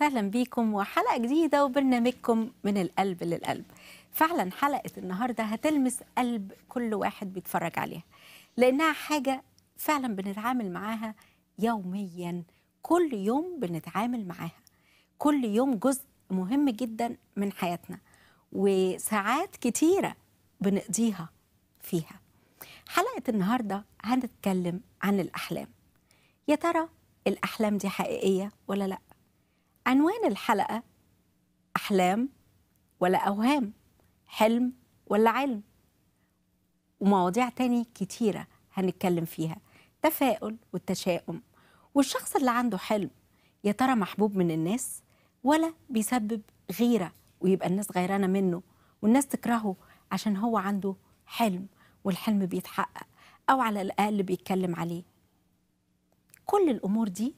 وسهلا بيكم وحلقة جديدة وبرنامجكم من القلب للقلب فعلا حلقة النهاردة هتلمس قلب كل واحد بيتفرج عليها لأنها حاجة فعلا بنتعامل معاها يوميا كل يوم بنتعامل معاها كل يوم جزء مهم جدا من حياتنا وساعات كتيرة بنقضيها فيها حلقة النهاردة هنتكلم عن الأحلام يا ترى الأحلام دي حقيقية ولا لأ عنوان الحلقة أحلام ولا أوهام حلم ولا علم ومواضيع تاني كتيرة هنتكلم فيها تفاؤل والتشاؤم والشخص اللي عنده حلم يا ترى محبوب من الناس ولا بيسبب غيرة ويبقى الناس غيرانة منه والناس تكرهه عشان هو عنده حلم والحلم بيتحقق أو على الأقل بيتكلم عليه كل الأمور دي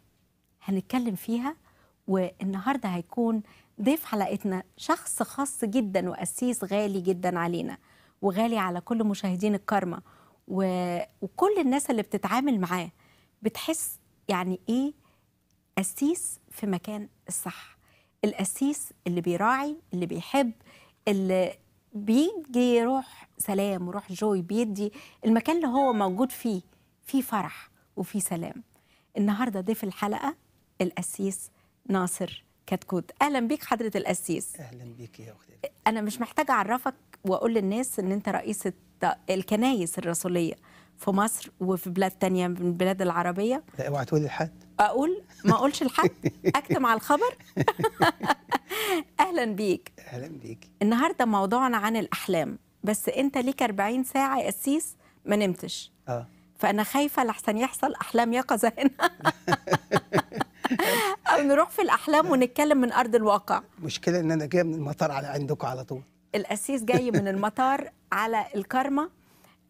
هنتكلم فيها والنهارده هيكون ضيف حلقتنا شخص خاص جدا وقسيس غالي جدا علينا وغالي على كل مشاهدين الكارما و... وكل الناس اللي بتتعامل معاه بتحس يعني ايه قسيس في مكان الصح القسيس اللي بيراعي اللي بيحب اللي بيجي روح سلام وروح جوي بيدي المكان اللي هو موجود فيه فيه فرح وفيه سلام النهارده ضيف الحلقه القسيس ناصر كتكوت اهلا بيك حضره القسيس اهلا بيك يا اختي انا مش محتاجه اعرفك واقول للناس ان انت رئيسه الكنايس الرسوليه في مصر وفي بلاد تانية من البلاد العربية لا اوعى تقولي لحد اقول ما اقولش لحد اكتم على الخبر اهلا بيك اهلا بيك النهارده موضوعنا عن الاحلام بس انت ليك 40 ساعه يا قسيس ما نمتش اه فانا خايفه لحسن يحصل احلام يقظه هنا او نروح في الاحلام ونتكلم من ارض الواقع مشكله ان انا جاي من المطار على عندكم على طول القسيس جاي من المطار على الكارما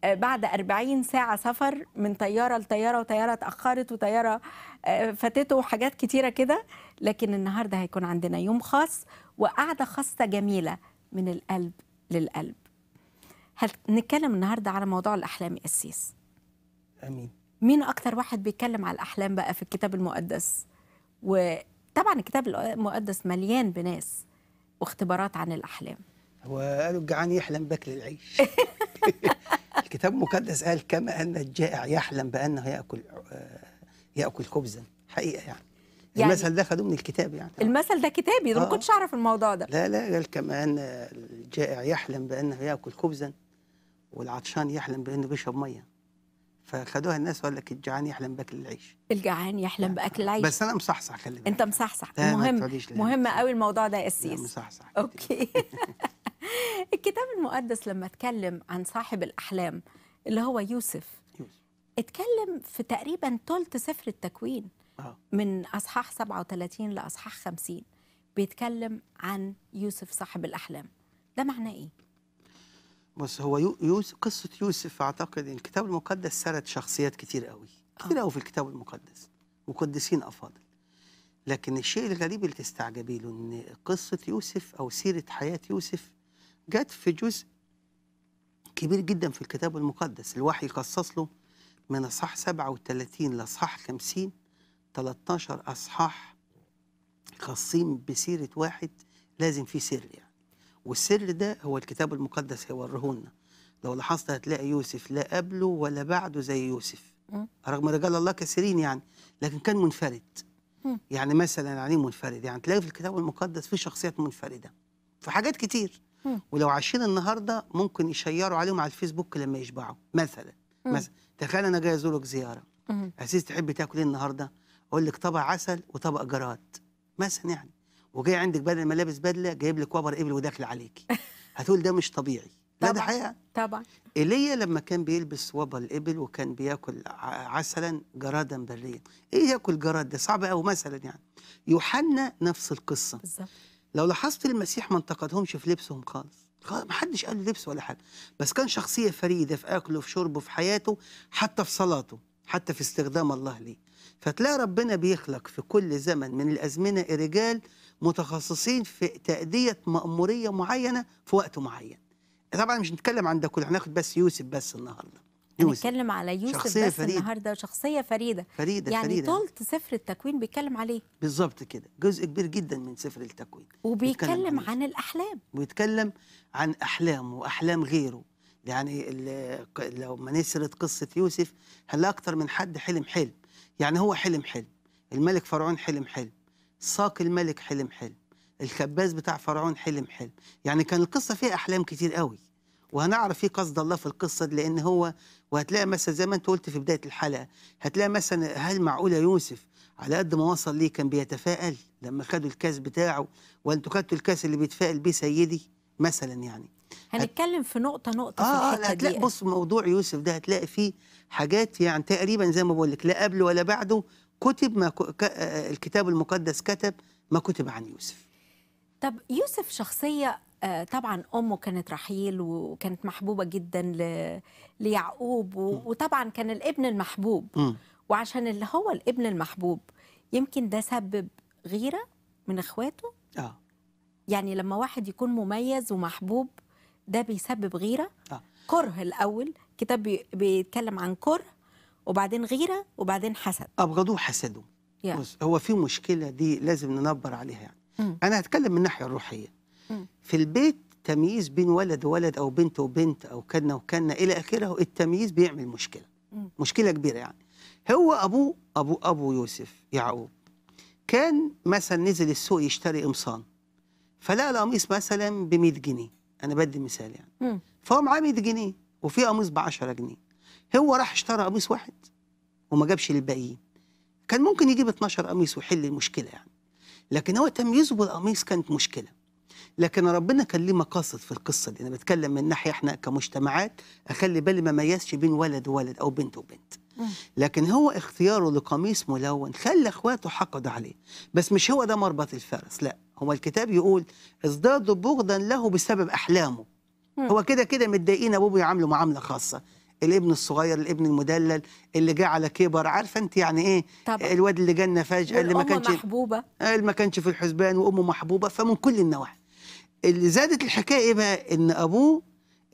آه، بعد 40 ساعة سفر من طيارة لطيارة وطيارة اتأخرت وطيارة آه، فاتته وحاجات كتيرة كده لكن النهاردة هيكون عندنا يوم خاص وقعدة خاصة جميلة من القلب للقلب هنتكلم النهاردة على موضوع الأحلام قسيس أمين مين أكتر واحد بيتكلم على الأحلام بقى في الكتاب المقدس؟ وطبعا الكتاب المقدس مليان بناس واختبارات عن الاحلام هو قالوا الجعان يحلم باكل العيش الكتاب المقدس قال كما ان الجائع يحلم بانه ياكل آه، ياكل خبزا حقيقه يعني يعني المثل ده خدوه من الكتاب يعني المثل ده كتابي آه. ما كنتش اعرف الموضوع ده لا لا قال كما ان الجائع يحلم بانه ياكل خبزا والعطشان يحلم بانه بيشرب ميه فخدوها الناس وقال لك الجعان يحلم باكل العيش الجعان يحلم باكل العيش بس انا مصحصح خلي بالك انت مصحصح مهم مهم قوي الموضوع ده يا قسيس مصحصح اوكي الكتاب المقدس لما اتكلم عن صاحب الاحلام اللي هو يوسف يوسف اتكلم في تقريبا ثلث سفر التكوين آه. من اصحاح 37 لاصحاح 50 بيتكلم عن يوسف صاحب الاحلام ده معناه ايه بص هو يوسف قصه يوسف اعتقد ان الكتاب المقدس سرد شخصيات كتير قوي كتير قوي في الكتاب المقدس وقدسين افاضل لكن الشيء الغريب اللي تستعجبي له ان قصه يوسف او سيره حياه يوسف جت في جزء كبير جدا في الكتاب المقدس الوحي قصص له من اصحاح 37 لاصحاح 50 13 اصحاح خاصين بسيره واحد لازم في سر يعني والسر ده هو الكتاب المقدس هيوريه لنا لو لاحظت هتلاقي يوسف لا قبله ولا بعده زي يوسف رغم رجال الله كثيرين يعني لكن كان منفرد يعني مثلا يعني إيه منفرد يعني تلاقي في الكتاب المقدس في شخصيات منفرده في حاجات كتير ولو عايشين النهارده ممكن يشيروا عليهم على الفيسبوك لما يشبعوا مثلا مثلا تخيل انا جاي ازورك زياره عزيز تحب تاكل ايه النهارده اقول لك طبق عسل وطبق جراد مثلا يعني وجاي عندك بدل ما لابس بدله جايب لك وبر ابل وداخل عليكي هتقول ده مش طبيعي لا ده حقيقه طبعا ايليا لما كان بيلبس وبر الابل وكان بياكل عسلا جرادا بريا ايه ياكل جراد ده صعب قوي مثلا يعني يوحنا نفس القصه بالظبط لو لاحظت المسيح ما انتقدهمش في لبسهم خالص ما حدش قال لبس ولا حاجه بس كان شخصيه فريده في اكله في شربه في حياته حتى في صلاته حتى في استخدام الله ليه فتلاقي ربنا بيخلق في كل زمن من الازمنه رجال متخصصين في تاديه ماموريه معينه في وقت معين طبعا مش هنتكلم عن ده كله هناخد بس يوسف بس النهارده هنتكلم على يوسف شخصية بس فريدة. النهارده شخصيه فريده فريده يعني فريدة. سفر التكوين بيتكلم عليه بالظبط كده جزء كبير جدا من سفر التكوين وبيتكلم عن, عن الاحلام ويتكلم عن احلامه واحلام غيره يعني لو ما نسرت قصه يوسف هل اكتر من حد حلم حلم يعني هو حلم حلم الملك فرعون حلم حلم ساق الملك حلم حلم الكباس بتاع فرعون حلم حلم يعني كان القصة فيها أحلام كتير قوي وهنعرف فيه قصد الله في القصة دي لأن هو وهتلاقي مثلا زي ما أنت قلت في بداية الحلقة هتلاقي مثلا هل معقولة يوسف على قد ما وصل ليه كان بيتفائل لما خدوا الكاس بتاعه وأنتوا خدتوا الكاس اللي بيتفائل بيه سيدي مثلا يعني هنتكلم في نقطه نقطه آه في آه، الحته آه هتلاقي دي بص موضوع يوسف ده هتلاقي فيه حاجات يعني تقريبا زي ما بقول لك لا قبل ولا بعده كتب ما آه، الكتاب المقدس كتب ما كتب عن يوسف طب يوسف شخصيه آه، طبعا امه كانت رحيل وكانت محبوبه جدا ليعقوب وطبعا كان الابن المحبوب وعشان اللي هو الابن المحبوب يمكن ده سبب غيره من اخواته اه يعني لما واحد يكون مميز ومحبوب ده بيسبب غيره آه. كره الاول كتاب بيتكلم عن كره وبعدين غيره وبعدين حسد ابغضوه حسده yeah. بص هو في مشكله دي لازم ننبر عليها يعني م. انا هتكلم من الناحيه الروحيه م. في البيت تمييز بين ولد وولد او بنت وبنت او كنا وكنا الى اخره التمييز بيعمل مشكله م. مشكله كبيره يعني هو ابوه ابو ابو يوسف يعقوب كان مثلا نزل السوق يشتري قمصان فلقى القميص مثلا ب 100 جنيه انا بدي مثال يعني مم. فهو معاه 100 جنيه وفي قميص ب 10 جنيه هو راح اشترى قميص واحد وما جابش للباقيين كان ممكن يجيب 12 قميص ويحل المشكله يعني لكن هو تمييزه بالقميص كانت مشكله لكن ربنا كان ليه مقاصد في القصه دي انا بتكلم من ناحيه احنا كمجتمعات اخلي بالي ما ميزش بين ولد وولد او بنت وبنت لكن هو اختياره لقميص ملون خلى اخواته حقد عليه بس مش هو ده مربط الفرس لا هو الكتاب يقول ازدادوا بغضا له بسبب احلامه هو كده كده متضايقين ابوه بيعامله معامله خاصه الابن الصغير الابن المدلل اللي جه على كبر عارفه انت يعني ايه طبعا. الواد اللي جالنا فجاه اللي ما كانش محبوبه آه، اللي ما كانش في الحسبان وامه محبوبه فمن كل النواحي اللي زادت الحكايه ايه بقى ان ابوه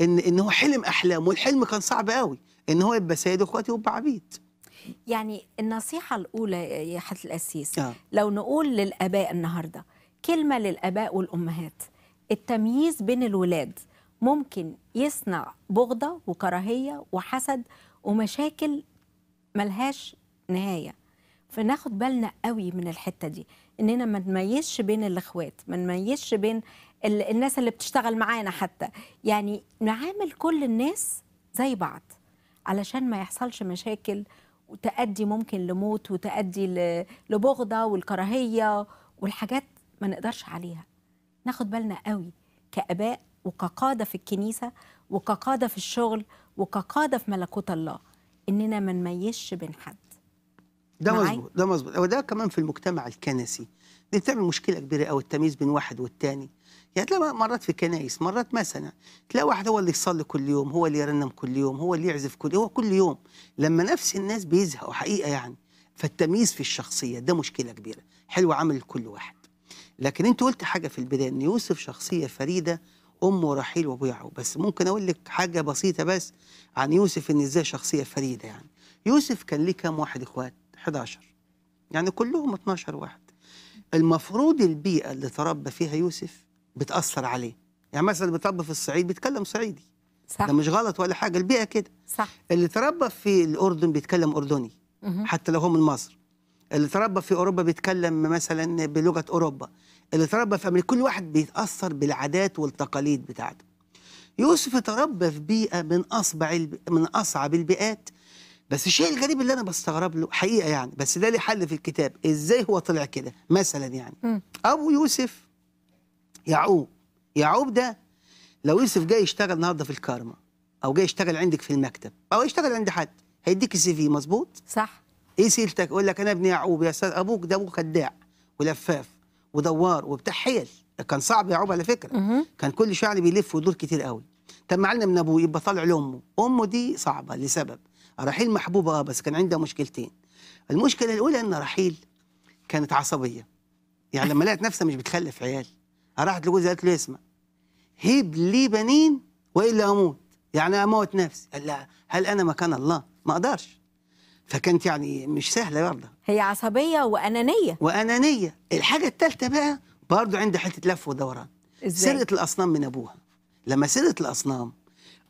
ان ان هو حلم احلامه والحلم كان صعب قوي ان هو يبقى سيد اخواتي ويبقى عبيد يعني النصيحه الاولى يا حضره القسيس آه. لو نقول للاباء النهارده كلمه للاباء والامهات التمييز بين الولاد ممكن يصنع بغضه وكراهيه وحسد ومشاكل ملهاش نهايه فناخد بالنا قوي من الحته دي اننا ما نميزش بين الاخوات ما نميزش بين الناس اللي بتشتغل معانا حتى يعني نعامل كل الناس زي بعض علشان ما يحصلش مشاكل وتأدي ممكن لموت وتأدي لبغضة والكراهية والحاجات ما نقدرش عليها ناخد بالنا قوي كأباء وكقادة في الكنيسة وكقادة في الشغل وكقادة في ملكوت الله إننا ما نميزش بين حد ده مظبوط ده مظبوط وده كمان في المجتمع الكنسي دي بتعمل مشكلة كبيرة أو التمييز بين واحد والتاني يعني تلاقي مرات في كنايس مرات مثلا تلاقي واحد هو اللي يصلي كل يوم هو اللي يرنم كل يوم هو اللي يعزف كل هو كل يوم لما نفس الناس بيزهقوا حقيقه يعني فالتمييز في الشخصيه ده مشكله كبيره حلو عمل كل واحد لكن انت قلت حاجه في البدايه ان يوسف شخصيه فريده امه رحيل وابوه يعقوب بس ممكن اقول لك حاجه بسيطه بس عن يوسف ان ازاي شخصيه فريده يعني يوسف كان ليه كام واحد اخوات 11 يعني كلهم 12 واحد المفروض البيئه اللي تربى فيها يوسف بتاثر عليه يعني مثلا بتربى في الصعيد بيتكلم صعيدي صح ده مش غلط ولا حاجه البيئه كده صح اللي تربى في الاردن بيتكلم اردني مه. حتى لو هو من مصر اللي تربى في اوروبا بيتكلم مثلا بلغه اوروبا اللي تربى في امريكا كل واحد بيتاثر بالعادات والتقاليد بتاعته يوسف تربى في بيئه من اصبع الب... من اصعب البيئات بس الشيء الغريب اللي انا بستغرب له حقيقه يعني بس ده لي حل في الكتاب ازاي هو طلع كده مثلا يعني م. ابو يوسف يعوب يعوب ده لو يوسف جاي يشتغل النهارده في الكارما او جاي يشتغل عندك في المكتب او يشتغل عند حد هيديك السي في مظبوط صح ايه سيرتك يقول لك انا ابن يعوب يا استاذ ابوك ده ابوك خداع ولفاف ودوار وبتاع حيل كان صعب يعوب على فكره مه. كان كل شعر يعني بيلف ويدور كتير قوي طب معلم من ابوه يبقى طالع لامه امه دي صعبه لسبب رحيل محبوبه اه بس كان عندها مشكلتين المشكله الاولى ان رحيل كانت عصبيه يعني لما لقت نفسها مش بتخلف عيال راحت لجوزها قالت له اسمع هب لي بنين والا اموت يعني اموت نفسي قال لها هل انا مكان الله ما اقدرش فكانت يعني مش سهله برضه هي عصبيه وانانيه وانانيه الحاجه الثالثه بقى برضه عندها حته لف ودوران ازاي سرقه الاصنام من ابوها لما سرقت الاصنام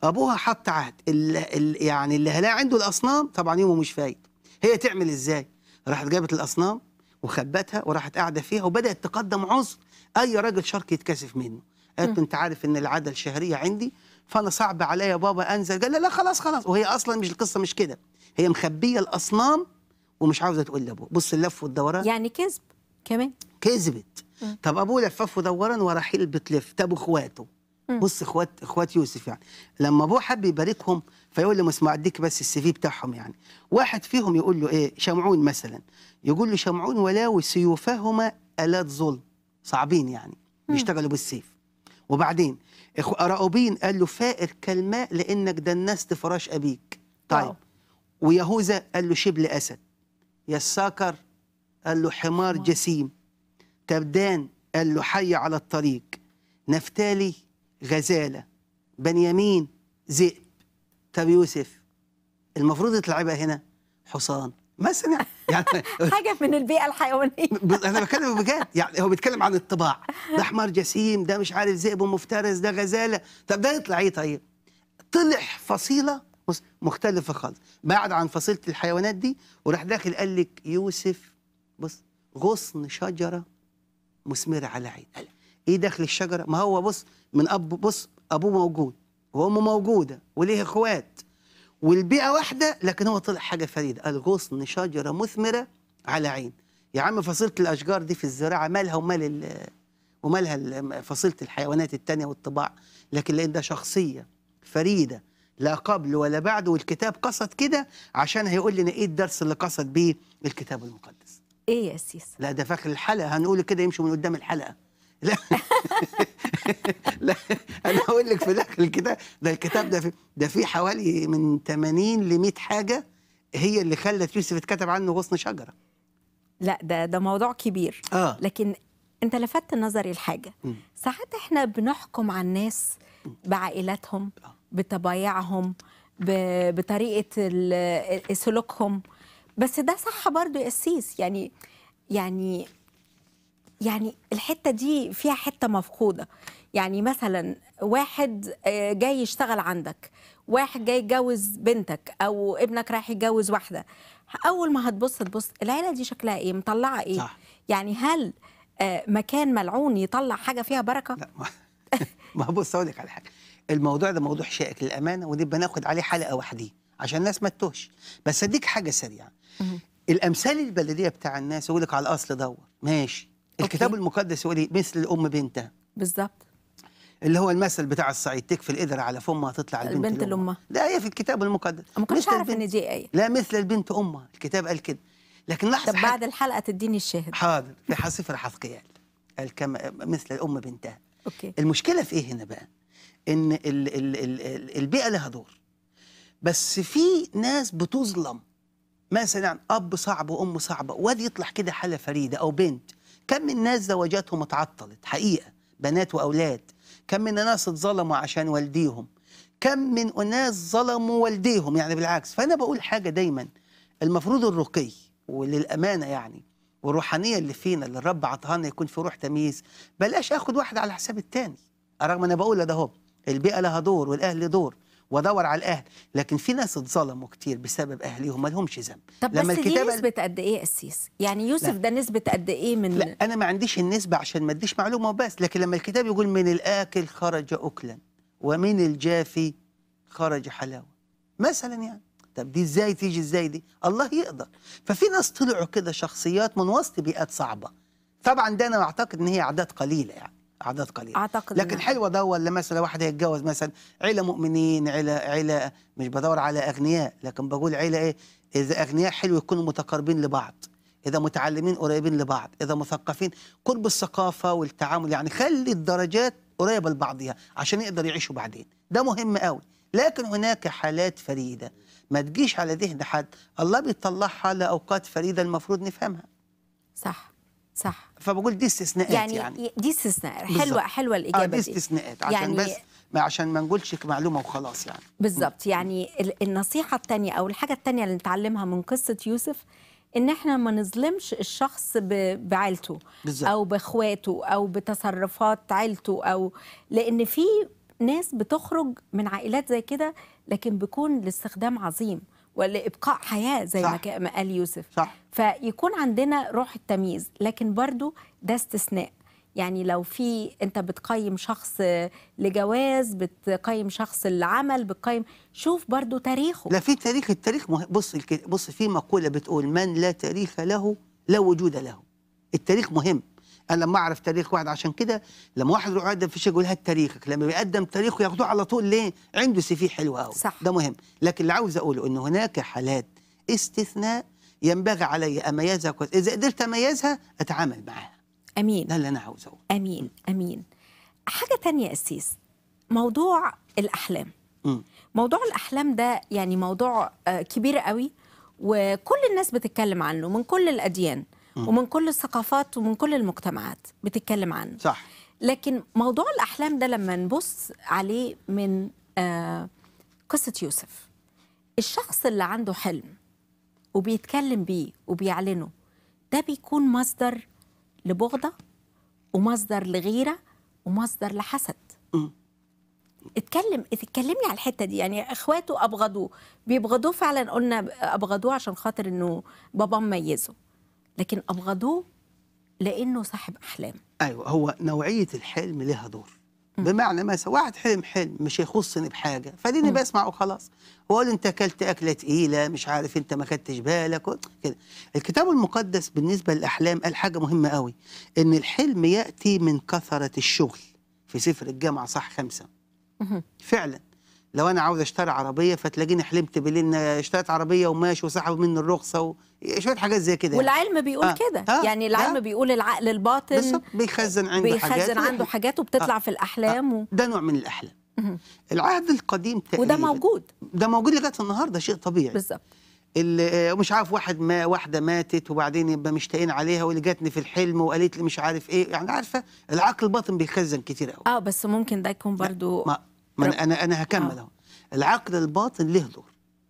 ابوها حط عهد اللي اللي يعني اللي هلاقي عنده الاصنام طبعا يومه مش فايت هي تعمل ازاي راحت جابت الاصنام وخبتها وراحت قاعده فيها وبدات تقدم عذر اي راجل شرقي يتكسف منه قالت له انت عارف ان العاده الشهريه عندي فانا صعب عليا بابا انزل قال لا خلاص خلاص وهي اصلا مش القصه مش كده هي مخبيه الاصنام ومش عاوزه تقول لابوه بص اللف والدوران يعني كذب كمان كذبت طب ابوه لفف ودوران ورحيل بتلف طب اخواته بص اخوات اخوات يوسف يعني لما ابوه حب يباركهم فيقول له اسمع اديك بس السي في بتاعهم يعني واحد فيهم يقول له ايه شمعون مثلا يقول له شمعون ولاوي سيوفهما الات ظلم صعبين يعني بيشتغلوا بالسيف وبعدين اراؤوبين قال له فائر كالماء لانك دنست فراش ابيك طيب ويهوذا قال له شبل اسد يا الساكر قال له حمار جسيم تبدان قال له حي على الطريق نفتالي غزاله بنيامين ذئب طب يوسف المفروض تلعبها هنا حصان مثلا يعني حاجه من البيئه الحيوانيه انا بتكلم بجد يعني هو بيتكلم عن الطباع ده حمار جسيم ده مش عارف ذئب مفترس ده غزاله طب ده يطلع ايه طيب طلع فصيله مختلفه خالص بعد عن فصيله الحيوانات دي وراح داخل قال لك يوسف بص غصن شجره مثمره على عين قال ايه داخل الشجره ما هو بص من اب بص ابوه موجود وامه موجوده وليه اخوات والبيئه واحده لكن هو طلع حاجه فريده الغصن شجره مثمره على عين يا عم فصيله الاشجار دي في الزراعه مالها ومال ومالها فصيله الحيوانات التانية والطباع لكن لان ده شخصيه فريده لا قبل ولا بعد والكتاب قصد كده عشان هيقول لنا ايه الدرس اللي قصد بيه الكتاب المقدس ايه يا سيس لا ده في اخر الحلقه هنقول كده يمشوا من قدام الحلقه لا لا انا هقول لك في داخل الكتاب ده الكتاب ده في ده فيه حوالي من 80 ل 100 حاجه هي اللي خلت يوسف اتكتب عنه غصن شجره لا ده ده موضوع كبير آه. لكن انت لفتت نظري لحاجه ساعات احنا بنحكم على الناس بعائلاتهم آه. بطبايعهم بطريقه سلوكهم بس ده صح برضو يا يعني يعني يعني الحته دي فيها حته مفقوده يعني مثلا واحد آه، جاي يشتغل عندك واحد جاي يتجوز بنتك او ابنك رايح يتجوز واحده اول ما هتبص تبص العيله دي شكلها ايه مطلعه ايه صح. يعني هل آه، مكان ملعون يطلع حاجه فيها بركه لا ما بص اقول لك على حاجه الموضوع ده موضوع شائك للامانه ونبقى ناخد عليه حلقه واحده عشان الناس ما تتوهش بس اديك حاجه سريعه الامثال البلديه بتاع الناس يقول لك على الاصل دور ماشي الكتاب المقدس يقول ايه مثل الام بنتها بالظبط اللي هو المثل بتاع الصعيد تكفي القدر على فمها تطلع البنت, البنت الامه ده ايه في الكتاب المقدس ما كنتش اعرف ان دي ايه لا مثل البنت امها الكتاب قال كده لكن لحظه طب بعد الحلقه تديني الشاهد حاضر في سفر حسقيال قال كما مثل الام بنتها اوكي المشكله في ايه هنا بقى ان الـ الـ الـ الـ البيئه لها دور بس في ناس بتظلم مثلا اب صعب وام صعبه واد يطلع كده حاله فريده او بنت كم من ناس زواجاتهم اتعطلت حقيقة بنات وأولاد كم من ناس اتظلموا عشان والديهم كم من أناس ظلموا والديهم يعني بالعكس فأنا بقول حاجة دايما المفروض الرقي وللأمانة يعني والروحانية اللي فينا اللي الرب عطاها يكون في روح تمييز بلاش اخد واحد على حساب التاني رغم انا بقول ده اهو البيئة لها دور والأهل دور وادور على الاهل لكن في ناس اتظلموا كتير بسبب اهليهم ما لهمش ذنب طب لما بس الكتابة دي نسبه قد ايه قسيس يعني يوسف لا. ده نسبه قد ايه من لا انا ما عنديش النسبه عشان ما اديش معلومه وبس لكن لما الكتاب يقول من الاكل خرج اكلا ومن الجافي خرج حلاوه مثلا يعني طب دي ازاي تيجي ازاي دي الله يقدر ففي ناس طلعوا كده شخصيات من وسط بيئات صعبه طبعا ده انا اعتقد ان هي اعداد قليله يعني اعداد قليله أعتقد لكن حلوه دول لما مثلا واحد هيتجوز مثلا عيله مؤمنين عيله عيله مش بدور على اغنياء لكن بقول عيله ايه اذا اغنياء حلو يكونوا متقاربين لبعض اذا متعلمين قريبين لبعض اذا مثقفين قرب الثقافه والتعامل يعني خلي الدرجات قريبه لبعضها عشان يقدر يعيشوا بعدين ده مهم قوي لكن هناك حالات فريده ما تجيش على ذهن حد الله بيطلعها لاوقات فريده المفروض نفهمها صح صح فبقول دي استثناءات يعني, يعني. دي استثناءات حلوه بالزبط. حلوه آه، الاجابه آه دي استثناءات عشان يعني بس ما عشان ما نقولش معلومه وخلاص يعني بالظبط يعني النصيحه الثانيه او الحاجه الثانيه اللي نتعلمها من قصه يوسف ان احنا ما نظلمش الشخص بعيلته بالزبط. او باخواته او بتصرفات عيلته او لان في ناس بتخرج من عائلات زي كده لكن بيكون الاستخدام عظيم ولابقاء حياه زي صح. ما قال يوسف صح. فيكون عندنا روح التمييز لكن برضو ده استثناء يعني لو في انت بتقيم شخص لجواز بتقيم شخص العمل بتقيم شوف برضو تاريخه لا في تاريخ التاريخ مهم. بص بص في مقوله بتقول من لا تاريخ له لا وجود له التاريخ مهم انا لما اعرف تاريخ واحد عشان كده لما واحد يروح يقدم في شيء يقول هات تاريخك لما بيقدم تاريخه ياخدوه على طول ليه عنده سي في حلو قوي صح ده مهم لكن اللي عاوز اقوله ان هناك حالات استثناء ينبغي علي اميزها كويس اذا قدرت اميزها اتعامل معاها امين ده اللي انا عاوز اقوله امين امين حاجه تانية اسيس موضوع الاحلام م. موضوع الاحلام ده يعني موضوع آه، كبير قوي وكل الناس بتتكلم عنه من كل الاديان ومن كل الثقافات ومن كل المجتمعات بتتكلم عنه صح لكن موضوع الأحلام ده لما نبص عليه من آه، قصة يوسف الشخص اللي عنده حلم وبيتكلم بيه وبيعلنه ده بيكون مصدر لبغضة ومصدر لغيرة ومصدر لحسد اتكلم اتكلمي على الحته دي يعني اخواته ابغضوه بيبغضوه فعلا قلنا ابغضوه عشان خاطر انه بابا مميزه لكن أبغضوه لأنه صاحب أحلام أيوة هو نوعية الحلم لها دور بمعنى مثلا واحد حلم حلم مش يخصني بحاجه فاديني بسمع وخلاص واقول انت اكلت اكله تقيله مش عارف انت ما خدتش بالك كده الكتاب المقدس بالنسبه للاحلام قال حاجه مهمه قوي ان الحلم ياتي من كثره الشغل في سفر الجامعه صح خمسة فعلا لو انا عاوز اشتري عربيه فتلاقيني حلمت بليل ان اشتريت عربيه وماشي وسحبوا مني الرخصه و... شويه حاجات زي كده يعني. والعلم بيقول آه. كده آه. يعني العلم آه. بيقول العقل الباطن بالظبط بيخزن عنده بيخزن حاجات بيخزن عنده حاجات وبتطلع آه. في آه. الاحلام آه. و... ده نوع من الاحلام العهد القديم تقريبا وده موجود ده موجود لغايه النهارده شيء طبيعي بالظبط مش عارف واحد ما واحده ماتت وبعدين يبقى مشتاقين عليها واللي جاتني في الحلم وقالت لي مش عارف ايه يعني عارفه العقل الباطن بيخزن كتير قوي اه بس ممكن ده يكون برضو ما انا انا انا هكمل آه. اهو العقل الباطن له دور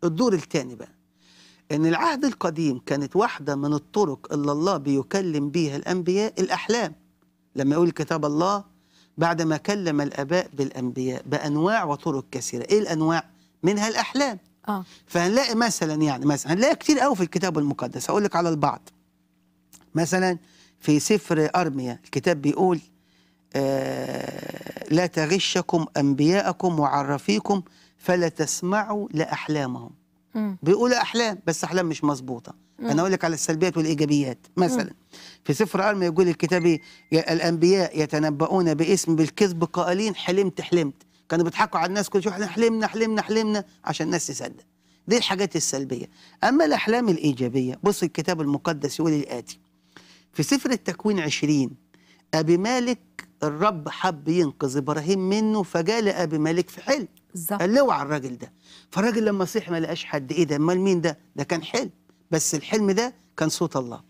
الدور الثاني بقى ان العهد القديم كانت واحده من الطرق اللي الله بيكلم بيها الانبياء الاحلام لما يقول كتاب الله بعد ما كلم الاباء بالانبياء بانواع وطرق كثيره ايه الانواع منها الاحلام آه. فهنلاقي مثلا يعني مثلا هنلاقي كتير قوي في الكتاب المقدس هقول لك على البعض مثلا في سفر ارميا الكتاب بيقول آه، لا تغشكم أنبياءكم وعرفيكم فلا تسمعوا لأحلامهم بيقول أحلام بس أحلام مش مظبوطة أنا أقول لك على السلبيات والإيجابيات مثلا مم. في سفر أرميا يقول الكتاب الأنبياء يتنبؤون باسم بالكذب قائلين حلمت حلمت كانوا بيضحكوا على الناس كل شويه احنا حلمنا حلمنا حلمنا عشان الناس تصدق دي الحاجات السلبيه اما الاحلام الايجابيه بص الكتاب المقدس يقول الاتي في سفر التكوين 20 ابي مالك الرب حب ينقذ ابراهيم منه فجاء لابي مالك في حلم بالظبط قال له على الراجل ده فالراجل لما صيح ما لقاش حد ايه ده امال مين ده ده كان حلم بس الحلم ده كان صوت الله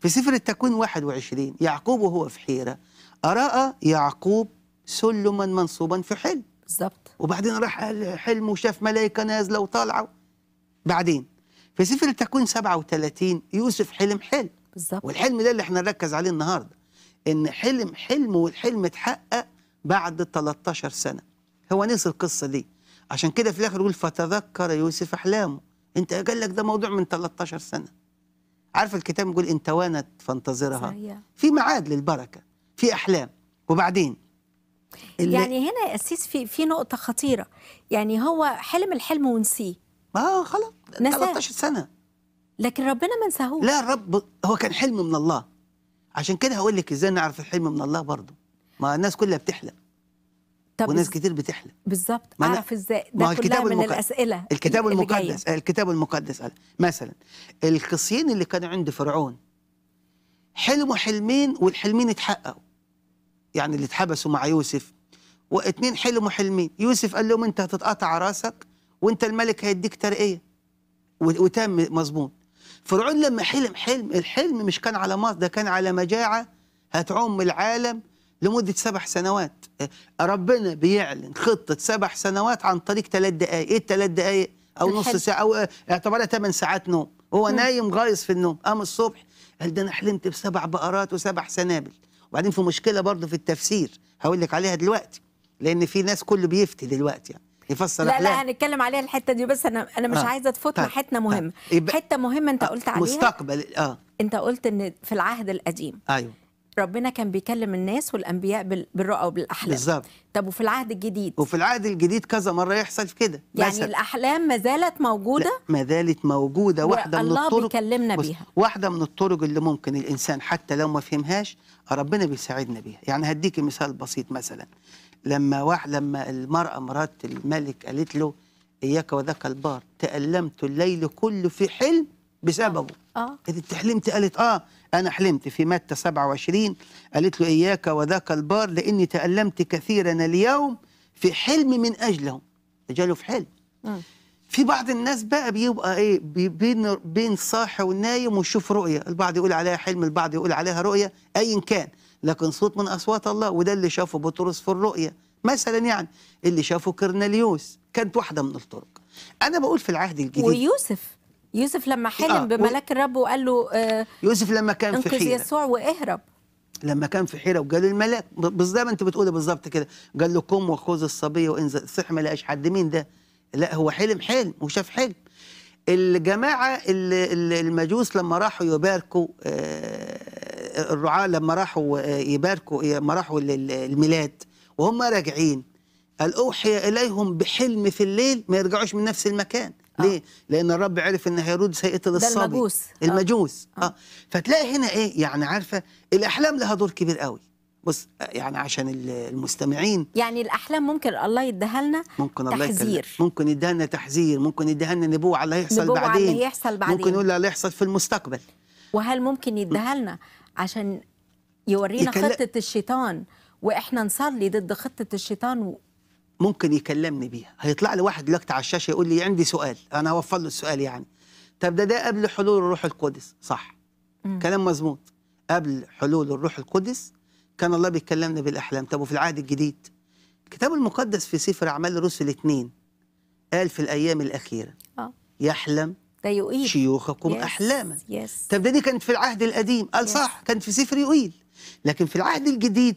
في سفر التكوين 21 يعقوب وهو في حيره أرأى يعقوب سلما منصوبا في حلم بالظبط وبعدين راح الحلم وشاف ملائكه نازله وطالعه بعدين في سفر التكوين 37 يوسف حلم حلم بالظبط والحلم ده اللي احنا نركز عليه النهارده ان حلم حلم والحلم اتحقق بعد 13 سنه هو نسي القصه دي عشان كده في الاخر يقول فتذكر يوسف احلامه انت قال لك ده موضوع من 13 سنه عارف الكتاب بيقول انت وانت فانتظرها في معاد للبركه في احلام وبعدين يعني هنا يا اسيس في في نقطه خطيره يعني هو حلم الحلم ونسيه اه خلاص 13 سنه لكن ربنا ما نساهوش لا الرب هو كان حلم من الله عشان كده هقول لك ازاي نعرف الحلم من الله برضه ما الناس كلها بتحلم طب وناس كتير بتحلم بالظبط اعرف ازاي ده ما كلها من المقدس. الاسئله الكتاب المقدس جاي. الكتاب المقدس مثلا القصيين اللي كانوا عند فرعون حلموا حلمين والحلمين اتحققوا يعني اللي اتحبسوا مع يوسف واتنين حلموا حلمين يوسف قال لهم انت هتتقطع راسك وانت الملك هيديك ترقيه وتم مظبوط فرعون لما حلم حلم الحلم مش كان على مصر ده كان على مجاعة هتعم العالم لمدة سبع سنوات ربنا بيعلن خطة سبع سنوات عن طريق ثلاث دقايق إيه الثلاث دقايق أو الحل. نص ساعة أو اعتبرها ثمان ساعات نوم هو م. نايم غايص في النوم قام الصبح قال ده أنا حلمت بسبع بقرات وسبع سنابل وبعدين في مشكلة برضه في التفسير هقول لك عليها دلوقتي لأن في ناس كله بيفتي دلوقتي يعني يفسر لا أحلام. لا هنتكلم عليها الحته دي بس انا انا مش آه. عايزه تفوتنا طيب. حته طيب. مهمه طيب. حته مهمه انت آه. قلت عليها مستقبل اه انت قلت ان في العهد القديم ايوه ربنا كان بيكلم الناس والانبياء بالرؤى وبالاحلام بالظبط طب وفي العهد الجديد وفي العهد الجديد كذا مره يحصل في كده يعني مثل. الاحلام ما زالت موجوده ما زالت موجوده واحده من الطرق الله بيكلمنا بيها واحده من الطرق اللي ممكن الانسان حتى لو ما فهمهاش ربنا بيساعدنا بيها يعني هديكي مثال بسيط مثلا لما واحد لما المرأة مرات الملك قالت له إياك وذاك البار تألمت الليل كله في حلم بسببه اه إذا آه. تحلمت حلمت قالت آه أنا حلمت في متى 27 قالت له إياك وذاك البار لإني تألمت كثيرا اليوم في حلم من أجلهم جاله في حلم م. في بعض الناس بقى بيبقى ايه بين بين صاحي ونايم ويشوف رؤيه، البعض يقول عليها حلم، البعض يقول عليها رؤيه، ايا كان، لكن صوت من أصوات الله وده اللي شافه بطرس في الرؤية مثلا يعني اللي شافه كرنليوس كانت واحدة من الطرق أنا بقول في العهد الجديد ويوسف يوسف لما حلم آه بملاك و... الرب وقال له آه يوسف لما كان في حيرة انقذ يسوع واهرب لما كان في حيرة وقال الملاك زي ما أنت بتقولي بالظبط كده قال له قم وخذ الصبية وانزل صح ما لقاش حد مين ده لا هو حلم حلم وشاف حلم الجماعة المجوس لما راحوا يباركوا آه، الرعاة لما راحوا آه، يباركوا لما راحوا الميلاد وهم راجعين قال أوحي إليهم بحلم في الليل ما يرجعوش من نفس المكان آه. ليه؟ لأن الرب عرف إن هيرود هيقتل الصبي المجوس آه. المجوس آه. آه. فتلاقي هنا إيه يعني عارفة الأحلام لها دور كبير قوي بص يعني عشان المستمعين يعني الاحلام ممكن الله يديها لنا ممكن الله تحذير ممكن يديها لنا تحذير ممكن يديها لنا نبوه على اللي هيحصل بعدين نبوه على اللي هيحصل بعدين ممكن يقول اللي هيحصل في المستقبل وهل ممكن يديها لنا عشان يورينا يكلم... خطة الشيطان واحنا نصلي ضد خطة الشيطان و... ممكن يكلمني بيها هيطلع لي واحد دلوقتي على الشاشة يقول لي عندي سؤال أنا هوفر له السؤال يعني طب ده ده قبل حلول الروح القدس صح مم. كلام مظبوط قبل حلول الروح القدس كان الله بيكلمنا بالأحلام طب وفي العهد الجديد الكتاب المقدس في سفر أعمال الرسل اثنين قال في الأيام الأخيرة آه. يحلم ده يؤيد شيوخكم yes. أحلاما yes. طب دي كانت في العهد القديم قال yes. صح كانت في سفر يؤيل لكن في العهد الجديد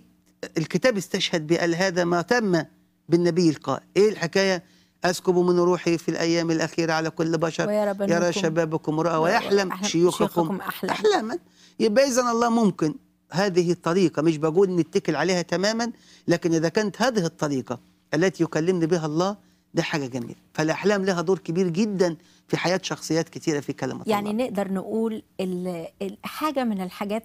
الكتاب استشهد بقال هذا ما تم بالنبي القائل إيه الحكاية أسكب من روحي في الأيام الأخيرة على كل بشر يرى شبابكم رأى ويحلم أحلم شيوخكم أحلام. أحلاما يبقى إذا الله ممكن هذه الطريقة مش بقول نتكل عليها تماما لكن إذا كانت هذه الطريقة التي يكلمني بها الله ده حاجه جميله فالاحلام لها دور كبير جدا في حياه شخصيات كثيره في كلمه يعني نقدر نقول حاجه من الحاجات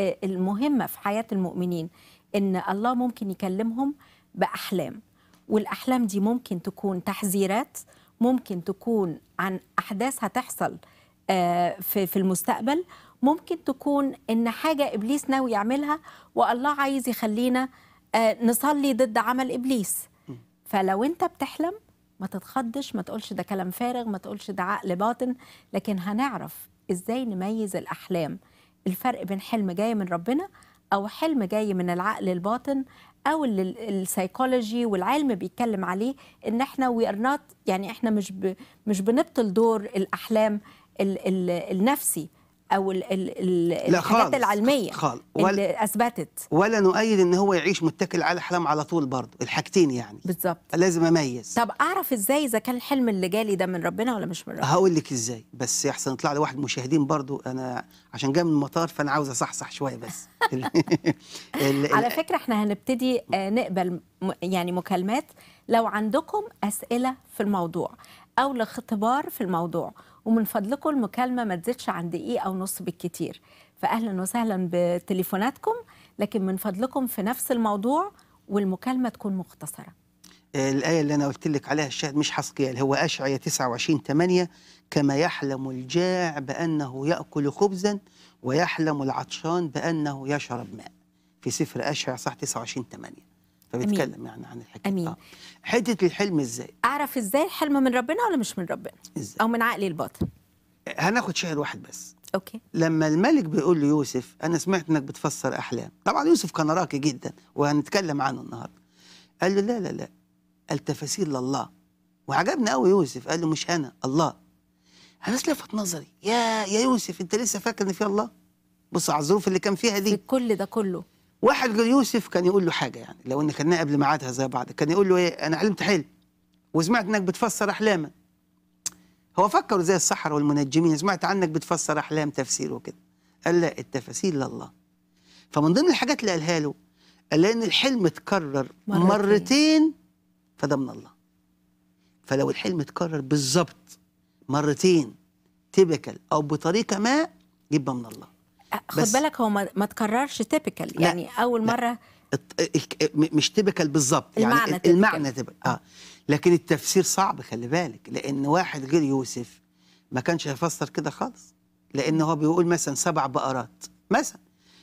المهمه في حياه المؤمنين ان الله ممكن يكلمهم باحلام والاحلام دي ممكن تكون تحذيرات ممكن تكون عن احداث هتحصل آه، في في المستقبل ممكن تكون ان حاجه ابليس ناوي يعملها والله عايز يخلينا آه، نصلي ضد عمل ابليس فلو انت بتحلم ما تتخضش ما تقولش ده كلام فارغ ما تقولش ده عقل باطن لكن هنعرف ازاي نميز الاحلام الفرق بين حلم جاي من ربنا او حلم جاي من العقل الباطن او السايكولوجي والعلم بيتكلم عليه ان احنا وي ار نوت يعني احنا مش ب مش بنبطل دور الاحلام ال ال النفسي او الـ الـ الحاجات العلميه خالص اللي اثبتت ولا نؤيد ان هو يعيش متكل على احلام على طول برضه الحاجتين يعني بالظبط لازم اميز طب اعرف ازاي اذا كان الحلم اللي جالي ده من ربنا ولا مش من ربنا هقول لك ازاي بس احسن يطلع لي واحد مشاهدين برضه انا عشان جاي من المطار فانا عاوز اصحصح شويه بس على فكره احنا هنبتدي آه، نقبل يعني مكالمات لو عندكم اسئله في الموضوع او لاختبار في الموضوع ومن فضلكم المكالمه ما تزيدش عن دقيقه او نص بالكتير فاهلا وسهلا بتليفوناتكم لكن من فضلكم في نفس الموضوع والمكالمه تكون مختصره آه، الآية اللي أنا قلت لك عليها الشاهد مش حسقيال هو أشعية 29 8 كما يحلم الجاع بأنه يأكل خبزا ويحلم العطشان بأنه يشرب ماء في سفر أشعية صح 29 8 أمين. يعني عن الحكايه امين آه. حته الحلم ازاي اعرف ازاي الحلم من ربنا ولا مش من ربنا إزاي؟ او من عقلي الباطن هناخد شاهد واحد بس اوكي لما الملك بيقول ليوسف انا سمعت انك بتفسر احلام طبعا يوسف كان راقي جدا وهنتكلم عنه النهارده قال له لا لا لا التفاسير لله وعجبني قوي يوسف قال له مش انا الله انا لفت نظري يا يا يوسف انت لسه فاكر ان في الله بص على الظروف اللي كان فيها دي في كل ده كله واحد يوسف كان يقول له حاجه يعني لو ان كان قبل ميعادها زي بعض كان يقول له ايه انا علمت حلم وسمعت انك بتفسر احلاما هو فكر زي السحر والمنجمين سمعت عنك بتفسر احلام تفسير وكده قال لا التفاسير لله فمن ضمن الحاجات اللي قالها له قال ان الحلم اتكرر مرتين, مرتين فده من الله فلو الحلم اتكرر بالظبط مرتين تبكل او بطريقه ما يبقى من الله خد بالك هو ما تكررش تيبيكال يعني لا اول مره لا مش تيبيكال بالظبط يعني المعنى تبقى المعنى تيبيكال اه لكن التفسير صعب خلي بالك لان واحد غير يوسف ما كانش هيفسر كده خالص لان هو بيقول مثلا سبع بقرات مثلا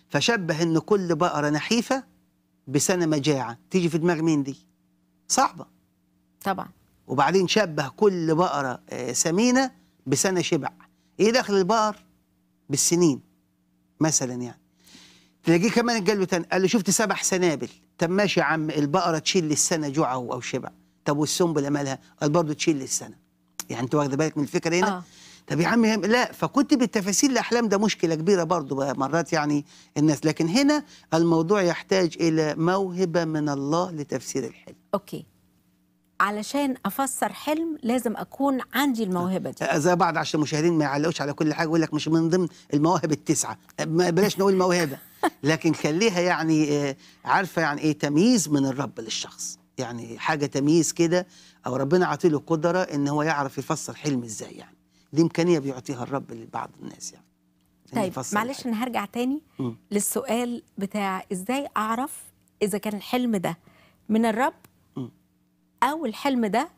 فشبه ان كل بقره نحيفه بسنه مجاعه تيجي في دماغ مين دي صعبه طبعا وبعدين شبه كل بقره سمينه آه، بسنه شبع ايه دخل البقر بالسنين مثلا يعني تلاقيه كمان له تاني قال له شفت سبع سنابل طب ماشي يا عم البقره تشيل للسنه جوع او شبع طب والسنبله مالها قال برضه تشيل للسنه يعني انت واخده بالك من الفكره هنا آه. طب يا عم لا فكنت بالتفاسير الاحلام ده مشكله كبيره برضه مرات يعني الناس لكن هنا الموضوع يحتاج الى موهبه من الله لتفسير الحلم اوكي علشان افسر حلم لازم اكون عندي الموهبه دي زي بعض عشان المشاهدين ما يعلقوش على كل حاجه يقول لك مش من ضمن المواهب التسعه بلاش نقول موهبه لكن خليها يعني آه، عارفه يعني ايه تمييز من الرب للشخص يعني حاجه تمييز كده او ربنا عاطيله قدره ان هو يعرف يفسر حلم ازاي يعني دي امكانيه بيعطيها الرب لبعض الناس يعني طيب معلش انا هرجع تاني م. للسؤال بتاع ازاي اعرف اذا كان الحلم ده من الرب او الحلم ده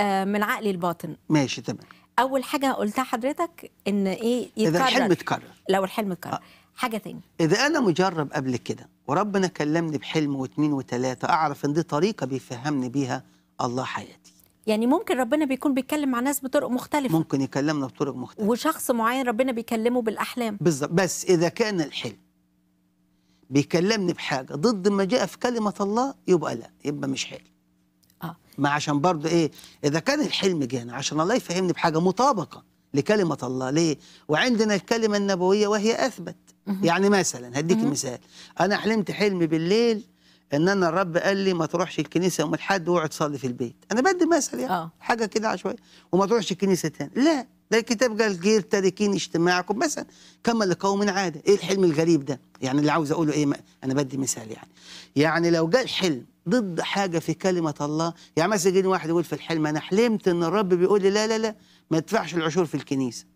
آه، من عقلي الباطن ماشي تمام اول حاجه قلتها حضرتك ان ايه يتكرر اذا الحلم اتكرر لو الحلم اتكرر آه. حاجه تانية اذا انا مجرب قبل كده وربنا كلمني بحلم واثنين وثلاثه اعرف ان دي طريقه بيفهمني بيها الله حياتي يعني ممكن ربنا بيكون بيتكلم مع ناس بطرق مختلفه ممكن يكلمنا بطرق مختلفه وشخص معين ربنا بيكلمه بالاحلام بالظبط بس اذا كان الحلم بيكلمني بحاجه ضد ما جاء في كلمه الله يبقى لا يبقى مش حلم ما عشان برضو ايه اذا كان الحلم جانا عشان الله يفهمني بحاجه مطابقه لكلمه الله ليه وعندنا الكلمه النبويه وهي اثبت يعني مثلا هديك مثال انا حلمت حلم بالليل ان انا الرب قال لي ما تروحش الكنيسه يوم الاحد واقعد صلي في البيت انا بدي مثل يعني أوه. حاجه كده عشوائيه وما تروحش الكنيسه تاني لا ده الكتاب قال غير تاركين اجتماعكم مثلا كما لقوم عاده ايه الحلم الغريب ده يعني اللي عاوز اقوله ايه ما انا بدي مثال يعني يعني لو جاء الحلم ضد حاجه في كلمه الله يعني مثلا يجيني واحد يقول في الحلم انا حلمت ان الرب بيقول لي لا لا لا ما تدفعش العشور في الكنيسه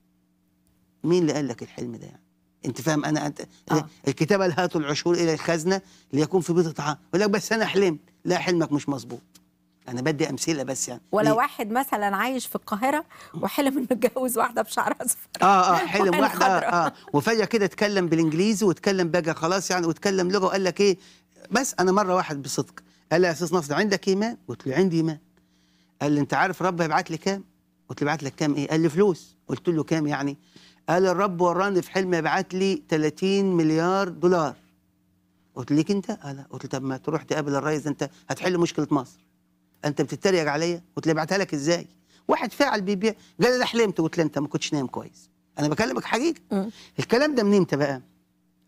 مين اللي قال لك الحلم ده يعني انت فاهم انا انت آه. قال هاتوا العشور الى الخزنه ليكون في بيت طعام يقول لك بس انا حلمت لا حلمك مش مظبوط انا بدي امثله بس يعني ولا إيه؟ واحد مثلا عايش في القاهره وحلم انه يتجوز واحده بشعر اصفر اه اه حلم واحده آه, اه وفجاه كده اتكلم بالانجليزي واتكلم بقى خلاص يعني واتكلم لغه وقال لك ايه بس انا مره واحد بصدق قال لي يا استاذ نصر عندك ايمان؟ قلت له عندي ايمان قال لي انت عارف رب هيبعت لي كام؟ قلت له بعت لك كام ايه؟ قال لي فلوس قلت له كام يعني؟ قال الرب وراني في حلم يبعت لي 30 مليار دولار قلت ليك انت؟ قال قلت له طب ما تروح تقابل الرئيس انت هتحل مشكله مصر انت بتتريق عليا؟ قلت له ابعتها لك ازاي؟ واحد فاعل بيبيع قال لي ده حلمت قلت له انت ما كنتش نايم كويس انا بكلمك حقيقه الكلام ده من امتى بقى؟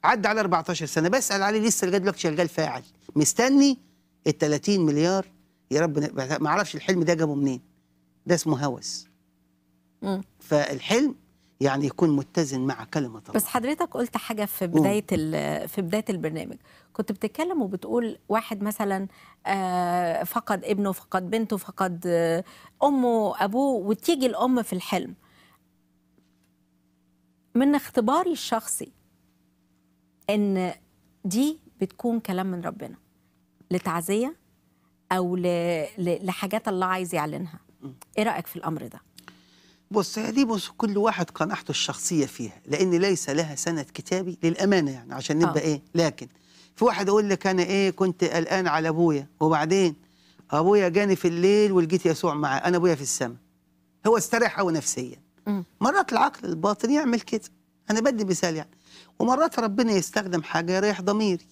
عدى على 14 سنه بسال عليه لسه لغايه دلوقتي شغال فاعل مستني ال 30 مليار يا رب ما اعرفش الحلم ده جابه منين ده اسمه هوس مم. فالحلم يعني يكون متزن مع كلمه الله بس حضرتك قلت حاجه في بدايه في بدايه البرنامج كنت بتتكلم وبتقول واحد مثلا آه، فقد ابنه فقد بنته فقد آه، امه ابوه وتيجي الام في الحلم من اختباري الشخصي ان دي بتكون كلام من ربنا لتعزيه او لحاجات الله عايز يعلنها ايه رايك في الامر ده بص هي دي بص كل واحد قناعته الشخصيه فيها لان ليس لها سند كتابي للامانه يعني عشان نبقى أوه. ايه لكن في واحد يقول لك انا ايه كنت قلقان على ابويا وبعدين ابويا جاني في الليل ولقيت يسوع معاه انا ابويا في السماء هو استريح أو نفسيا مرات العقل الباطن يعمل كده انا بدي مثال يعني ومرات ربنا يستخدم حاجه يريح ضميري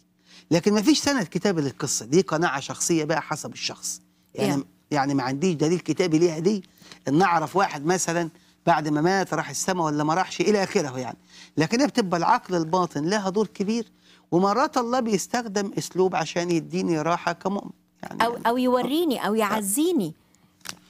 لكن ما فيش سند كتابي للقصه دي قناعه شخصيه بقى حسب الشخص يعني yeah. يعني ما عنديش دليل كتابي ليها دي ان اعرف واحد مثلا بعد ما مات راح السماء ولا ما راحش الى اخره يعني لكن هي بتبقى العقل الباطن لها دور كبير ومرات الله بيستخدم اسلوب عشان يديني راحه كمؤمن يعني او يعني او يوريني او يعزيني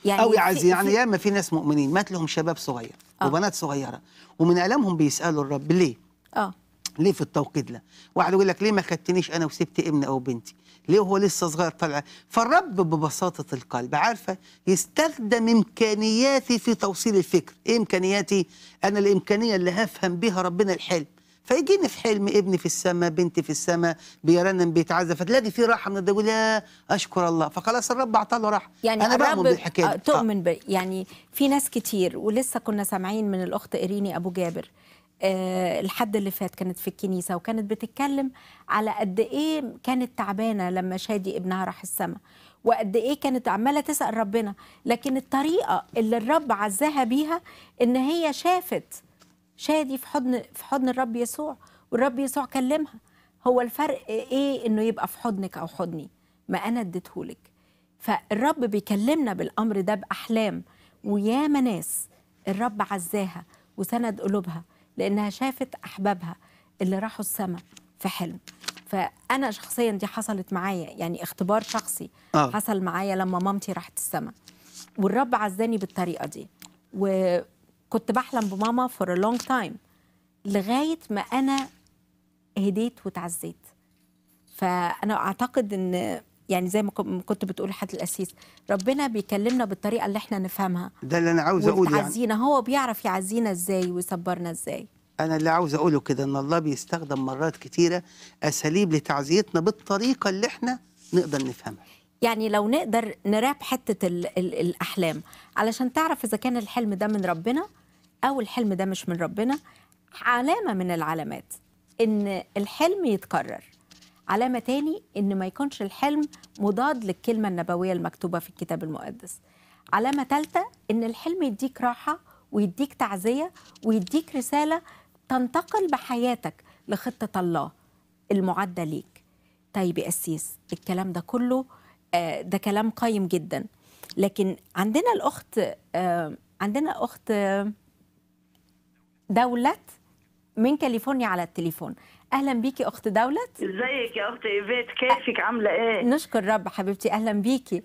يعني او يعزيني يعني ياما في ناس مؤمنين مات لهم شباب صغير أوه. وبنات صغيره ومن الامهم بيسالوا الرب ليه؟ اه ليه في التوقيت ده واحد يقول لك ليه ما خدتنيش انا وسبت ابني او بنتي ليه هو لسه صغير طالع فالرب ببساطه القلب عارفه يستخدم امكانياتي في توصيل الفكر ايه امكانياتي انا الامكانيه اللي هفهم بيها ربنا الحلم فيجيني في حلم ابني في السماء بنتي في السماء بيرنم بيتعزى فتلاقي في راحه من يقول يا اشكر الله فخلاص الرب له راحه يعني انا بؤمن بالحكايه آه، تؤمن يعني في ناس كتير ولسه كنا سامعين من الاخت ايريني ابو جابر آه، الحد اللي فات كانت في الكنيسة وكانت بتتكلم على قد إيه كانت تعبانة لما شادي ابنها راح السماء وقد إيه كانت عمالة تسأل ربنا لكن الطريقة اللي الرب عزاها بيها إن هي شافت شادي في حضن في حضن الرب يسوع والرب يسوع كلمها هو الفرق إيه إنه يبقى في حضنك أو حضني ما أنا اديتهولك فالرب بيكلمنا بالأمر ده بأحلام وياما ناس الرب عزاها وسند قلوبها لأنها شافت أحبابها اللي راحوا السما في حلم فأنا شخصيا دي حصلت معايا يعني اختبار شخصي آه. حصل معايا لما مامتي راحت السما والرب عزاني بالطريقة دي وكنت بحلم بماما فور ا لونج تايم لغاية ما أنا هديت وتعزيت فأنا أعتقد إن يعني زي ما كنت بتقول حد الاسيس ربنا بيكلمنا بالطريقه اللي احنا نفهمها ده اللي انا عاوز اقوله يعني هو بيعرف يعزينا ازاي ويصبرنا ازاي انا اللي عاوز اقوله كده ان الله بيستخدم مرات كتيره اساليب لتعزيتنا بالطريقه اللي احنا نقدر نفهمها يعني لو نقدر نراب حته الـ الـ الاحلام علشان تعرف اذا كان الحلم ده من ربنا او الحلم ده مش من ربنا علامه من العلامات ان الحلم يتكرر علامة تاني إن ما يكونش الحلم مضاد للكلمة النبوية المكتوبة في الكتاب المقدس علامة تالتة إن الحلم يديك راحة ويديك تعزية ويديك رسالة تنتقل بحياتك لخطة الله المعدة ليك طيب يا أسيس الكلام ده كله آه، ده كلام قيم جدا لكن عندنا الأخت آه، عندنا أخت دولة من كاليفورنيا على التليفون اهلا بيكي اخت دولت ازيك يا اخت ايفيت كيفك عامله ايه نشكر رب حبيبتي اهلا بيكي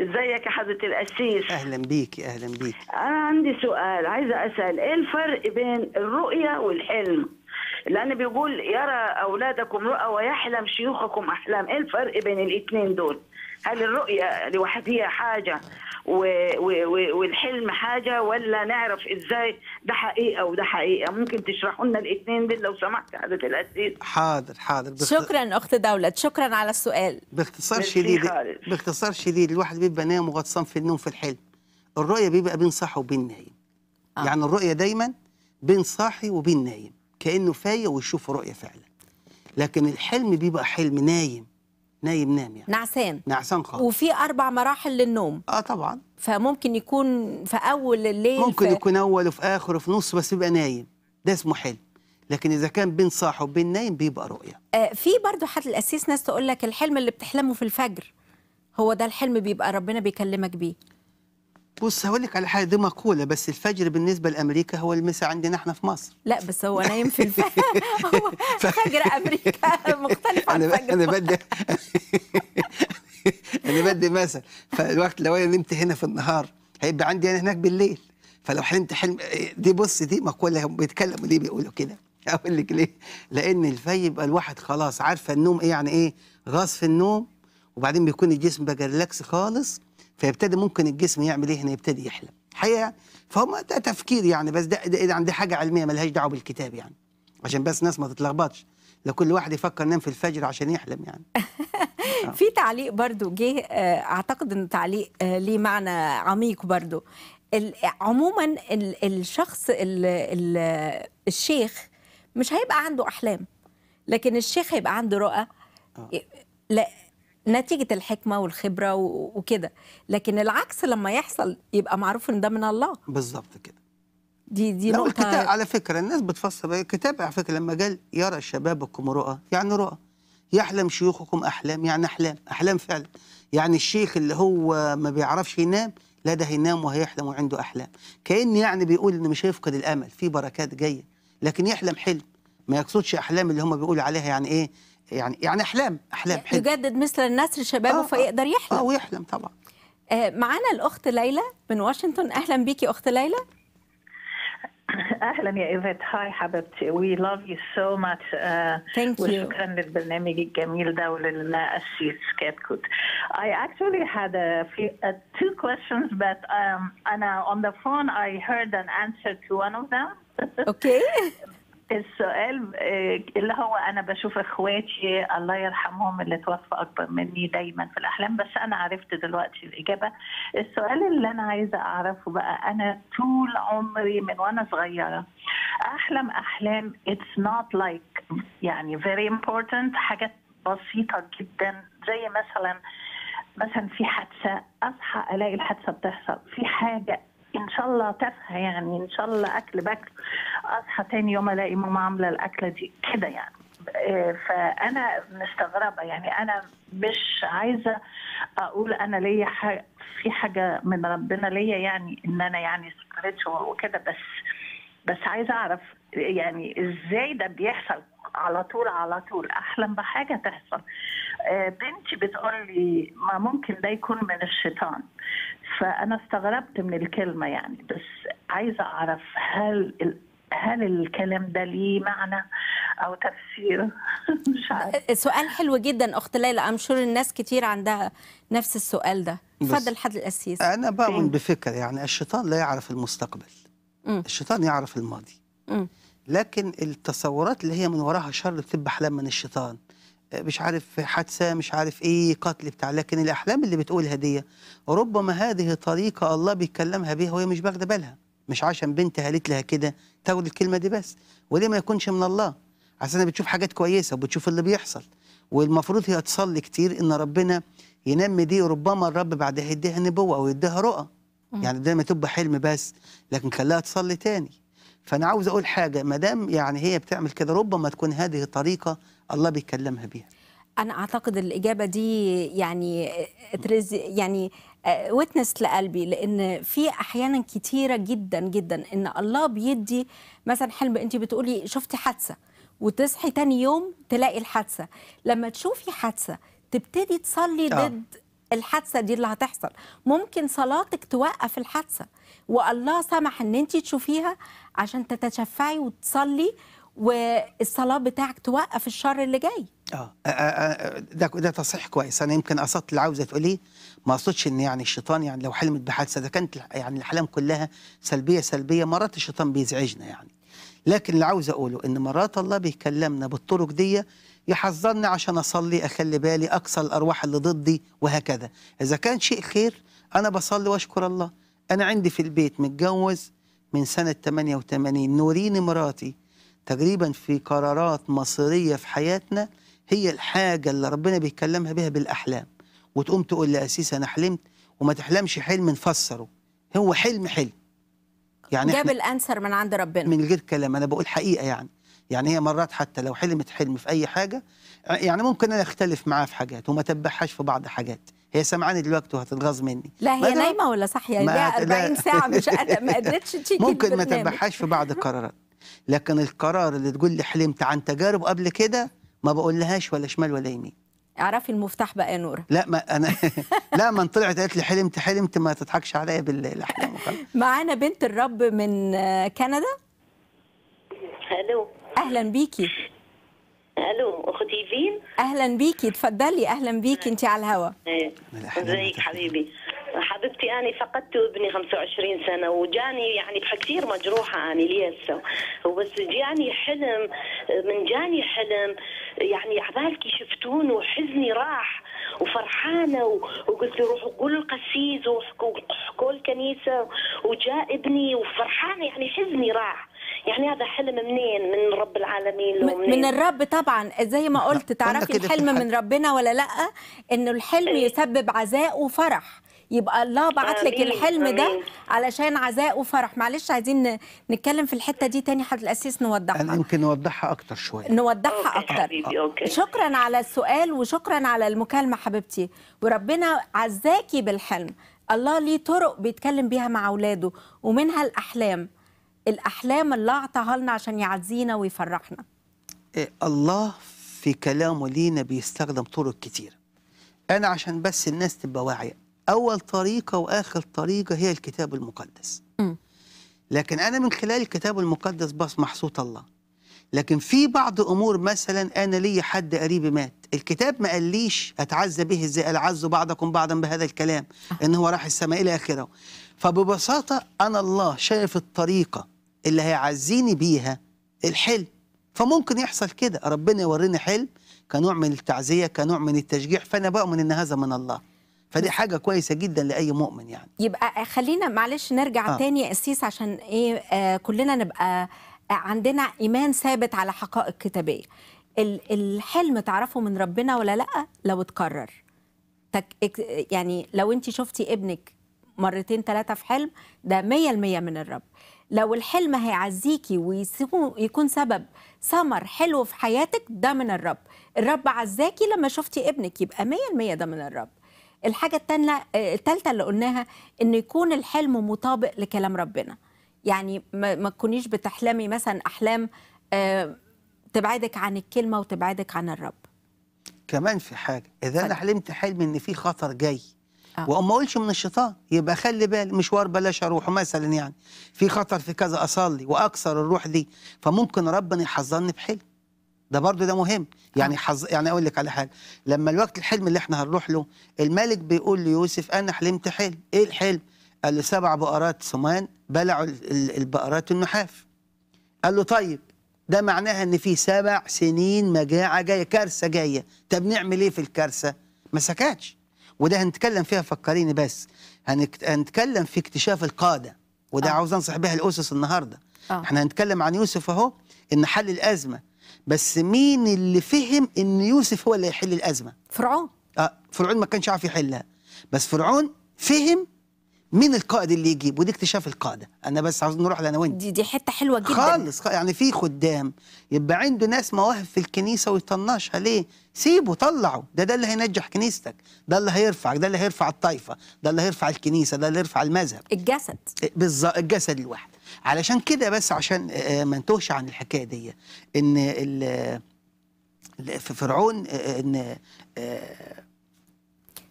ازيك يا حضره القسيس اهلا بيكي اهلا بيكي انا عندي سؤال عايزه اسال ايه الفرق بين الرؤيه والحلم لان بيقول يرى اولادكم رؤى ويحلم شيوخكم احلام ايه الفرق بين الاثنين دول هل الرؤية لوحدها حاجة والحلم حاجة ولا نعرف إزاي ده حقيقة وده حقيقة ممكن تشرحوا لنا الاثنين دول لو سمحت هذا الأسئلة حاضر حاضر بخت... شكرا أخت دولة شكرا على السؤال باختصار شديد باختصار شديد الواحد بيبقى نايم وغطسان في النوم في الحلم الرؤية بيبقى بين صاحي وبين نايم آه. يعني الرؤية دايما بين صاحي وبين نايم كأنه فايق ويشوف رؤية فعلا لكن الحلم بيبقى حلم نايم نايم نام يعني نعسان نعسان خالص وفي اربع مراحل للنوم اه طبعا فممكن يكون في اول الليل ممكن في... يكون اول وفي اخر وفي نص بس يبقى نايم ده اسمه حلم لكن اذا كان بين صاح وبين نايم بيبقى رؤيه آه في برضه حد الاساس ناس تقول لك الحلم اللي بتحلمه في الفجر هو ده الحلم بيبقى ربنا بيكلمك بيه بص هقول لك على حاجه دي مقوله بس الفجر بالنسبه لامريكا هو المساء عندنا احنا في مصر لا بس هو نايم في الفجر هو فجر امريكا مختلف عن فجر انا بدي انا بدي مثل فالوقت لو انا نمت هنا في النهار هيبقى عندي انا هناك بالليل فلو حلمت حلم دي بص دي مقوله بيتكلموا ليه بيقولوا كده اقول لك ليه لان الفي يبقى الواحد خلاص عارفه النوم ايه يعني ايه غاص في النوم وبعدين بيكون الجسم بقى ريلاكس خالص فيبتدي ممكن الجسم يعمل ايه هنا يبتدي يحلم حقيقه فهم ده تفكير يعني بس ده ده ده دي حاجه علميه ملهاش دعوه بالكتاب يعني عشان بس الناس ما تتلخبطش لو كل واحد يفكر نام في الفجر عشان يحلم يعني آه. في تعليق برضو جه آه، اعتقد ان تعليق آه، ليه معنى عميق برضو عموما الشخص الـ الـ الشيخ مش هيبقى عنده احلام لكن الشيخ هيبقى عنده رؤى لا نتيجه الحكمه والخبره وكده لكن العكس لما يحصل يبقى معروف ان ده من الله بالظبط كده دي دي نقطه الكتاب على فكره الناس بتفسر الكتاب على فكره لما قال يرى شبابكم رؤى يعني رؤى يحلم شيوخكم احلام يعني احلام احلام فعلا يعني الشيخ اللي هو ما بيعرفش ينام لا ده هينام وهيحلم وعنده احلام كان يعني بيقول انه مش هيفقد الامل في بركات جايه لكن يحلم حلم ما يقصدش احلام اللي هم بيقولوا عليها يعني ايه يعني يعني احلام احلام حلم. يجدد مثل النسر شبابه آه،, آه فيقدر يحلم اه ويحلم طبعا آه معانا الاخت ليلى من واشنطن اهلا بيكي اخت ليلى اهلا يا ايفيت هاي حبيبتي وي لاف يو سو ماتش ثانك يو وشكرا للبرنامج الجميل ده وللاسيس كاتكوت I actually had a few, كويشنز uh, two questions but um, أنا on the phone I heard an answer to one of them okay السؤال آه، اللي هو انا بشوف اخواتي الله يرحمهم اللي توفى اكبر مني دايما في الاحلام بس انا عرفت دلوقتي الاجابه السؤال اللي انا عايزه اعرفه بقى انا طول عمري من وانا صغيره احلم احلام اتس نوت لايك يعني فيري امبورتنت حاجات بسيطه جدا زي مثلا مثلا في حادثه اصحى الاقي الحادثه بتحصل في حاجه ان شاء الله تافهه يعني ان شاء الله اكل باكل اصحى تاني يوم الاقي ماما عامله الاكله دي كده يعني آه، فانا مستغربه يعني انا مش عايزه اقول انا ليا حاجة في حاجه من ربنا ليا يعني ان انا يعني سكرتش وكده بس بس عايزه اعرف يعني ازاي ده بيحصل على طول على طول احلم بحاجه تحصل آه، بنتي بتقول لي ما ممكن ده يكون من الشيطان فانا استغربت من الكلمه يعني بس عايزه اعرف هل هل الكلام ده ليه معنى او تفسير مش عارف سؤال حلو جدا اخت ليلى ام شور الناس كتير عندها نفس السؤال ده اتفضل حد الاسيس انا بؤمن إيه؟ بفكر يعني الشيطان لا يعرف المستقبل م. الشيطان يعرف الماضي م. لكن التصورات اللي هي من وراها شر بتبقى احلام من الشيطان آه، مش عارف حادثه مش عارف ايه قتل بتاع لكن الاحلام اللي بتقولها دي ربما هذه طريقه الله بيتكلمها بيها وهي مش واخده بالها مش عشان بنت قالت لها كده تاخد الكلمه دي بس وليه ما يكونش من الله عشان بتشوف حاجات كويسه وبتشوف اللي بيحصل والمفروض هي تصلي كتير ان ربنا ينمي دي ربما الرب بعدها يديها نبوه او يديها رؤى يعني ده ما تبقى حلم بس لكن خليها تصلي تاني فانا عاوز اقول حاجه ما دام يعني هي بتعمل كده ربما تكون هذه الطريقه الله بيكلمها بيها انا اعتقد الاجابه دي يعني آه، ترز يعني ويتنس آه، لقلبي لان في احيانا كتيره جدا جدا ان الله بيدي مثلا حلم انت بتقولي شفتي حادثه وتصحي تاني يوم تلاقي الحادثه لما تشوفي حادثه تبتدي تصلي آه. ضد الحادثه دي اللي هتحصل ممكن صلاتك توقف الحادثه والله سمح ان انت تشوفيها عشان تتشفعي وتصلي والصلاه بتاعك توقف الشر اللي جاي آه،, آه،, آه،, اه ده ده تصحيح كويس انا يمكن قصدت اللي عاوزه تقوليه ما اقصدش ان يعني الشيطان يعني لو حلمت بحادثه ده كانت يعني الاحلام كلها سلبيه سلبيه مرات الشيطان بيزعجنا يعني لكن اللي عاوز اقوله ان مرات الله بيكلمنا بالطرق دي يحذرني عشان اصلي اخلي بالي اكسر الارواح اللي ضدي وهكذا اذا كان شيء خير انا بصلي واشكر الله انا عندي في البيت متجوز من سنة 88 نورين مراتي تقريبا في قرارات مصيرية في حياتنا هي الحاجة اللي ربنا بيتكلمها بها بالأحلام وتقوم تقول لأسيس أنا حلمت وما تحلمش حلم نفسره هو حلم حلم يعني جاب الأنسر من عند ربنا من غير كلام أنا بقول حقيقة يعني يعني هي مرات حتى لو حلمت حلم في أي حاجة يعني ممكن أنا أختلف معاه في حاجات وما تبعهاش في بعض حاجات هي سامعاني دلوقتي وهتتغاظ مني لا هي نايمه ولا صاحيه ليها 40 ساعه مش انا ما قدرتش تيجي ممكن ما تتبعهاش في بعض القرارات لكن القرار اللي تقول لي حلمت عن تجارب قبل كده ما بقولهاش ولا شمال ولا يمين اعرفي المفتاح بقى يا نوره لا ما انا لا ما طلعت قالت لي حلمت حلمت ما تضحكش عليا بالاحلام معانا بنت الرب من كندا الو اهلا بيكي الو اختي فين اهلا بيكي تفضلي اهلا بيكي انت على الهوا ازيك حبيبي حبيبتي أنا فقدت ابني 25 سنة وجاني يعني كثير مجروحة أنا لسه وبس جاني حلم من جاني حلم يعني عبالكي شفتون وحزني راح وفرحانة وقلت لي روحوا قولوا القسيس وحكوا الكنيسة وجاء ابني وفرحانة يعني حزني راح يعني هذا حلم منين من رب العالمين ومنين؟ من الرب طبعا زي ما قلت تعرفي الحلم من ربنا ولا لا انه الحلم إيه. يسبب عزاء وفرح يبقى الله بعت لك الحلم ده علشان عزاء وفرح معلش عايزين نتكلم في الحته دي تاني حضرتك الاساس نوضحها أنا ممكن نوضحها اكتر شويه نوضحها أوكي اكتر حبيبي. أوكي. شكرا على السؤال وشكرا على المكالمه حبيبتي وربنا عزاكي بالحلم الله ليه طرق بيتكلم بيها مع اولاده ومنها الاحلام الأحلام الله أعطاها لنا عشان يعزينا ويفرحنا إيه، الله في كلامه لينا بيستخدم طرق كتير أنا عشان بس الناس تبقى واعية أول طريقة وآخر طريقة هي الكتاب المقدس م. لكن أنا من خلال الكتاب المقدس بس صوت الله لكن في بعض أمور مثلا أنا لي حد قريبي مات الكتاب ما قاليش أتعزى به إزاي العز بعضكم بعضا بهذا الكلام آه. إن هو راح السماء إلى آخره فببساطة أنا الله شايف الطريقة اللي هيعزيني بيها الحلم فممكن يحصل كده ربنا يوريني حلم كنوع من التعزيه كنوع من التشجيع فانا بؤمن ان هذا من الله فدي حاجه كويسه جدا لاي مؤمن يعني يبقى خلينا معلش نرجع آه. تاني يا قسيس عشان ايه آه كلنا نبقى آه، عندنا ايمان ثابت على حقائق كتابيه الحلم تعرفه من ربنا ولا لا لو اتكرر تك يعني لو انت شفتي ابنك مرتين ثلاثه في حلم ده 100% من الرب لو الحلم هيعزيكي ويكون سبب ثمر حلو في حياتك ده من الرب الرب عزاكي لما شفتي ابنك يبقى 100% ده من الرب الحاجة الثالثة آه، اللي قلناها إن يكون الحلم مطابق لكلام ربنا يعني ما, تكونيش بتحلمي مثلا أحلام آه، تبعدك عن الكلمة وتبعدك عن الرب كمان في حاجة إذا أنا حلمت حلم إن في خطر جاي آه. وأما اقولش من الشيطان يبقى خلي بالي مشوار بلاش اروح مثلا يعني في خطر في كذا اصلي واكسر الروح دي فممكن ربنا يحذرني بحلم ده برضو ده مهم يعني آه. حظ يعني اقول لك على حاجه لما الوقت الحلم اللي احنا هنروح له الملك بيقول ليوسف انا حلمت حلم ايه الحلم قال له سبع بقرات سمان بلعوا البقرات النحاف قال له طيب ده معناها ان في سبع سنين مجاعه جايه كارثه جايه طب نعمل ايه في الكارثه ما سكتش وده هنتكلم فيها فكريني بس هنتكلم في اكتشاف القاده وده آه. عاوز انصح بها الاسس النهارده آه. احنا هنتكلم عن يوسف اهو ان حل الازمه بس مين اللي فهم ان يوسف هو اللي هيحل الازمه فرعون اه فرعون ما كانش عارف يحلها بس فرعون فهم مين القائد اللي يجيب ودي اكتشاف القاده انا بس عاوز نروح لأنا وانت دي دي حته حلوه جدا خالص يعني في خدام يبقى عنده ناس مواهب في الكنيسه ويطنشها ليه سيبه طلعه ده ده اللي هينجح كنيستك ده اللي هيرفعك ده اللي هيرفع الطائفه ده اللي هيرفع الكنيسه ده اللي هيرفع المذهب الجسد إيه، بالظبط الجسد الواحد علشان كده بس عشان آه، آه، ما نتوهش عن الحكايه دي ان في فرعون آه، ان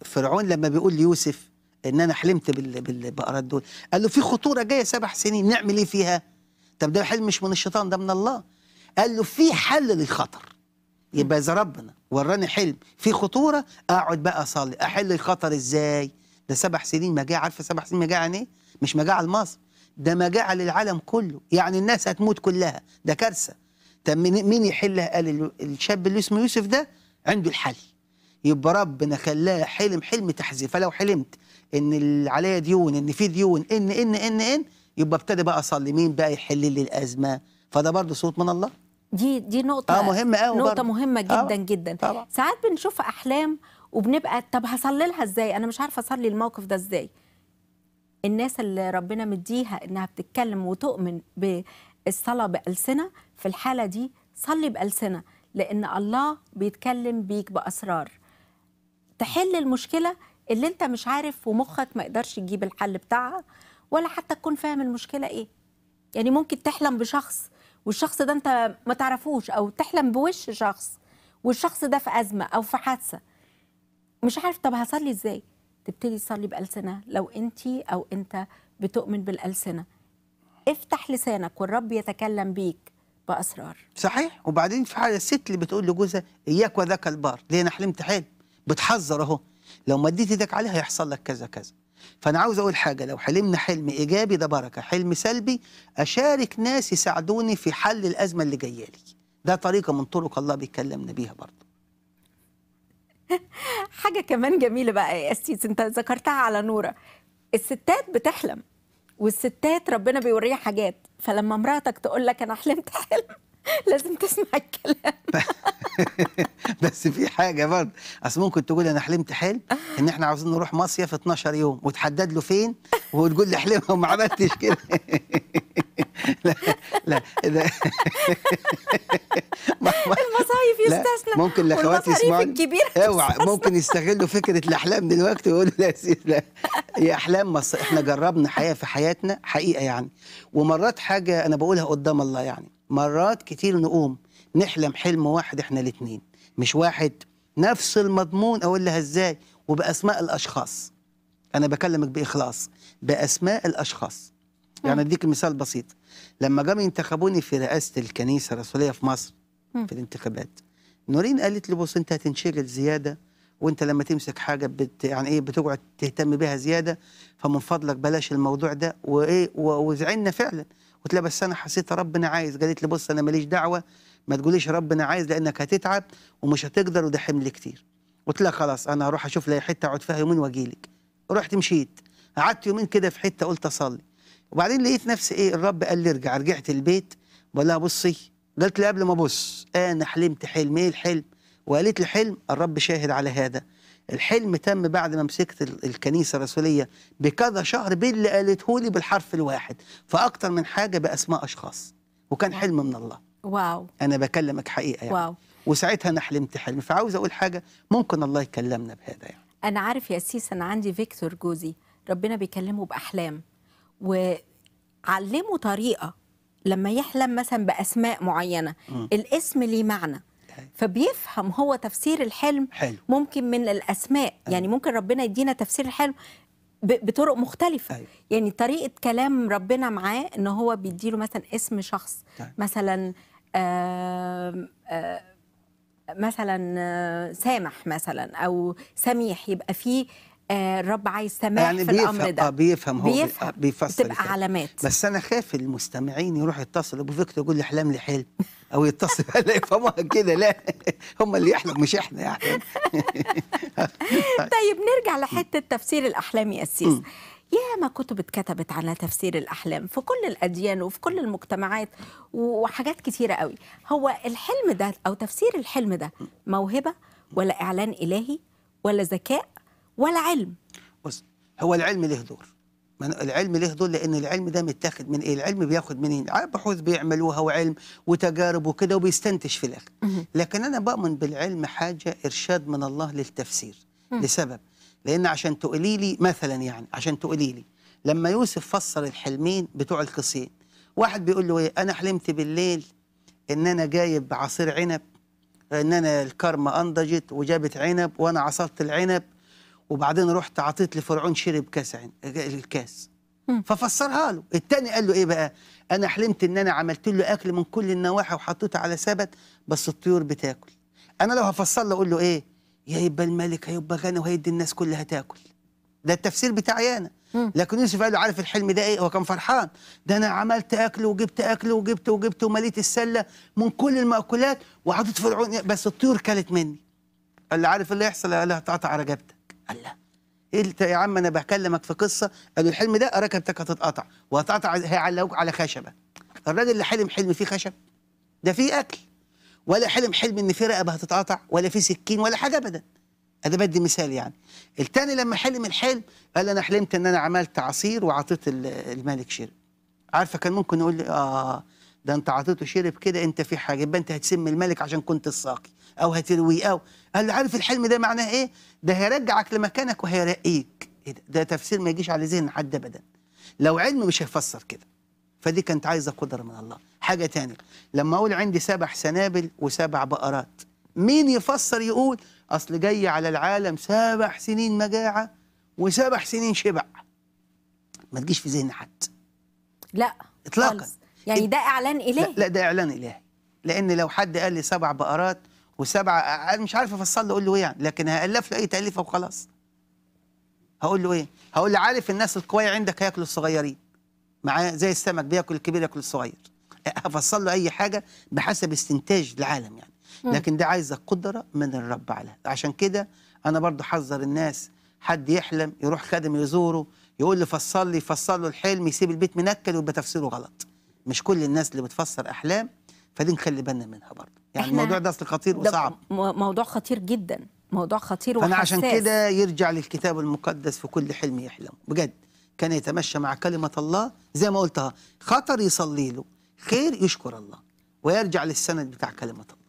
فرعون لما بيقول ليوسف ان انا حلمت بالبقرات دول قال له في خطوره جايه سبع سنين نعمل ايه فيها طب ده حلم مش من الشيطان ده من الله قال له في حل للخطر يبقى اذا ربنا وراني حلم في خطوره اقعد بقى اصلي احل الخطر ازاي ده سبع سنين مجاعه عارفه سبع سنين مجاعه يعني ايه مش مجاعه لمصر ده مجاعه للعالم كله يعني الناس هتموت كلها ده كارثه طب مين يحلها قال الشاب اللي اسمه يوسف ده عنده الحل يبقى ربنا خلاه حلم حلم تحذير فلو حلمت ان اللي عليا ديون ان في ديون ان ان ان ان يبقى ابتدي بقى اصلي مين بقى يحل لي الازمه فده برضه صوت من الله دي دي نقطه آه مهمه قوي نقطه برضه. مهمه آه، جدا آه جدا طبعا. ساعات بنشوف احلام وبنبقى طب هصلي لها ازاي انا مش عارفه اصلي الموقف ده ازاي الناس اللي ربنا مديها انها بتتكلم وتؤمن بالصلاه بالسنه في الحاله دي صلي بالسنه لان الله بيتكلم بيك باسرار تحل المشكله اللي انت مش عارف ومخك ما يقدرش يجيب الحل بتاعها ولا حتى تكون فاهم المشكله ايه يعني ممكن تحلم بشخص والشخص ده انت ما تعرفوش او تحلم بوش شخص والشخص ده في ازمه او في حادثه مش عارف طب هصلي ازاي تبتدي تصلي بالسنه لو انت او انت بتؤمن بالالسنه افتح لسانك والرب يتكلم بيك باسرار صحيح وبعدين في حاجه الست اللي بتقول لجوزها اياك وذاك البار ليه انا حلمت حلم بتحذر اهو لو مديت ايدك عليه هيحصل لك كذا كذا فانا عاوز اقول حاجه لو حلمنا حلم ايجابي ده بركه حلم سلبي اشارك ناس يساعدوني في حل الازمه اللي جايه لي ده طريقه من طرق الله بيكلمنا بيها برضه حاجه كمان جميله بقى يا استيس انت ذكرتها على نوره الستات بتحلم والستات ربنا بيوريها حاجات فلما مراتك تقول لك انا حلمت حلم لازم تسمع الكلام بس في حاجه برضه اصل ممكن تقول انا حلمت حلم آه. ان احنا عاوزين نروح مصيف 12 يوم وتحدد له فين وتقول لي حلمها وما عملتش كده لا لا ده المصايف يستسلم ممكن الاخوات يسمعوا اوعى ممكن يستغلوا فكره الاحلام دلوقتي ويقولوا لا لا هي احلام مصر احنا جربنا حياه في حياتنا حقيقه يعني ومرات حاجه انا بقولها قدام الله يعني مرات كتير نقوم نحلم حلم واحد احنا الاثنين مش واحد نفس المضمون اقولها ازاي وباسماء الاشخاص انا بكلمك باخلاص باسماء الاشخاص يعني اديك مثال بسيط لما جم ينتخبوني في رئاسه الكنيسه الرسوليه في مصر في الانتخابات نورين قالت لي بص انت هتنشغل زياده وانت لما تمسك حاجه بت يعني ايه بتقعد تهتم بيها زياده فمن فضلك بلاش الموضوع ده وايه وزعلنا فعلا قلت لها بس انا حسيت ربنا عايز قالت لي بص انا ماليش دعوه ما تقوليش ربنا عايز لانك هتتعب ومش هتقدر وده حمل كتير قلت لها خلاص انا هروح اشوف لي حته اقعد فيها يومين واجي لك رحت مشيت قعدت يومين كده في حته قلت اصلي وبعدين لقيت نفسي ايه الرب قال لي ارجع رجعت البيت بقول لها بصي قالت لي قبل ما ابص انا حلمت حلم ايه الحلم وقالت لي حلم الرب شاهد على هذا الحلم تم بعد ما مسكت الكنيسه الرسوليه بكذا شهر باللي قالته لي بالحرف الواحد فاكثر من حاجه باسماء اشخاص وكان حلم من الله واو انا بكلمك حقيقه يعني واو وساعتها انا حلمت حلم فعاوز اقول حاجه ممكن الله يكلمنا بهذا يعني انا عارف يا سيس انا عندي فيكتور جوزي ربنا بيكلمه باحلام وعلمه طريقه لما يحلم مثلا باسماء معينه م. الاسم ليه معنى فبيفهم هو تفسير الحلم حلو. ممكن من الاسماء أيوة. يعني ممكن ربنا يدينا تفسير الحلم بطرق مختلفة أيوة. يعني طريقة كلام ربنا معاه ان هو بيديله مثلا اسم شخص أيوة. مثلا آه آه مثلا سامح مثلا او سميح يبقى فيه آه، الرب عايز سماح يعني في الامر ده يعني بيفهم هو بيفهم بيفصل تبقى الفهم. علامات بس انا خايف المستمعين يروح يتصل ابو فيكتور يقول لي احلام لي حلم او يتصل لا يفهموها كده لا هم اللي يحلم مش احنا يعني طيب نرجع لحته تفسير الاحلام يا اسيس ياما كتب اتكتبت على تفسير الأحلام في كل الأديان وفي كل المجتمعات وحاجات كثيره قوي هو الحلم ده أو تفسير الحلم ده موهبة ولا إعلان إلهي ولا ذكاء ولا علم بص هو العلم له دور العلم له دور لان العلم ده متاخد من ايه العلم بياخد منين بحوث بيعملوها وعلم وتجارب وكده وبيستنتج في الاخر لكن انا بؤمن بالعلم حاجه ارشاد من الله للتفسير لسبب لان عشان تقولي لي مثلا يعني عشان تقولي لي لما يوسف فسر الحلمين بتوع القصين واحد بيقول له ايه انا حلمت بالليل ان انا جايب عصير عنب ان انا الكرمه انضجت وجابت عنب وانا عصرت العنب وبعدين رحت عطيت لفرعون شرب كاس عين الكاس ففسرها له التاني قال له ايه بقى انا حلمت ان انا عملت له اكل من كل النواحي وحطيته على سبت بس الطيور بتاكل انا لو هفسر له اقول له ايه يا يبقى الملك هيبقى غني وهيدي الناس كلها تاكل ده التفسير بتاعي انا لكن يوسف قال له عارف الحلم ده ايه هو كان فرحان ده انا عملت اكل وجبت اكل وجبت وجبت ومليت السله من كل المأكولات وحطيت فرعون بس الطيور كلت مني قال لي عارف اللي يحصل قال له هتقطع رقبتك الله انت يا عم انا بكلمك في قصه قالوا الحلم ده ركبتك هتتقطع وهتقطع هيعلقوك على خشبه الراجل اللي حلم حلم فيه خشب ده فيه اكل ولا حلم حلم ان في رقبه هتتقطع ولا في سكين ولا حاجه ابدا انا بدي مثال يعني التاني لما حلم الحلم قال انا حلمت ان انا عملت عصير وعطيت الملك شرب عارفه كان ممكن يقول لي اه ده انت عطيته شرب كده انت في حاجه يبقى انت هتسم الملك عشان كنت الساقي او هترويه او قال له عارف الحلم ده معناه ايه ده هيرجعك لمكانك وهيرقيك إيه ده, ده تفسير ما يجيش على ذهن حد ابدا لو علم مش هيفسر كده فدي كانت عايزه قدره من الله حاجه تانية لما اقول عندي سبع سنابل وسبع بقرات مين يفسر يقول اصل جاي على العالم سبع سنين مجاعه وسبع سنين شبع ما تجيش في ذهن حد لا اطلاقا يعني ده اعلان الهي لا, لا ده اعلان الهي لان لو حد قال لي سبع بقرات وسبعه مش عارف افصل له اقول له ايه يعني لكن هالف له اي تاليفه وخلاص هقول له ايه هقول له عارف الناس القويه عندك هياكلوا الصغيرين مع زي السمك بياكل الكبير ياكل الصغير هفصل له اي حاجه بحسب استنتاج العالم يعني لكن ده عايزه قدره من الرب على عشان كده انا برضو حذر الناس حد يحلم يروح خادم يزوره يقول لي فصل لي فصل له الحلم يسيب البيت منكد ويبقى تفسيره غلط مش كل الناس اللي بتفسر احلام فدي نخلي بالنا منها برضه يعني الموضوع ده اصل خطير وصعب موضوع خطير جدا موضوع خطير وحساس فأنا عشان كده يرجع للكتاب المقدس في كل حلم يحلم بجد كان يتمشى مع كلمة الله زي ما قلتها خطر يصلي له خير يشكر الله ويرجع للسند بتاع كلمة الله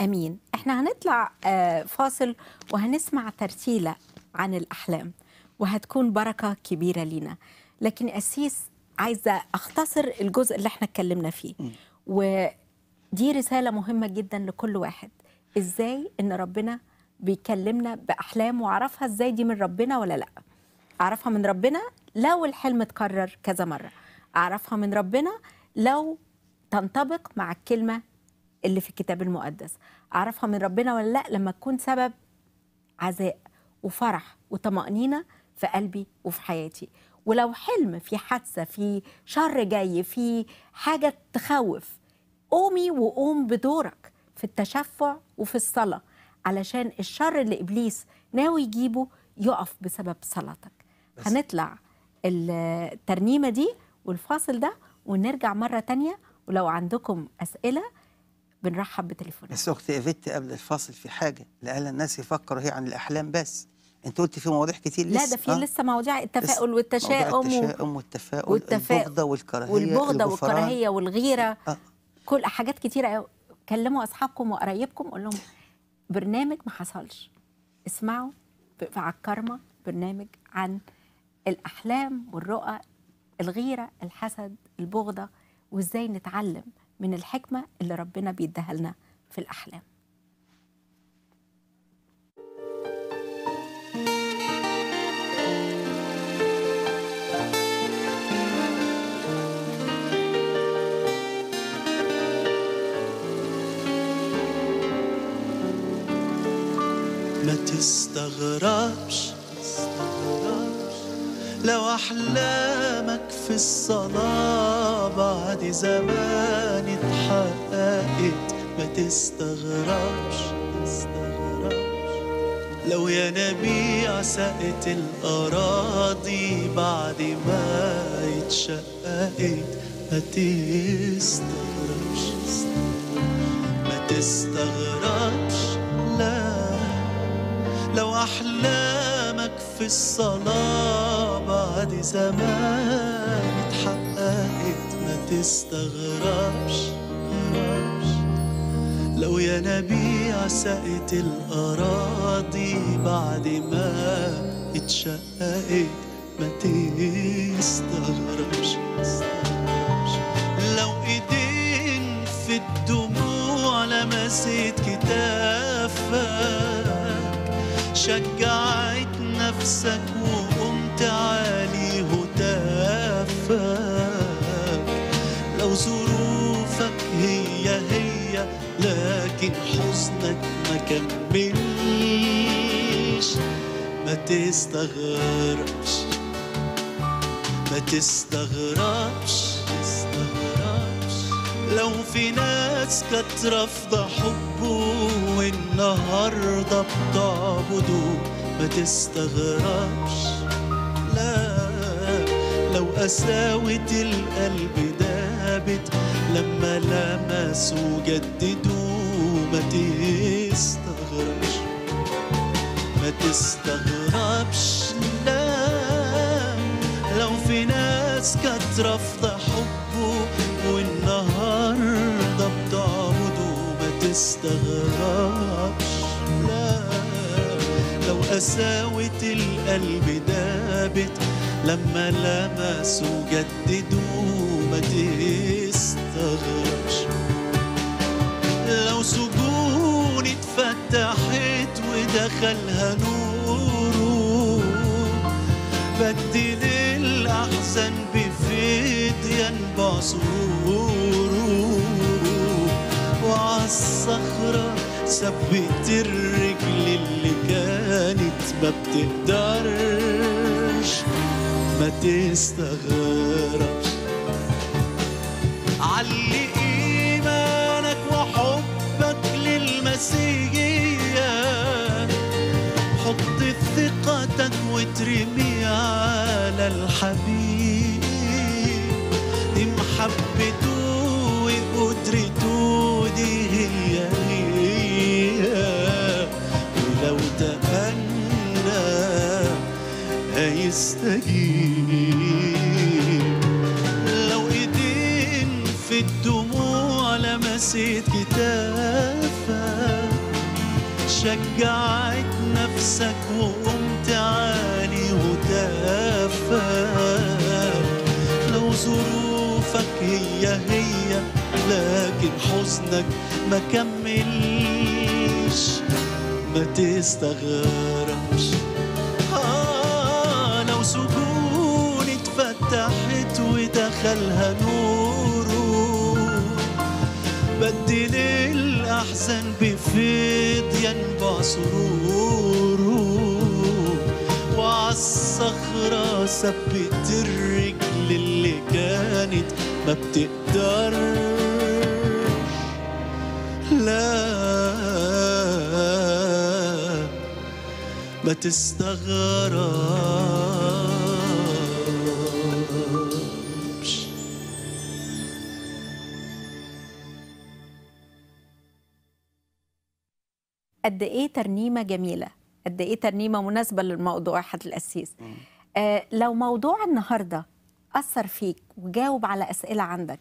أمين احنا هنطلع آه، فاصل وهنسمع ترتيلة عن الأحلام وهتكون بركة كبيرة لينا لكن أسيس عايزة أختصر الجزء اللي احنا اتكلمنا فيه م. و دي رسالة مهمة جدا لكل واحد ازاي ان ربنا بيكلمنا بأحلام وعرفها ازاي دي من ربنا ولا لا أعرفها من ربنا لو الحلم اتكرر كذا مرة أعرفها من ربنا لو تنطبق مع الكلمة اللي في الكتاب المقدس أعرفها من ربنا ولا لا لما تكون سبب عزاء وفرح وطمأنينة في قلبي وفي حياتي ولو حلم في حادثة في شر جاي في حاجة تخوف قومي وقوم بدورك في التشفع وفي الصلاة علشان الشر اللي إبليس ناوي يجيبه يقف بسبب صلاتك بس. هنطلع الترنيمة دي والفاصل ده ونرجع مرة تانية ولو عندكم أسئلة بنرحب بتليفونك بس أختي إيفيت قبل الفاصل في حاجة لأن الناس يفكروا هي عن الأحلام بس انت قلت في مواضيع كتير لسه لا ده في آه. لسه مواضيع التفاؤل والتشاؤم التشاؤم والتفاؤل, والتفاؤل والبغضه والكراهيه والبغضه والكراهيه والغيره آه كل حاجات كتيره كلموا اصحابكم وقرايبكم قول لهم برنامج ما حصلش اسمعوا على الكرمه برنامج عن الاحلام والرؤى الغيره الحسد البغضه وازاي نتعلم من الحكمه اللي ربنا بيديها لنا في الاحلام تستغربش لو أحلامك في الصلاة بعد زمان اتحققت ما تستغربش لو ينابيع سقت الأراضي بعد ما اتشققت ما تستغربش ما تستغربش لا لو أحلامك في الصلاة بعد زمان اتحققت ما تستغربش لو ينابيع سقت الأراضي بعد ما اتشققت ما تستغربش لو ايدين في الدموع لمست كتاب شجعت نفسك وقمت عالي هتافك لو ظروفك هي هي لكن حزنك ما كملش ما تستغربش ما تستغربش لو في ناس كانت رافضة حبه والنهاردة بتعبده ما تستغربش لا لو قساوة القلب دابت لما لمسه جددوا ما تستغربش ما تستغربش لا لو في ناس كانت رافضة حبه النهاردة بتعبده وما تستغربش لا لو قساوة القلب دابت لما لمسوا جددوا ما تستغربش لو سجون اتفتحت ودخلها نوره بدل الأحزان مضيا وعلى وعالصخرة ثبت الرجل اللي كانت ما بتقدرش ما تستغربش علي إيمانك وحبك للمسيحية حط ثقتك وترمي على الحبيب يستجيب لو ايدين في الدموع لمست كتافك شجعت نفسك وقمت عالي وتافه لو ظروفك هي هي لا لكن حزنك ما كملش ما تستغربش آه لو سجوني اتفتحت ودخلها نوره بدل الأحزان بفيض ينبع سروره وعالصخرة ثبت الرجل اللي كانت ما بتقدر ما تستغربش قد ايه ترنيمه جميله قد ايه ترنيمه مناسبه للموضوع هتلأسيس آه لو موضوع النهارده اثر فيك وجاوب على اسئله عندك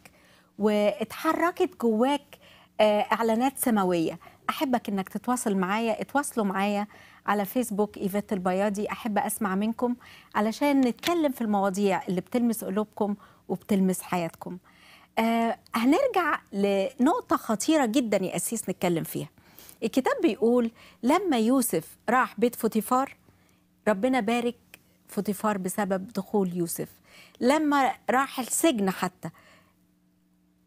واتحركت جواك آه، اعلانات سماويه احبك انك تتواصل معايا اتواصلوا معايا على فيسبوك ايفيت البياضي احب اسمع منكم علشان نتكلم في المواضيع اللي بتلمس قلوبكم وبتلمس حياتكم آه هنرجع لنقطه خطيره جدا يا اسيس نتكلم فيها الكتاب بيقول لما يوسف راح بيت فوتيفار ربنا بارك فوتيفار بسبب دخول يوسف لما راح السجن حتى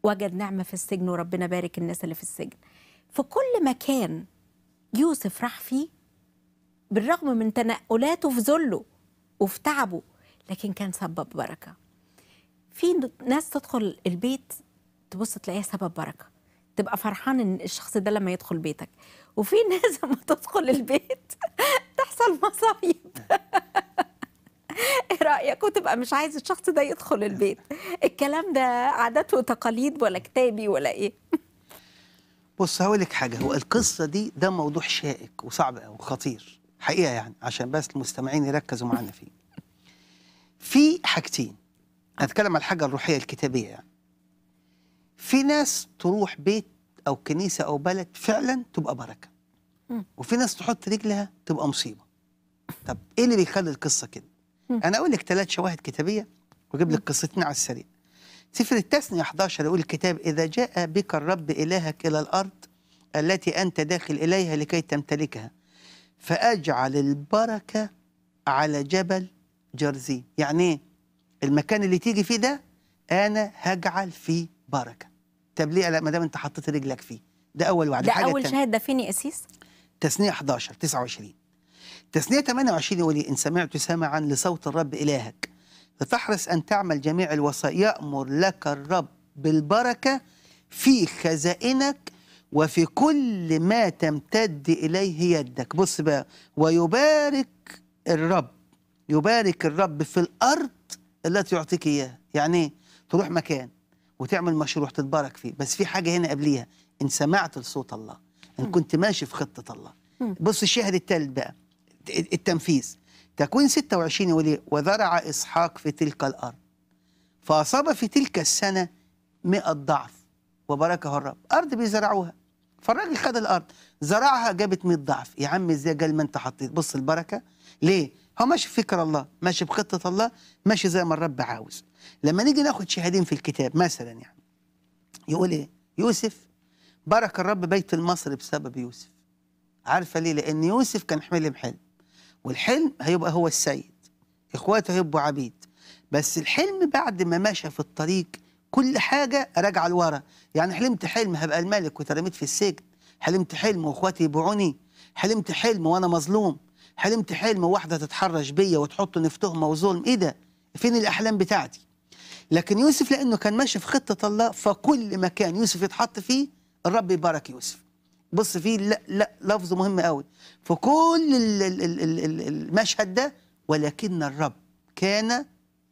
وجد نعمة في السجن وربنا بارك الناس اللي في السجن في كل مكان يوسف راح فيه بالرغم من تنقلاته في ذله وفي تعبه لكن كان سبب بركه في ناس تدخل البيت تبص تلاقيها سبب بركه تبقى فرحان ان الشخص ده لما يدخل بيتك وفي ناس لما تدخل البيت تحصل مصايب ايه رايك وتبقى مش عايز الشخص ده يدخل البيت الكلام ده عادات وتقاليد ولا كتابي ولا ايه بص هقول لك حاجه هو القصه دي ده موضوع شائك وصعب وخطير حقيقه يعني عشان بس المستمعين يركزوا معانا فيه في حاجتين هتكلم على الحاجه الروحيه الكتابيه يعني في ناس تروح بيت او كنيسه او بلد فعلا تبقى بركه وفي ناس تحط رجلها تبقى مصيبه طب ايه اللي بيخلي القصه كده انا اقول لك ثلاث شواهد كتابيه واجيب لك قصتين على السريع سفر التثنية 11 يقول الكتاب إذا جاء بك الرب إلهك إلى الأرض التي أنت داخل إليها لكي تمتلكها فأجعل البركة على جبل جرزي يعني إيه؟ المكان اللي تيجي فيه ده أنا هجعل فيه بركة طب ليه ما دام أنت حطيت رجلك فيه ده أول وعد ده أول شاهد ده فين يا أسيس؟ تسنية 11 29 تسنية 28 يقول إن سمعت سمعا لصوت الرب إلهك فتحرص أن تعمل جميع الوصايا يأمر لك الرب بالبركة في خزائنك وفي كل ما تمتد إليه يدك بص بقى ويبارك الرب يبارك الرب في الأرض التي يعطيك إياها يعني إيه؟ تروح مكان وتعمل مشروع تتبارك فيه بس في حاجة هنا قبليها إن سمعت لصوت الله إن كنت ماشي في خطة الله بص الشاهد التالت بقى التنفيذ تكوين 26 يقول ايه وزرع إسحاق في تلك الأرض فأصاب في تلك السنة 100 ضعف وباركه الرب أرض بيزرعوها فالراجل خد الارض زرعها جابت 100 ضعف يا عم ازاي قال ما انت حطيت بص البركه ليه هو ماشي بفكر الله ماشي بخطه الله ماشي زي ما الرب عاوز لما نيجي ناخد شهادين في الكتاب مثلا يعني يقول ايه يوسف بارك الرب بيت المصري بسبب يوسف عارفه ليه لان يوسف كان حلم حلم والحلم هيبقى هو السيد اخواته هيبقوا عبيد بس الحلم بعد ما مشى في الطريق كل حاجه راجعه لورا يعني حلمت حلم هبقى الملك واترميت في السجن حلمت حلم واخواتي يبيعوني حلمت حلم وانا مظلوم حلمت حلم واحده تتحرش بيا وتحط نفتهم وظلم ايه ده فين الاحلام بتاعتي لكن يوسف لانه كان ماشي في خطه الله فكل مكان يوسف يتحط فيه الرب يبارك يوسف بص فيه لا لا لفظ مهم قوي فكل المشهد ده ولكن الرب كان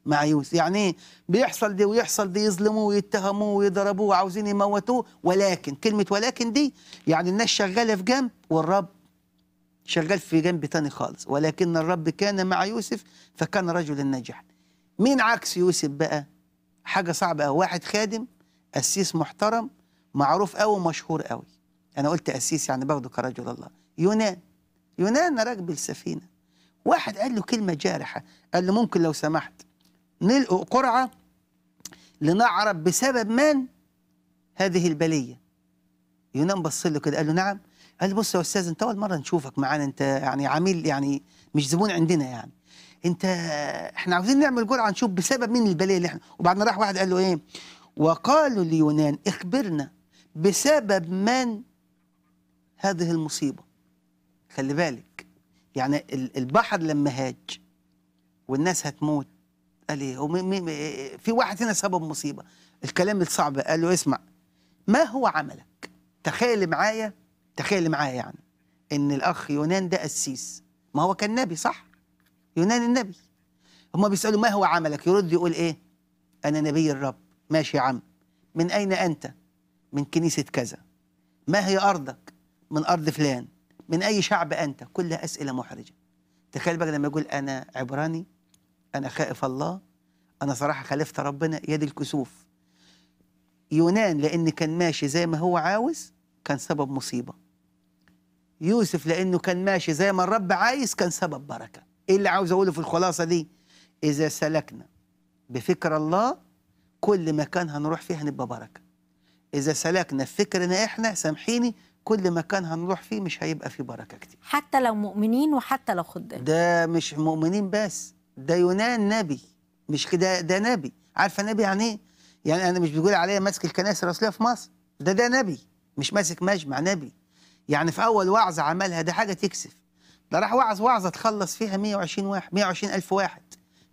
مع يوسف يعني ايه بيحصل دي ويحصل دي يظلموه ويتهموه ويضربوه وعاوزين يموتوه ولكن كلمة ولكن دي يعني الناس شغالة في جنب والرب شغال في جنب تاني خالص ولكن الرب كان مع يوسف فكان رجل ناجح مين عكس يوسف بقى حاجة صعبة أوي واحد خادم قسيس محترم معروف أو ومشهور قوي أنا قلت قسيس يعني باخده كرجل الله يونان يونان راكب السفينة واحد قال له كلمة جارحة قال له ممكن لو سمحت نلقوا قرعة لنعرف بسبب من هذه البلية يونان بص له كده قال له نعم قال له بص يا أستاذ أنت أول مرة نشوفك معانا أنت يعني عميل يعني مش زبون عندنا يعني أنت إحنا عاوزين نعمل جرعة نشوف بسبب مين البلية اللي إحنا وبعدين راح واحد قال له إيه وقالوا ليونان اخبرنا بسبب من هذه المصيبة خلي بالك يعني البحر لما هاج والناس هتموت قال إيه؟ هو في واحد هنا سبب مصيبه الكلام الصعب قال له اسمع ما هو عملك تخيل معايا تخيل معايا يعني ان الاخ يونان ده قسيس ما هو كان نبي صح يونان النبي هما بيسالوا ما هو عملك يرد يقول ايه انا نبي الرب ماشي يا عم من اين انت من كنيسه كذا ما هي ارضك من ارض فلان من اي شعب انت كلها اسئله محرجه تخيل بقى لما يقول انا عبراني انا خائف الله انا صراحه خالفت ربنا يد الكسوف يونان لان كان ماشي زي ما هو عاوز كان سبب مصيبه يوسف لانه كان ماشي زي ما الرب عايز كان سبب بركه ايه اللي عاوز اقوله في الخلاصه دي اذا سلكنا بفكر الله كل مكان هنروح فيه هنبقى بركه اذا سلكنا في فكرنا احنا سامحيني كل مكان هنروح فيه مش هيبقى فيه بركه كتير حتى لو مؤمنين وحتى لو خدام ده مش مؤمنين بس ده يونان نبي مش كده ده نبي عارفه نبي يعني ايه يعني انا مش بيقول عليا ماسك الكنائس الرسولية في مصر ده ده نبي مش ماسك مجمع نبي يعني في اول وعظه عملها ده حاجه تكسف ده راح وعظ وعظه تخلص فيها 120 واحد 120 الف واحد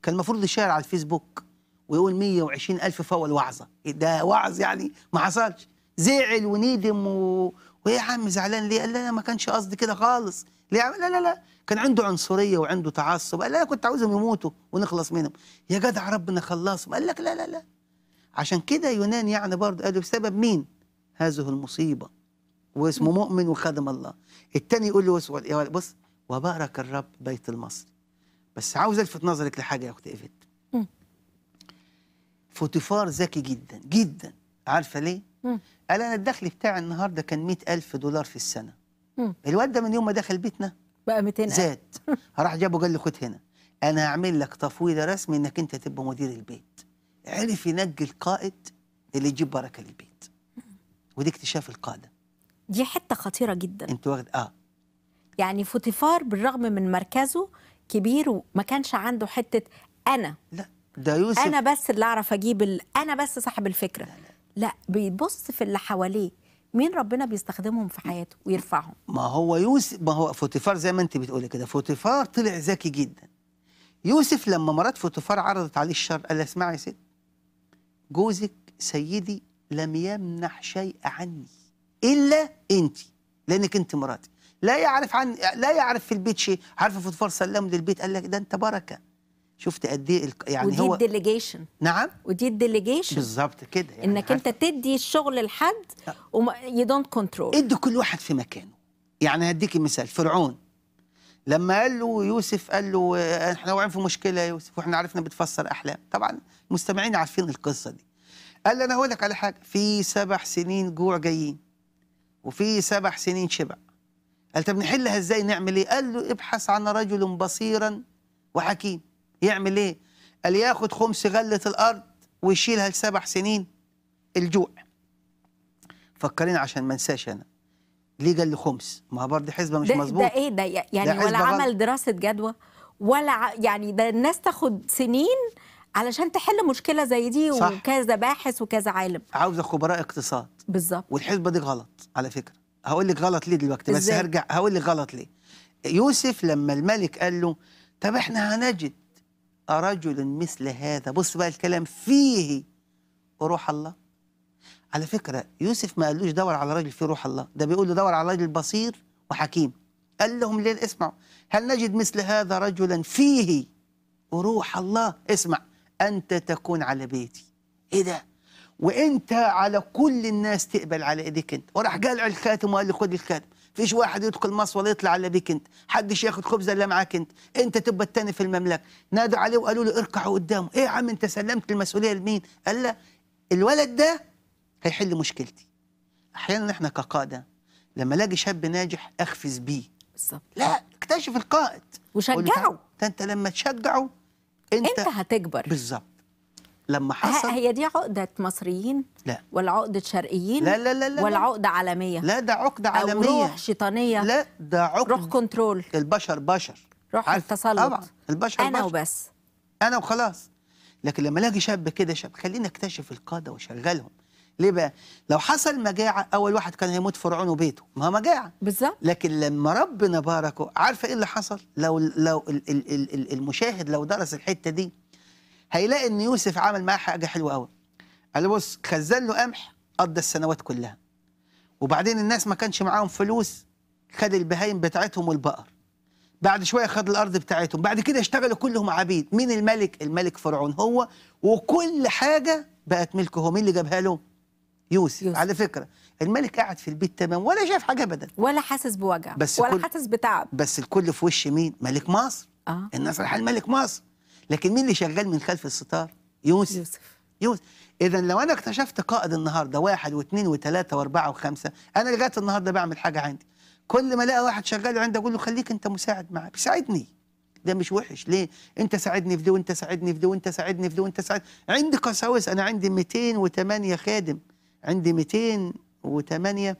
كان المفروض يشير على الفيسبوك ويقول 120 الف في اول وعظه إيه ده وعظ يعني ما حصلش زعل وندم و... وايه يا عم زعلان ليه؟ قال لا انا ما كانش قصدي كده خالص ليه لا لا لا كان عنده عنصريه وعنده تعصب قال لا كنت عاوزهم يموتوا ونخلص منهم يا جدع ربنا خلصهم قال لك لا لا لا عشان كده يونان يعني برضه قالوا بسبب مين هذه المصيبه واسمه مؤمن وخدم الله التاني يقول له بص وبارك الرب بيت المصري بس عاوز الفت نظرك لحاجه يا اخت إيفيت فوتيفار ذكي جدا جدا عارفه ليه قال انا الدخل بتاعي النهارده كان مئة ألف دولار في السنه الواد ده من يوم ما دخل بيتنا بقى 200000 زاد راح جابه قال له خد هنا انا هعمل لك تفويضه رسمي انك انت تبقى مدير البيت عرف ينقي القائد اللي يجيب بركه للبيت ودي اكتشاف القاده دي حته خطيره جدا انت واخد اه يعني فوتيفار بالرغم من مركزه كبير وما كانش عنده حته انا لا ده يوسف انا بس اللي اعرف اجيب ال... انا بس صاحب الفكره لا, لا. لا بيبص في اللي حواليه مين ربنا بيستخدمهم في حياته ويرفعهم ما هو يوسف ما هو فوتيفار زي ما انت بتقولي كده فوتيفار طلع ذكي جدا يوسف لما مرات فوتيفار عرضت عليه الشر قال لها اسمعي يا ست جوزك سيدي لم يمنح شيء عني الا انت لانك انت مراتي لا يعرف عن لا يعرف في البيت شيء عارفه فوتيفار سلمه للبيت قال لك ده انت بركه شفت قد ايه يعني ودي هو ودي الديليجيشن نعم ودي الديليجيشن بالظبط كده يعني انك انت تدي الشغل لحد يو دونت كنترول ادي كل واحد في مكانه يعني هديكي مثال فرعون لما قال له يوسف قال له آه، احنا واقعين في مشكله يا يوسف واحنا عرفنا بتفسر احلام طبعا المستمعين عارفين القصه دي قال لي انا هقول لك على حاجه في سبع سنين جوع جايين وفي سبع سنين شبع قال طب نحلها ازاي نعمل ايه قال له ابحث عن رجل بصيرا وحكيم يعمل ايه؟ قال ياخد خمس غلة الأرض ويشيلها لسبع سنين الجوع فكرين عشان ما انساش أنا ليه قال لي خمس؟ ما هو برضه حسبة مش مظبوط ده ايه ده يعني ده ولا عمل دراسة جدوى ولا يعني ده الناس تاخد سنين علشان تحل مشكله زي دي صح. وكذا باحث وكذا عالم عاوزه خبراء اقتصاد بالظبط والحسبه دي غلط على فكره هقول لك غلط ليه دلوقتي بس هرجع هقول لك غلط ليه يوسف لما الملك قال له طب احنا هنجد أرجل مثل هذا بص بقى الكلام فيه روح الله على فكرة يوسف ما قالوش دور على راجل فيه روح الله ده بيقول له دور على راجل بصير وحكيم قال لهم ليه اسمعوا هل نجد مثل هذا رجلا فيه روح الله اسمع أنت تكون على بيتي إيه ده وانت على كل الناس تقبل على ايديك انت وراح قال الخاتم وقال لي خد الخاتم فيش واحد يدخل مصر ولا يطلع الا بيك انت حدش ياخد خبز الا معاك انت انت تبقى الثاني في المملكه نادوا عليه وقالوا له اركعوا قدامه ايه يا عم انت سلمت المسؤوليه لمين قال لا الولد ده هيحل مشكلتي احيانا احنا كقاده لما الاقي شاب ناجح اخفز بيه بالظبط لا اكتشف القائد وشجعه ده انت لما تشجعه انت انت هتكبر بالظبط لما حصل هي دي عقدة مصريين؟ لا ولا عقدة شرقيين؟ لا لا لا, لا ولا عقدة عالمية؟ لا ده عقدة عالمية أو روح شيطانية؟ لا ده عقدة روح كنترول البشر بشر روح التسلط طبعا البشر أنا بشر. وبس أنا وخلاص لكن لما الاقي شاب كده شاب خليني اكتشف القادة واشغلهم ليه بقى؟ لو حصل مجاعة أول واحد كان هيموت فرعون وبيته ما هو مجاعة بالظبط لكن لما ربنا باركه عارفة إيه اللي حصل؟ لو لو المشاهد لو درس الحتة دي هيلاقي ان يوسف عمل معاه حاجه حلوه قوي قال له بص خزن له قمح قضى السنوات كلها وبعدين الناس ما كانش معاهم فلوس خد البهايم بتاعتهم والبقر بعد شويه خد الارض بتاعتهم بعد كده اشتغلوا كلهم عبيد مين الملك الملك فرعون هو وكل حاجه بقت ملكه هو مين اللي جابها له يوسف, يوسف. على فكره الملك قاعد في البيت تمام ولا شاف حاجه ابدا ولا حاسس بوجع بس ولا كل... حاسس بتعب بس الكل في وش مين ملك مصر آه. الناس رايحه الملك مصر لكن مين اللي شغال من خلف الستار يوسف يوسف, يوسف. اذا لو انا اكتشفت قائد النهارده واحد واثنين وثلاثه واربعه وخمسه انا لغايه النهارده بعمل حاجه عندي كل ما الاقي واحد شغال عندي اقول له خليك انت مساعد معاه بيساعدني ده مش وحش ليه انت ساعدني في ده وانت ساعدني في ده وانت ساعدني في ده وانت ساعد عندي قساوس انا عندي 208 خادم عندي 208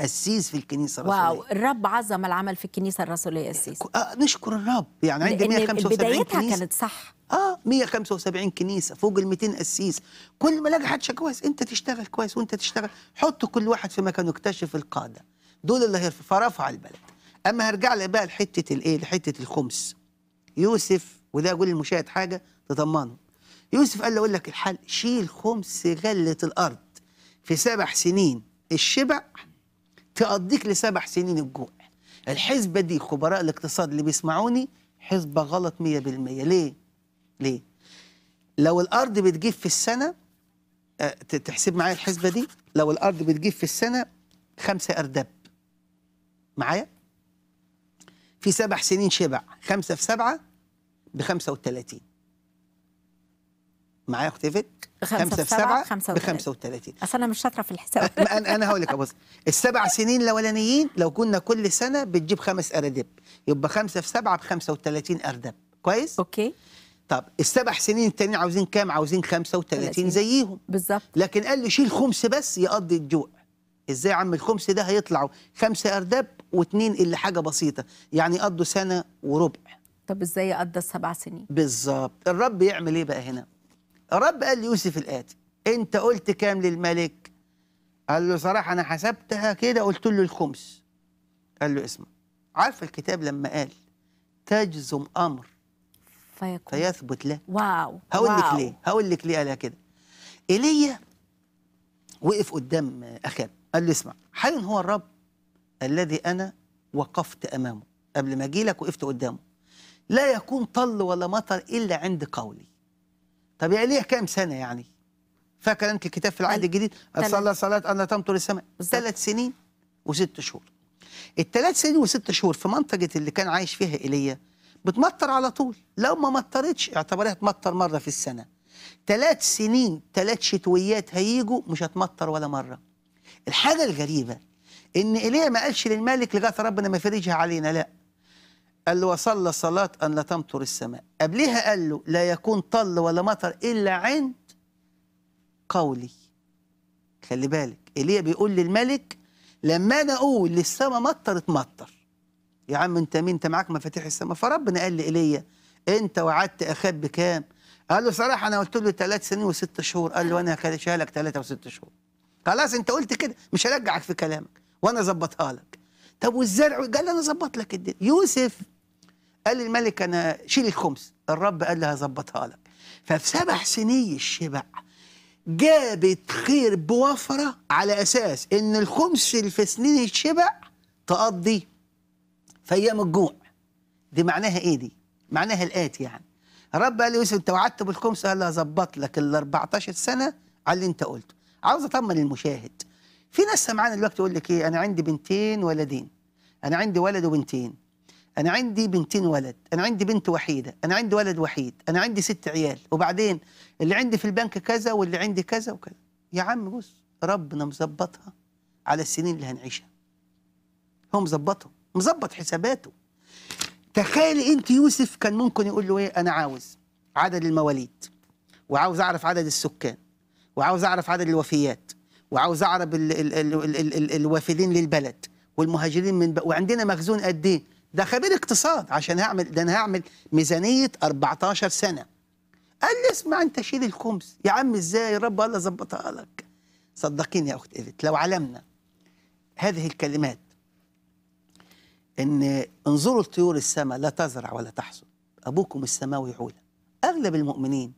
قسيس في الكنيسه الرسوليه واو الرب عظم العمل في الكنيسه الرسوليه قسيس آه نشكر الرب يعني عندي 175 كنيسه كانت صح اه 175 كنيسه فوق ال 200 قسيس كل ما الاقي حد كويس انت تشتغل كويس وانت تشتغل حط كل واحد في مكانه اكتشف القاده دول اللي هيرفع فرفع البلد اما هرجع لي بقى لحته الايه لحته الخمس يوسف وده اقول للمشاهد حاجه تطمنه يوسف قال له اقول لك الحل شيل خمس غله الارض في سبع سنين الشبع تقضيك لسبع سنين الجوع الحسبة دي خبراء الاقتصاد اللي بيسمعوني حسبة غلط 100% ليه؟ ليه؟ لو الأرض بتجيب في السنة آه، تحسب معايا الحسبة دي لو الأرض بتجيب في السنة خمسة أرداب معايا؟ في سبع سنين شبع خمسة في سبعة بخمسة وثلاثين معايا اختي فيك 5 في 7 ب 35 اصل انا مش شاطره في الحساب انا انا هقول لك بص السبع سنين الاولانيين لو كنا كل سنه بتجيب خمس اردب يبقى 5 في 7 ب 35 اردب كويس اوكي طب السبع سنين التانيين عاوزين كام عاوزين 35 زيهم بالظبط لكن قال لي شيل خمس بس يقضي الجوع ازاي يا عم الخمس ده هيطلعوا خمسه ارداب واثنين اللي حاجه بسيطه يعني قضوا سنه وربع طب ازاي قضى السبع سنين بالظبط الرب يعمل ايه بقى هنا الرب قال ليوسف الآتي أنت قلت كام للملك؟ قال له صراحة أنا حسبتها كده قلت له الخمس قال له اسمع عارف الكتاب لما قال تجزم أمر فيكون فيثبت له واو هقول لك ليه هقول لك ليه قالها كده ايليا وقف قدام اخاب قال له اسمع حي هو الرب الذي انا وقفت امامه قبل ما اجي لك وقفت قدامه لا يكون طل ولا مطر الا عند قولي طب يعني ليه كام سنه يعني فاكر انت الكتاب في العهد طيب، الجديد صلى صلاه ان تمطر السماء ثلاث سنين وست شهور الثلاث سنين وست شهور في منطقه اللي كان عايش فيها ايليا بتمطر على طول لو ما مطرتش اعتبرها تمطر مره في السنه ثلاث سنين ثلاث شتويات هيجوا مش هتمطر ولا مره الحاجه الغريبه ان ايليا ما قالش للملك لغايه ربنا ما فرجها علينا لا قال له وصلى صلاة أن لا تمطر السماء قبلها قال له لا يكون طل ولا مطر إلا عند قولي خلي بالك ايليا بيقول للملك لما انا اقول للسماء مطر اتمطر يا عم انت مين انت معاك مفاتيح السماء فربنا قال لايليا انت وعدت أخاب بكام قال له صراحه انا قلت له ثلاث سنين وست شهور قال له انا هشيلها لك ثلاثه وست شهور خلاص انت قلت كده مش هرجعك في كلامك وانا زبطها لك طب والزرع قال انا ظبط لك الدنيا يوسف قال الملك انا شيل الخمس الرب قال لي هظبطها لك ففي سبع سنين الشبع جابت خير بوفره على اساس ان الخمس اللي في سنين الشبع تقضي في ايام الجوع دي معناها ايه دي معناها الاتي يعني الرب قال لي يوسف انت وعدت بالخمس قال لي هظبط لك ال 14 سنه على اللي انت قلته عاوز اطمن المشاهد في ناس سمعان الوقت يقول لك ايه انا عندي بنتين ولدين انا عندي ولد وبنتين انا عندي بنتين ولد انا عندي بنت وحيده انا عندي ولد وحيد انا عندي ست عيال وبعدين اللي عندي في البنك كذا واللي عندي كذا وكذا يا عم بص ربنا مظبطها على السنين اللي هنعيشها هو مظبطه مظبط حساباته تخيلي انت يوسف كان ممكن يقول له ايه انا عاوز عدد المواليد وعاوز اعرف عدد السكان وعاوز اعرف عدد الوفيات وعاوز اعرف الوافدين للبلد والمهاجرين من ب... وعندنا مخزون قد ايه ده خبير اقتصاد عشان هعمل ده انا هعمل ميزانيه 14 سنه قال لي اسمع انت شيل الخمس يا عم ازاي رب الله ظبطها لك صدقيني يا اخت ايفت لو علمنا هذه الكلمات ان انظروا لطيور السماء لا تزرع ولا تحصد ابوكم السماوي يعول اغلب المؤمنين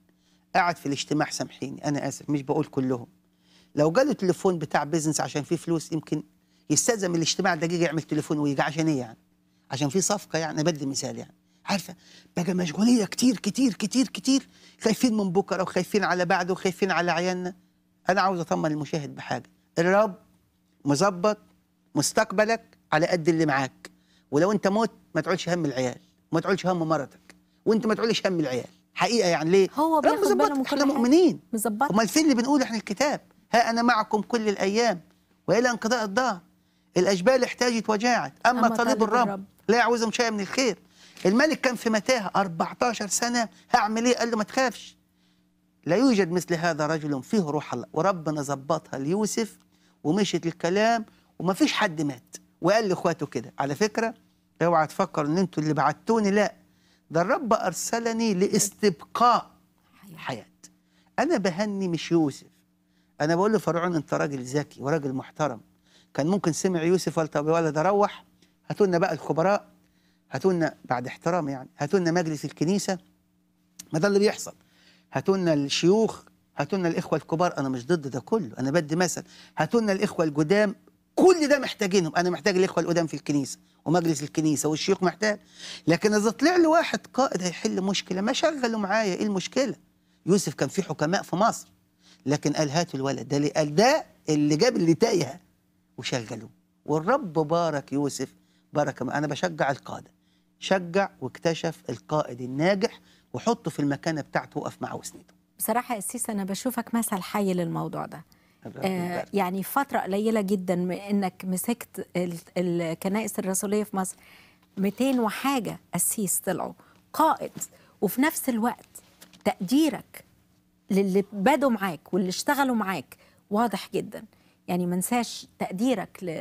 قاعد في الاجتماع سامحيني انا اسف مش بقول كلهم لو جاله تليفون بتاع بيزنس عشان فيه فلوس يمكن يستلزم الاجتماع دقيقه يعمل تليفون ويجي عشان ايه يعني عشان في صفقه يعني بدي مثال يعني عارفه بقى مشغوليه كتير كتير كتير كتير خايفين من بكره وخايفين على بعده وخايفين على عيالنا انا عاوز اطمن المشاهد بحاجه الرب مظبط مستقبلك على قد اللي معاك ولو انت مت ما تقولش هم العيال وما تقولش هم مرتك وانت ما تقولش هم العيال حقيقه يعني ليه هو رب مظبط احنا مؤمنين مظبط امال فين اللي بنقول احنا الكتاب ها انا معكم كل الايام والى انقضاء الدهر الأشبال احتاجت وجاعت أما, أما طالب الرب, الرب لا يعوزهم شيء من الخير الملك كان في متاهة 14 سنة هعمل إيه قال له ما تخافش لا يوجد مثل هذا رجل فيه روح الله وربنا ظبطها ليوسف ومشيت الكلام وما فيش حد مات وقال لاخواته كده على فكرة اوعى تفكروا ان انتوا اللي بعتوني لا ده الرب أرسلني لاستبقاء حياة أنا بهني مش يوسف أنا بقول لفرعون أنت راجل ذكي وراجل محترم كان ممكن سمع يوسف ولد روح هاتوا لنا بقى الخبراء هاتوا لنا بعد احترام يعني هاتوا لنا مجلس الكنيسه ما ده اللي بيحصل هاتوا لنا الشيوخ هاتوا لنا الاخوه الكبار انا مش ضد ده كله انا بدي مثل هاتوا لنا الاخوه القدام كل ده محتاجينهم انا محتاج الاخوه القدام في الكنيسه ومجلس الكنيسه والشيوخ محتاج لكن اذا طلع لي واحد قائد هيحل مشكله ما شغله معايا ايه المشكله يوسف كان في حكماء في مصر لكن قال هاتوا الولد ده قال ده اللي جاب اللي تايه وشغلوه والرب بارك يوسف بركه انا بشجع القاده شجع واكتشف القائد الناجح وحطه في المكانه بتاعته وقف معاه وسنده بصراحه يا اسيس انا بشوفك مثل حي للموضوع ده آه يعني فتره قليله جدا انك مسكت الكنائس الرسوليه في مصر 200 وحاجه قسيس طلعوا قائد وفي نفس الوقت تقديرك للي بدوا معاك واللي اشتغلوا معاك واضح جدا يعني ما انساش تقديرك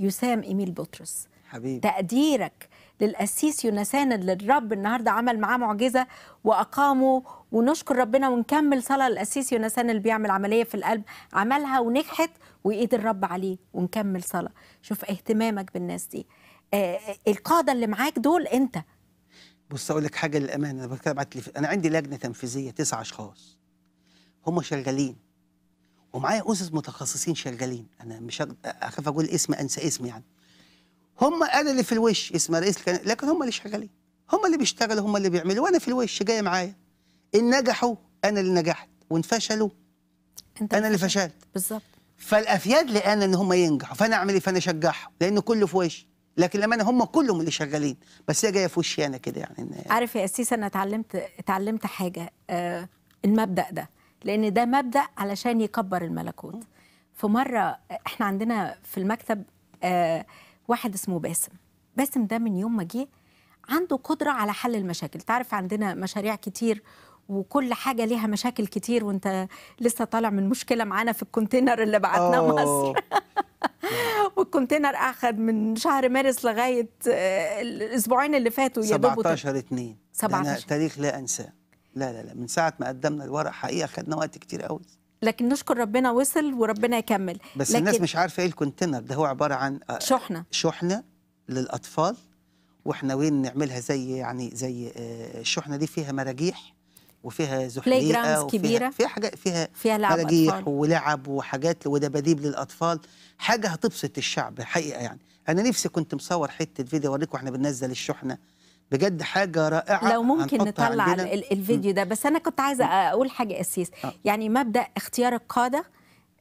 ليسام إيميل بطرس حبيبي تقديرك للأسيس يونسان اللي الرب النهاردة عمل معاه معجزة وأقامه ونشكر ربنا ونكمل صلاة للأسيس يونسان اللي بيعمل عملية في القلب عملها ونجحت وإيد الرب عليه ونكمل صلاة شوف اهتمامك بالناس دي آه, آه، القادة اللي معاك دول أنت بص أقول لك حاجة للأمانة أنا أنا عندي لجنة تنفيذية تسع أشخاص هم شغالين ومعايا اسس متخصصين شغالين انا مش اخاف اقول اسم انسى اسم يعني هم انا اللي في الوش اسم رئيس لكن هم اللي شغالين هم اللي بيشتغلوا هم اللي بيعملوا وانا في الوش جايه معايا ان نجحوا انا اللي نجحت وان فشلوا انت انا اللي فشلت بالظبط فالافياد لي انا ان هم ينجحوا فانا اعمل ايه فانا اشجعهم لان كله في وشي لكن لما انا هم كلهم اللي شغالين بس هي جايه في وشي انا كده يعني عارف يا اسيس انا اتعلمت اتعلمت حاجه آه المبدا ده لان ده مبدا علشان يكبر الملكوت في مره احنا عندنا في المكتب آه واحد اسمه باسم باسم ده من يوم ما جه عنده قدره على حل المشاكل تعرف عندنا مشاريع كتير وكل حاجه ليها مشاكل كتير وانت لسه طالع من مشكله معانا في الكونتينر اللي بعتناه آه. مصر والكونتينر اخد من شهر مارس لغايه آه، الاسبوعين اللي فاتوا يا دوب 17 2 17 تاريخ لا انساه لا لا لا من ساعه ما قدمنا الورق حقيقه خدنا وقت كتير قوي لكن نشكر ربنا وصل وربنا يكمل بس لكن الناس مش عارفه ايه الكونتينر ده هو عباره عن آه، شحنه شحنه للاطفال واحنا وين نعملها زي يعني زي الشحنه آه، دي فيها مراجيح وفيها زحليقه وفيها كبيرة. فيها حاجات فيها فيها لعب مراجيح أطفال. ولعب وحاجات ودباديب للاطفال حاجه هتبسط الشعب حقيقه يعني انا نفسي كنت مصور حته فيديو اوريكم واحنا بننزل الشحنه بجد حاجه رائعه لو ممكن نطلع الفيديو ده بس انا كنت عايزه اقول حاجه اسيس آه. يعني مبدا اختيار القاده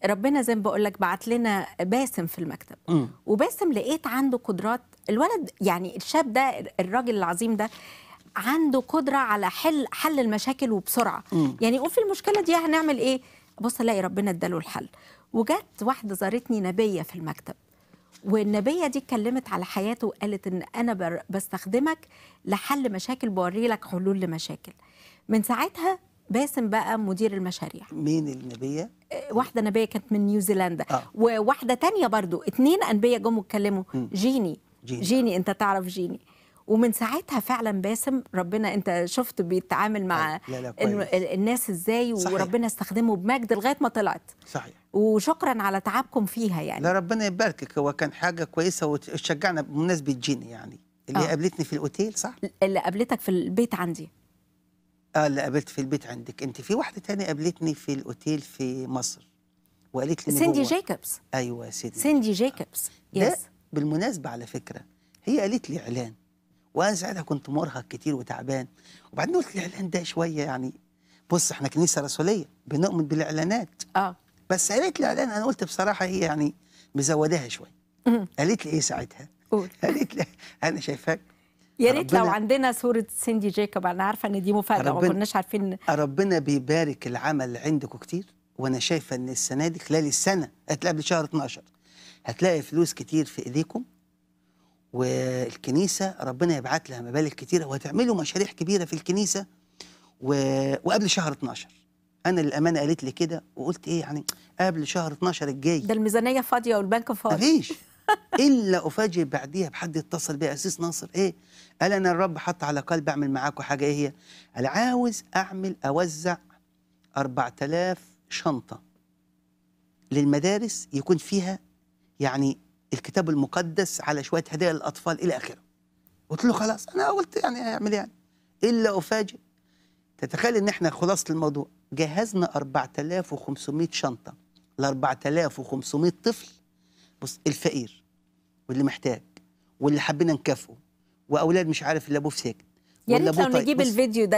ربنا زي ما بقول لك بعت لنا باسم في المكتب وباسم لقيت عنده قدرات الولد يعني الشاب ده الراجل العظيم ده عنده قدره على حل حل المشاكل وبسرعه يعني يقول في المشكله دي هنعمل ايه بص الاقي ربنا اداله الحل وجت واحده زارتني نبيه في المكتب والنبيه دي اتكلمت على حياته وقالت ان انا بستخدمك لحل مشاكل بوري لك حلول لمشاكل من ساعتها باسم بقى مدير المشاريع مين النبيه آه، واحده نبيه كانت من نيوزيلندا آه. وواحده تانية برضو اتنين انبيه جم اتكلموا جيني جيني, جيني انت تعرف جيني ومن ساعتها فعلا باسم ربنا انت شفت بيتعامل مع لا لا الناس ازاي صحيح. وربنا استخدمه بمجد لغايه ما طلعت صحيح وشكرا على تعبكم فيها يعني لا ربنا يباركك هو كان حاجه كويسه وشجعنا بمناسبه جيني يعني اللي آه. قابلتني في الاوتيل صح اللي قابلتك في البيت عندي اه اللي قابلت في البيت عندك انت في واحده تانية قابلتني في الاوتيل في مصر وقالت لي سندي جايكبس ايوه سندي سندي جايكبس يس بالمناسبه على فكره هي قالت لي اعلان وانا ساعتها كنت مرهق كتير وتعبان وبعدين قلت الاعلان ده شويه يعني بص احنا كنيسه رسوليه بنؤمن بالاعلانات اه بس قالت لي اعلان انا قلت بصراحه هي إيه يعني مزوداها شويه قالت لي ايه ساعتها قول قالت لي انا شايفاك يا ريت لو عندنا صوره سيندي جيكوب انا عارفه ان دي مفاجاه ما كناش عارفين ربنا بيبارك العمل عندكم كتير وانا شايفه ان السنه دي خلال السنه هتلاقي قبل شهر 12 هتلاقي فلوس كتير في ايديكم والكنيسه ربنا يبعت لها مبالغ كتيره وهتعملوا مشاريع كبيره في الكنيسه و... وقبل شهر 12 انا للامانه قالت لي كده وقلت ايه يعني قبل شهر 12 الجاي ده الميزانيه فاضيه والبنك فاضي مفيش الا افاجئ بعديها بحد يتصل بيا اسيس ناصر ايه قال انا الرب حط على قلب اعمل معاكم حاجه ايه هي قال عاوز اعمل اوزع 4000 شنطه للمدارس يكون فيها يعني الكتاب المقدس على شويه هدايا للاطفال الى اخره قلت له خلاص انا قلت يعني اعمل إيه يعني الا افاجئ تتخيل ان احنا خلاصه الموضوع جهزنا 4500 شنطه ل 4500 طفل بص الفقير واللي محتاج واللي حبينا نكافئه واولاد مش عارف اللي ابوه في سجن يا ريت لو طيب. نجيب الفيديو ده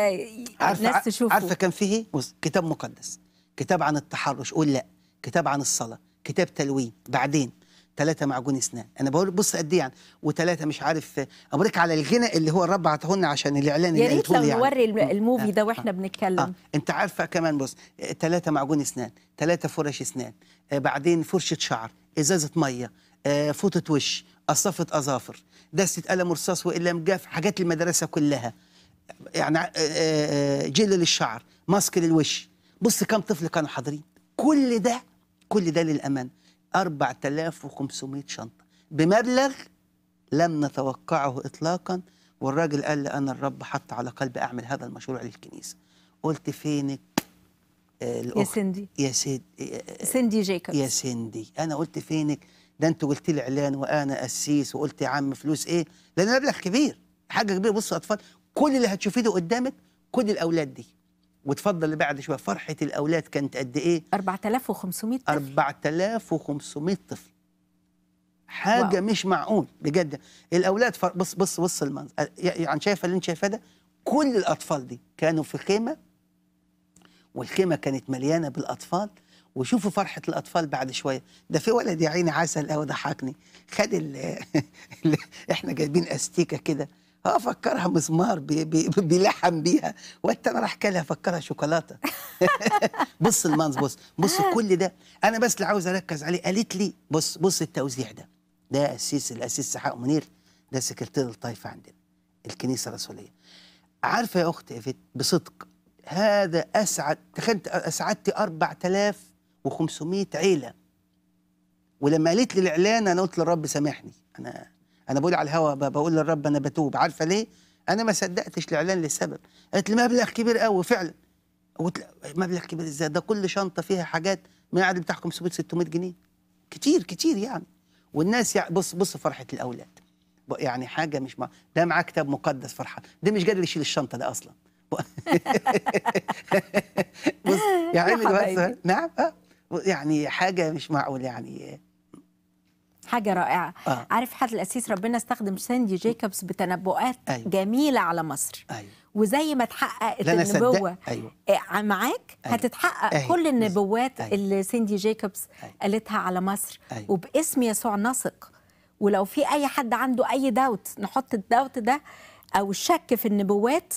الناس تشوفه عارفه كان فيه ايه؟ بص كتاب مقدس كتاب عن التحرش قول لا كتاب عن الصلاه كتاب تلوين بعدين ثلاثة معجون اسنان انا بقول بص قد ايه يعني وثلاثة مش عارف ابارك على الغنى اللي هو الرب عطاهولنا عشان الاعلان اللي قلته يعني يا ريت لو نوري الموفي آه. ده واحنا آه بنتكلم آه. انت عارفه كمان بص ثلاثة معجون اسنان ثلاثة فرش اسنان آه بعدين فرشة شعر ازازة ميه آه فوطة وش قصافة اظافر دستة قلم رصاص والا جاف حاجات المدرسة كلها يعني آه،, آه آه جل للشعر ماسك للوش بص كم طفل كانوا حاضرين كل ده كل ده للامانه 4500 شنطة بمبلغ لم نتوقعه إطلاقا والراجل قال لي أنا الرب حط على قلبي أعمل هذا المشروع للكنيسة قلت فينك آه، يا سندي يا سيد آه، آه، سندي جيكوبز يا سندي أنا قلت فينك ده أنت قلت لي إعلان وأنا أسيس وقلت يا عم فلوس إيه لأن مبلغ كبير حاجة كبيرة بصوا أطفال كل اللي هتشوفيه ده قدامك كل الأولاد دي وتفضل اللي بعد شويه فرحه الاولاد كانت قد ايه 4500 طفل 4500 طفل حاجه واو. مش معقول بجد الاولاد فر... بص بص بص المنظر يعني شايفه اللي انت شايفاه ده كل الاطفال دي كانوا في خيمه والخيمه كانت مليانه بالاطفال وشوفوا فرحه الاطفال بعد شويه ده في ولد يا عيني عسل قوي ضحكني خد ال... احنا جايبين استيكه كده اه، افكرها مسمار بي بي بيلحم بيها وقت انا راح كلها افكرها شوكولاته بص المنظر بص بص كل ده انا بس اللي عاوز اركز عليه قالت لي بص بص التوزيع ده ده اسيس الاسيس سحاق منير ده سكرتير الطائفه عندنا الكنيسه الرسوليه عارفه يا اختي ايفيت بصدق هذا اسعد تخيل اسعدت 4500 عيله ولما قالت لي الاعلان انا قلت للرب سامحني انا انا بقول على الهوا بقول للرب انا بتوب عارفه ليه انا ما صدقتش الاعلان لسبب قالت لي مبلغ كبير قوي فعلا قلت مبلغ كبير ازاي ده كل شنطه فيها حاجات ما يعد بتاع 500 600 جنيه كتير كتير يعني والناس يعني بص بص فرحه الاولاد يعني حاجه مش مع... ده معاه كتاب مقدس فرحان ده مش قادر يشيل الشنطه ده اصلا بص يعني نعم آه. يعني حاجه مش معقول يعني حاجه رائعه آه. عارف حد الاسيس ربنا استخدم ساندي جيكوبس بتنبؤات أيوة. جميله على مصر أيوة. وزي ما اتحققت النبوه أيوة. آه، معاك أيوة. هتتحقق أيوة. كل النبوات أيوة. اللي ساندي جيكوبس أيوة. قالتها على مصر أيوة. وباسم يسوع نثق ولو في اي حد عنده اي داوت نحط الداوت ده او الشك في النبوات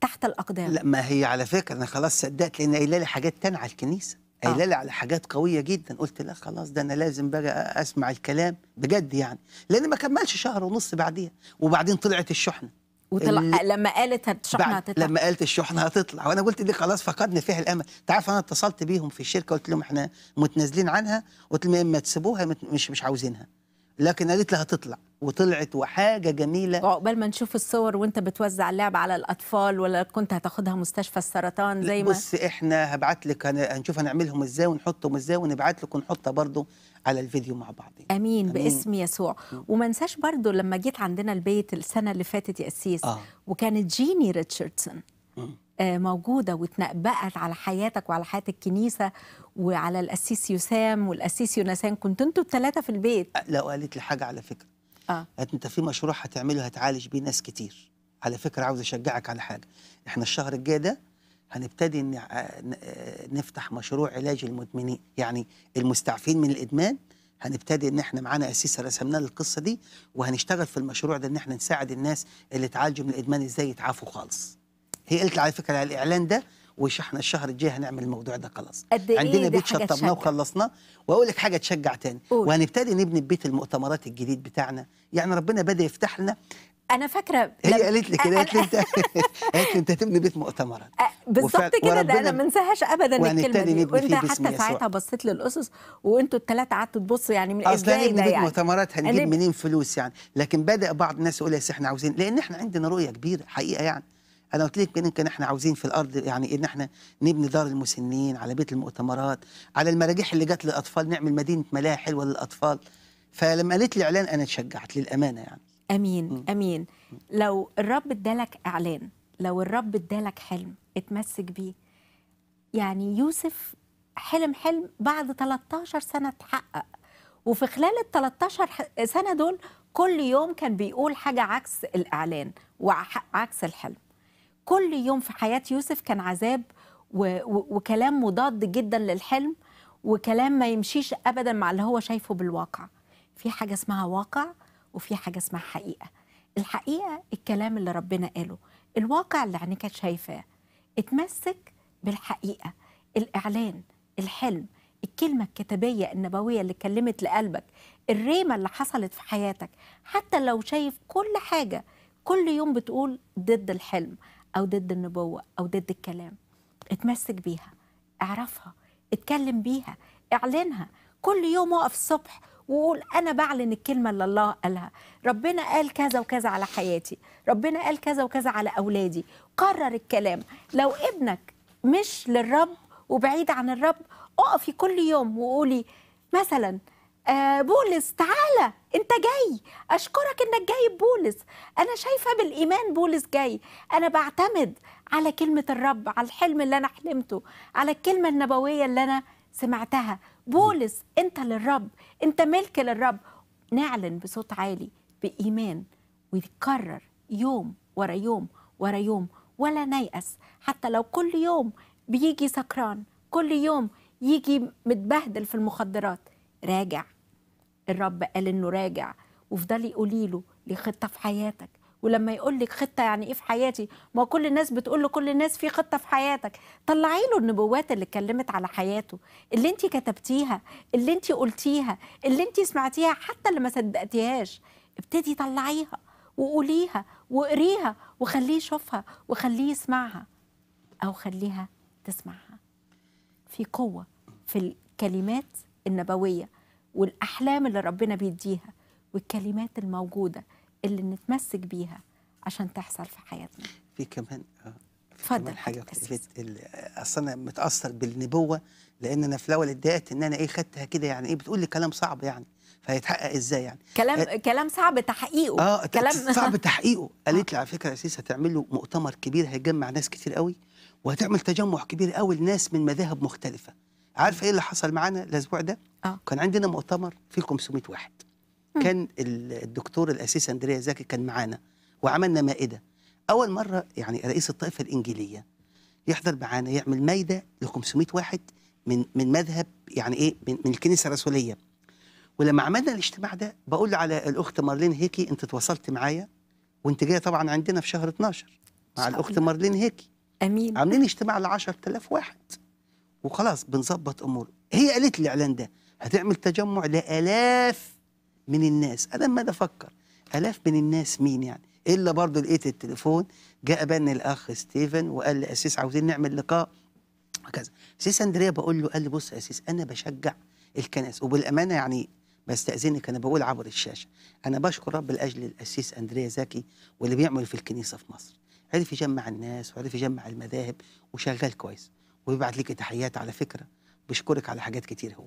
تحت الاقدام لا ما هي على فكره انا خلاص صدقت لان قايله لي حاجات تانية على الكنيسه آه. قايله لي على حاجات قويه جدا قلت لا خلاص ده انا لازم بقى اسمع الكلام بجد يعني لان ما كملش شهر ونص بعديها وبعدين طلعت الشحنه وطلع لما قالت الشحنه هتطلع لما قالت الشحنه هتطلع وانا قلت دي خلاص فقدنا فيها الامل انت عارف انا اتصلت بيهم في الشركه قلت لهم احنا متنازلين عنها قلت لهم يا اما تسيبوها مش مش عاوزينها لكن قالت لي هتطلع وطلعت وحاجه جميله وعقبال اه، ما نشوف الصور وانت بتوزع اللعب على الاطفال ولا كنت هتاخدها مستشفى السرطان زي ما بص احنا هبعت لك هنشوف هنعملهم ازاي ونحطهم ازاي ونبعت لك ونحطها برضو على الفيديو مع بعض امين, أمين. باسم يسوع وما انساش برضو لما جيت عندنا البيت السنه اللي فاتت يا قسيس آه. وكانت جيني ريتشاردسون آه، موجودة واتنبأت على حياتك وعلى حياة الكنيسة وعلى الأسيس يسام والأسيس يونسان كنتوا انتوا الثلاثة في البيت لا وقالت لي حاجة على فكرة اه انت في مشروع هتعمله هتعالج بيه ناس كتير على فكره عاوز اشجعك على حاجه احنا الشهر الجاي ده هنبتدي آه، آه، نفتح مشروع علاج المدمنين يعني المستعفين من الادمان هنبتدي ان احنا معانا اسيس رسمنا القصه دي وهنشتغل في المشروع ده ان احنا نساعد الناس اللي اتعالجوا من الادمان ازاي يتعافوا خالص هي قلت على فكره على الاعلان ده احنا الشهر الجاي هنعمل الموضوع ده خلاص إيه عندنا إيه بيت شطبناه وخلصناه واقول لك حاجه تشجع تاني قول. وهنبتدي نبني بيت المؤتمرات الجديد بتاعنا يعني ربنا بدا يفتح لنا انا فاكره هي قالت لي كده قالت لي انت قالت لي انت هتبني بيت مؤتمرات بالظبط كده ده انا ما انساهاش ابدا الكلمه دي وانت حتى ساعتها بصيت للاسس وانتوا الثلاثه قعدتوا تبصوا يعني من اصلا هنبني بيت يعني. مؤتمرات هنجيب منين فلوس يعني لكن بدا بعض الناس يقول يا احنا عاوزين لان احنا عندنا رؤيه كبيره حقيقه يعني انا قلت لك ان احنا عاوزين في الارض يعني ان احنا نبني دار المسنين على بيت المؤتمرات على المراجيح اللي جت للاطفال نعمل مدينه ملاهي حلوه للاطفال فلما قالت لي اعلان انا اتشجعت للامانه يعني امين م. امين لو الرب ادالك اعلان لو الرب ادالك حلم اتمسك بيه يعني يوسف حلم حلم بعد 13 سنه اتحقق وفي خلال ال 13 سنه دول كل يوم كان بيقول حاجه عكس الاعلان وعكس الحلم كل يوم في حياة يوسف كان عذاب وكلام مضاد جدا للحلم وكلام ما يمشيش أبدا مع اللي هو شايفه بالواقع في حاجة اسمها واقع وفي حاجة اسمها حقيقة الحقيقة الكلام اللي ربنا قاله الواقع اللي عينيك شايفاه اتمسك بالحقيقة الإعلان الحلم الكلمة الكتابية النبوية اللي اتكلمت لقلبك الريمة اللي حصلت في حياتك حتى لو شايف كل حاجة كل يوم بتقول ضد الحلم أو ضد النبوة أو ضد الكلام اتمسك بيها اعرفها اتكلم بيها اعلنها كل يوم اقف الصبح وقول انا بعلن الكلمه اللي الله قالها ربنا قال كذا وكذا على حياتي ربنا قال كذا وكذا على اولادي قرر الكلام لو ابنك مش للرب وبعيد عن الرب اقفي كل يوم وقولي مثلا آه بولس تعالى انت جاي اشكرك انك جاي بولس انا شايفه بالايمان بولس جاي انا بعتمد على كلمه الرب على الحلم اللي انا حلمته على الكلمه النبويه اللي انا سمعتها بولس انت للرب انت ملك للرب نعلن بصوت عالي بايمان ويتكرر يوم ورا يوم ورا يوم ولا نيأس حتى لو كل يوم بيجي سكران كل يوم يجي متبهدل في المخدرات راجع الرب قال انه راجع وفضلي قولي له ليه خطه في حياتك ولما يقول لك خطه يعني ايه في حياتي ما كل الناس بتقول له كل الناس في خطه في حياتك طلعي له النبوات اللي اتكلمت على حياته اللي انت كتبتيها اللي انت قلتيها اللي انت سمعتيها حتى اللي ما صدقتيهاش ابتدي طلعيها وقوليها وقريها وخليه يشوفها وخليه يسمعها او خليها تسمعها في قوه في الكلمات النبويه والأحلام اللي ربنا بيديها والكلمات الموجودة اللي نتمسك بيها عشان تحصل في حياتنا في كمان آه، اتفضل حاجه اصل انا متاثر بالنبوه لان انا في الاول اتضايقت ان انا ايه خدتها كده يعني ايه بتقول لي كلام صعب يعني فهيتحقق ازاي يعني كلام هت... كلام صعب تحقيقه اه كلام صعب تحقيقه قالت لي آه. على فكره يا سيس هتعمل له مؤتمر كبير هيجمع ناس كتير قوي وهتعمل تجمع كبير قوي لناس من مذاهب مختلفه عارف ايه اللي حصل معانا الاسبوع ده آه. كان عندنا مؤتمر فيه 500 واحد مم. كان الدكتور الاسيس اندريا زكي كان معانا وعملنا مائده اول مره يعني رئيس الطائفه الانجيليه يحضر معانا يعمل مائده ل 500 واحد من من مذهب يعني ايه من, من الكنيسه الرسوليه ولما عملنا الاجتماع ده بقول على الاخت مارلين هيكي انت تواصلت معايا وانت جايه طبعا عندنا في شهر 12 مع الاخت مارلين هيكي امين عاملين اجتماع ل 10000 واحد وخلاص بنظبط امور هي قالت لي الاعلان ده هتعمل تجمع لالاف من الناس انا لما افكر الاف من الناس مين يعني الا برضه لقيت التليفون جاء بان الاخ ستيفن وقال لي اسيس عاوزين نعمل لقاء وكذا اسيس اندريا بقول له قال لي بص يا انا بشجع الكنائس وبالامانه يعني بستأذنك أنا بقول عبر الشاشة أنا بشكر رب لأجل الأسيس أندريا زكي واللي بيعمل في الكنيسة في مصر عرف يجمع الناس وعرف يجمع المذاهب وشغال كويس ويبعت لك تحيات على فكره بيشكرك على حاجات كتير هو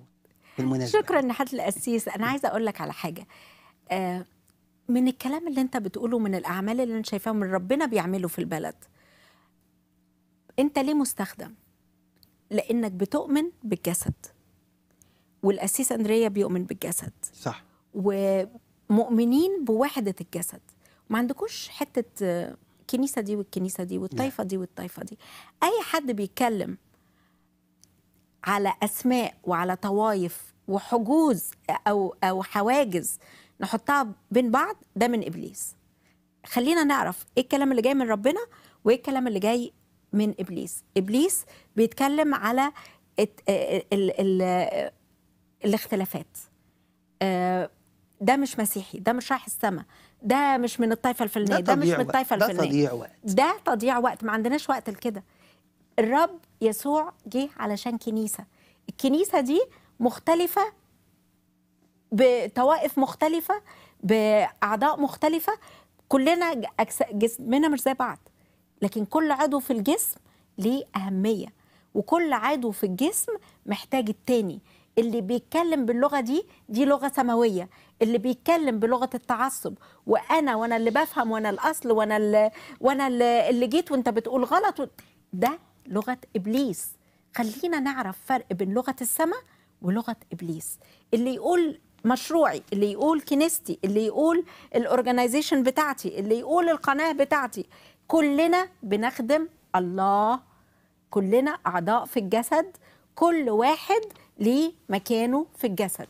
بالمناسبه شكرا نحات القسيس انا عايزه اقول لك على حاجه آه، من الكلام اللي انت بتقوله من الاعمال اللي انا شايفاها من ربنا بيعمله في البلد انت ليه مستخدم لانك بتؤمن بالجسد والقسيس اندريا بيؤمن بالجسد صح ومؤمنين بوحده الجسد ما عندكوش حته الكنيسه آه، دي والكنيسه دي والطائفه نعم. دي والطائفه دي اي حد بيتكلم على اسماء وعلى طوايف وحجوز او او حواجز نحطها بين بعض ده من ابليس خلينا نعرف ايه الكلام اللي جاي من ربنا وايه الكلام اللي جاي من ابليس ابليس بيتكلم على آه، آه، الاختلافات آه، ده مش مسيحي ده مش رايح السماء ده مش من الطائفه الفلانيه ده, ده مش من الطائفه الفلانيه ده تضييع وقت ده تضييع وقت ما عندناش وقت لكده الرب يسوع جه علشان كنيسة الكنيسة دي مختلفة بطوائف مختلفة بأعضاء مختلفة كلنا جسمنا مش زي بعض لكن كل عضو في الجسم ليه أهمية وكل عضو في الجسم محتاج التاني اللي بيتكلم باللغة دي دي لغة سماوية اللي بيتكلم بلغة التعصب وأنا وأنا اللي بفهم وأنا الأصل وأنا اللي, وأنا اللي جيت وأنت بتقول غلط ده لغة إبليس خلينا نعرف فرق بين لغة السماء ولغة إبليس اللي يقول مشروعي اللي يقول كنيستي اللي يقول الاورجنايزيشن بتاعتي اللي يقول القناة بتاعتي كلنا بنخدم الله كلنا أعضاء في الجسد كل واحد ليه مكانه في الجسد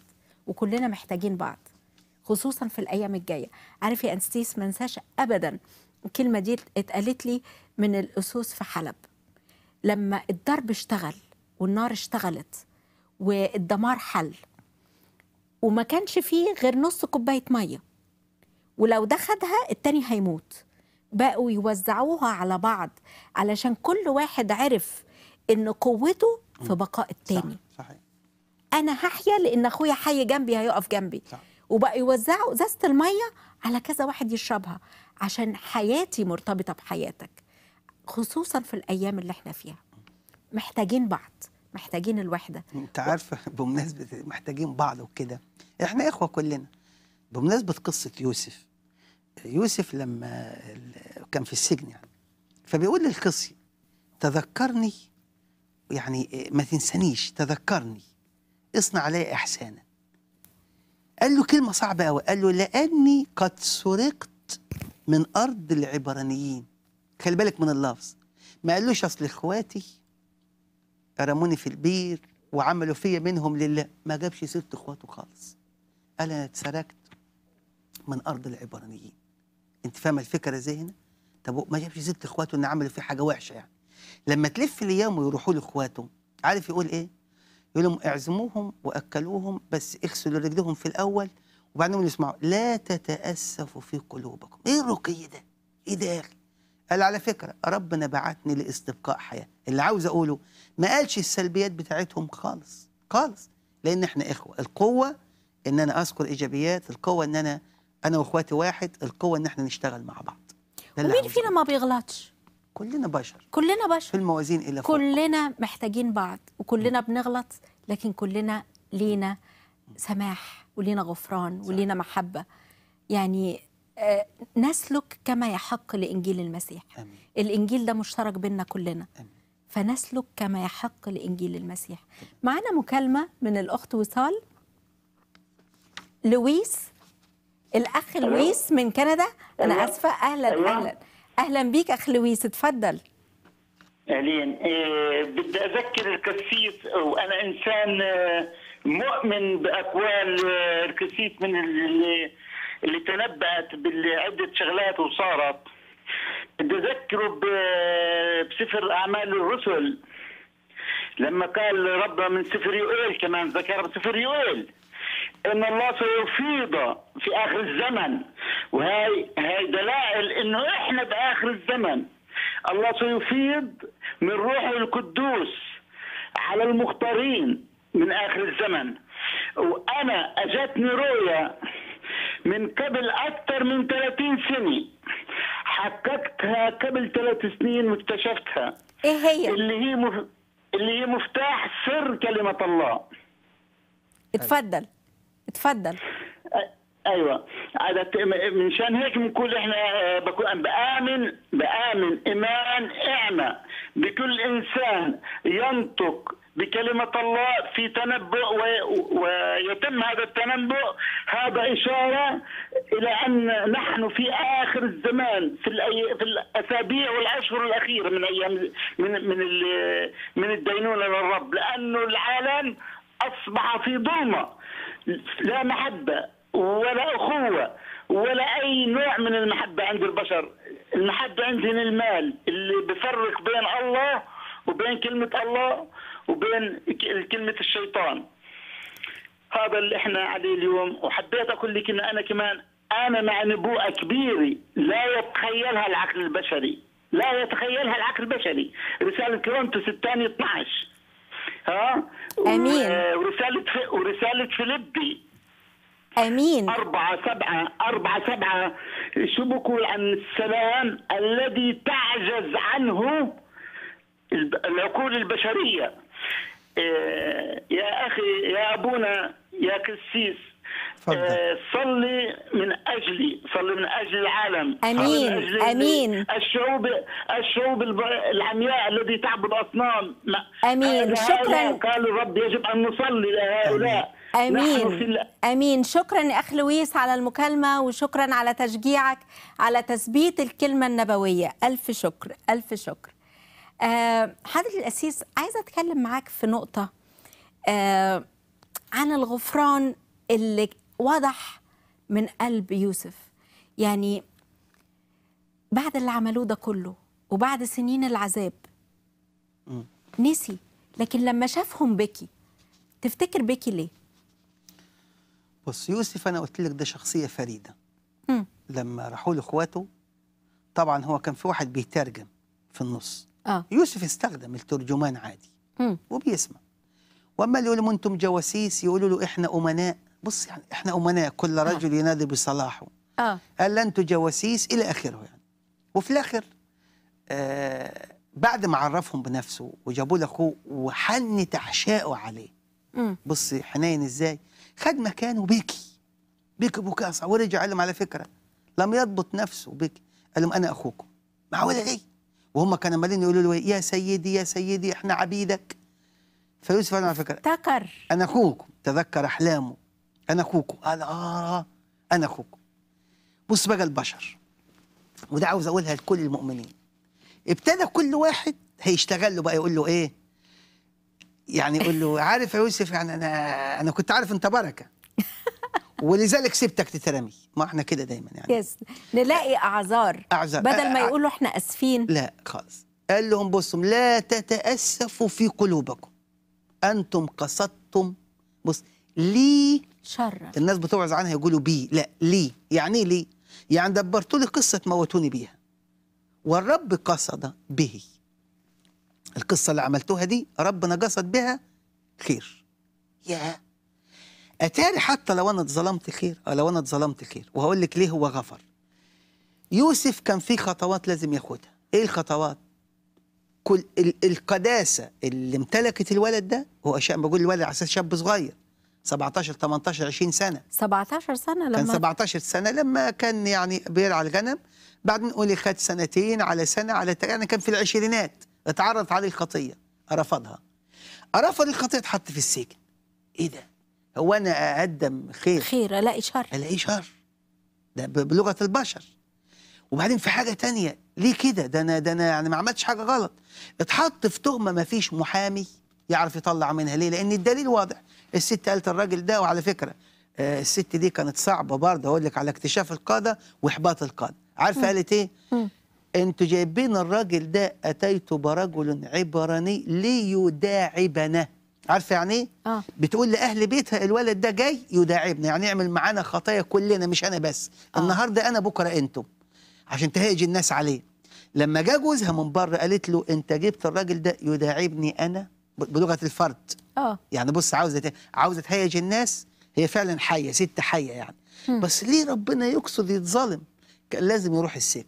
وكلنا محتاجين بعض خصوصا في الأيام الجاية عارف يا أنستيس منساش أبدا الكلمة دي اتقالت لي من الأسوس في حلب لما الضرب اشتغل والنار اشتغلت والدمار حل وما كانش فيه غير نص كوبايه ميه ولو ده خدها التاني هيموت بقوا يوزعوها على بعض علشان كل واحد عرف ان قوته في بقاء التاني صح. صحيح انا هحيا لان اخويا حي جنبي هيقف جنبي صح. وبقى يوزعوا ازازه الميه على كذا واحد يشربها عشان حياتي مرتبطه بحياتك خصوصا في الايام اللي احنا فيها محتاجين بعض محتاجين الوحده انت عارفه بمناسبه محتاجين بعض وكده احنا اخوه كلنا بمناسبه قصه يوسف يوسف لما كان في السجن يعني فبيقول للقصي تذكرني يعني إيه، ما تنسانيش تذكرني اصنع علي احسانا قال له كلمه صعبه قوي قال له لاني قد سرقت من ارض العبرانيين خلي بالك من اللفظ ما قالوش اصل اخواتي رموني في البير وعملوا فيا منهم لله ما جابش سيره اخواته خالص قال انا اتسرقت من ارض العبرانيين انت فاهمه الفكره ازاي هنا طب ما جابش سيره اخواته ان عملوا فيه حاجه وحشه يعني لما تلف الايام ويروحوا لاخواته عارف يقول ايه يقول لهم اعزموهم واكلوهم بس اغسلوا رجلهم في الاول وبعدين يسمعوا لا تتاسفوا في قلوبكم ايه الرقي ده ايه ده يا اخي قال على فكرة ربنا بعتني لاستبقاء حياة اللي عاوز أقوله ما قالش السلبيات بتاعتهم خالص خالص لأن إحنا إخوة القوة إن أنا أذكر إيجابيات القوة إن أنا أنا وإخواتي واحد القوة إن إحنا نشتغل مع بعض ومين فينا ما بيغلطش؟ كلنا بشر كلنا بشر في الموازين إلا فوق كلنا محتاجين بعض وكلنا بنغلط لكن كلنا لينا سماح ولينا غفران ولينا محبة يعني آه، نسلك كما يحق لإنجيل المسيح أمين. الإنجيل ده مشترك بيننا كلنا أمين. فنسلك كما يحق لإنجيل المسيح معانا مكالمة من الأخت وصال لويس الأخ لويس من كندا أنا آسفة أهلا أهلا أهلا بيك أخ لويس اتفضل اهلين إيه بدي اذكر القسيس وانا انسان آه، مؤمن باقوال آه، القسيس من اللي اللي تنبأت بعدة شغلات وصارت تذكروا بسفر أعمال الرسل لما قال ربنا من سفر يؤيل كمان ذكر بسفر يؤيل ان الله سيفيض في اخر الزمن وهي هاي دلائل انه احنا باخر الزمن الله سيفيض من روحه القدوس على المختارين من اخر الزمن وانا اجتني رؤيا من قبل أكثر من 30 سنة حققتها قبل ثلاث سنين واكتشفتها إيه هي؟ اللي هي مف... اللي هي مفتاح سر كلمة الله اتفضل اتفضل ايوه عادة من شان هيك بنقول احنا بكون بامن بامن ايمان اعمى بكل انسان ينطق بكلمة الله في تنبؤ ويتم هذا التنبؤ هذا إشارة إلى أن نحن في آخر الزمان في في الأسابيع والأشهر الأخيرة من أيام من من من الدينونة للرب لأنه العالم أصبح في ظلمة لا محبة ولا أخوة ولا أي نوع من المحبة عند البشر المحبة عندنا المال اللي بفرق بين الله وبين كلمة الله وبين كلمة الشيطان هذا اللي احنا عليه اليوم وحبيت اقول لك ان انا كمان انا مع نبوءه كبيره لا يتخيلها العقل البشري لا يتخيلها العقل البشري رساله كرونتوس الثاني 12 ها امين آه، ورساله ورساله فيليبي امين أربعة سبعة أربعة سبعة شو بقول عن السلام الذي تعجز عنه العقول البشرية آه، يا أخي يا أبونا يا قسيس آه، صلي من اجلي صلي من اجل العالم امين من أجل امين الشعوب الشعوب العمياء الذي تعبد اصنام امين شكرا قال الرب يجب ان نصلي لهؤلاء امين امين شكرا اخ لويس على المكالمه وشكرا على تشجيعك على تثبيت الكلمه النبويه الف شكر الف شكر آه، حضرتك الأسيس عايزة أتكلم معاك في نقطة آه، عن الغفران اللي وضح من قلب يوسف يعني بعد اللي عملوه ده كله وبعد سنين العذاب نسي لكن لما شافهم بكي تفتكر بكي ليه؟ بص يوسف انا قلت لك ده شخصيه فريده م. لما راحوا له اخواته طبعا هو كان في واحد بيترجم في النص آه. يوسف استخدم الترجمان عادي مم. وبيسمع واما اللي يقول لهم انتم جواسيس يقولوا له احنا امناء بص يعني احنا امناء كل آه. رجل آه. ينادي بصلاحه آه. قال لا انتم جواسيس الى اخره يعني وفي الاخر آه بعد ما عرفهم بنفسه وجابوا له اخوه وحن تعشائه عليه مم. بص حنين ازاي خد مكانه بكي بكي بكاء ورجع قال لهم على فكره لم يضبط نفسه بكي قال لهم انا اخوكم معقوله ليه وهم كانوا عمالين يقولوا له يا سيدي يا سيدي احنا عبيدك فيوسف قال على فكره افتكر انا اخوكم تذكر احلامه انا اخوكم قال اه انا اخوكم بص بقى البشر وده عاوز اقولها لكل المؤمنين ابتدى كل واحد هيشتغل له بقى يقول له ايه يعني يقول له عارف يا يوسف يعني انا انا كنت عارف انت بركه ولذلك سبتك تترمي ما احنا كده دايما يعني يس نلاقي اعذار اعذار بدل ما يقولوا احنا اسفين لا خالص قال لهم بصوا لا تتاسفوا في قلوبكم انتم قصدتم بص لي شر الناس بتوعظ عنها يقولوا بي لا لي يعني ليه يعني دبرتوا لي قصه موتوني بيها والرب قصد به القصه اللي عملتوها دي ربنا قصد بها خير ياه اتاري حتى لو انا اتظلمت خير أو لو انا اتظلمت خير وهقول لك ليه هو غفر يوسف كان في خطوات لازم ياخدها ايه الخطوات كل القداسه اللي امتلكت الولد ده هو شاب بقول الولد على اساس شاب صغير 17 18 20 سنه 17 سنه لما كان 17 سنه لما كان يعني بيرعى الغنم بعدين قولي خد سنتين على سنه على يعني كان في العشرينات اتعرضت عليه الخطيه رفضها رفض الخطيه اتحط في السجن ايه ده هو انا اقدم خير خير الاقي شر الاقي شر ده بلغه البشر وبعدين في حاجه تانية ليه كده ده انا ده انا يعني ما عملتش حاجه غلط اتحط في تهمه ما فيش محامي يعرف يطلع منها ليه لان الدليل واضح الست قالت الراجل ده وعلى فكره آه، الست دي كانت صعبه برضه اقول لك على اكتشاف القاده واحباط القاده عارفه قالت ايه انتوا جايبين الراجل ده اتيت برجل عبراني ليداعبنا عارفه يعني ايه؟ آه. بتقول لاهل بيتها الولد ده جاي يداعبنا يعني يعمل معانا خطايا كلنا مش انا بس آه. النهارده انا بكره انتم عشان تهيج الناس عليه لما جه جوزها من بره قالت له انت جبت الراجل ده يداعبني انا بلغه الفرد اه يعني بص عاوزه عاوزه تهيج الناس هي فعلا حيه ست حيه يعني م. بس ليه ربنا يقصد يتظلم كان لازم يروح السجن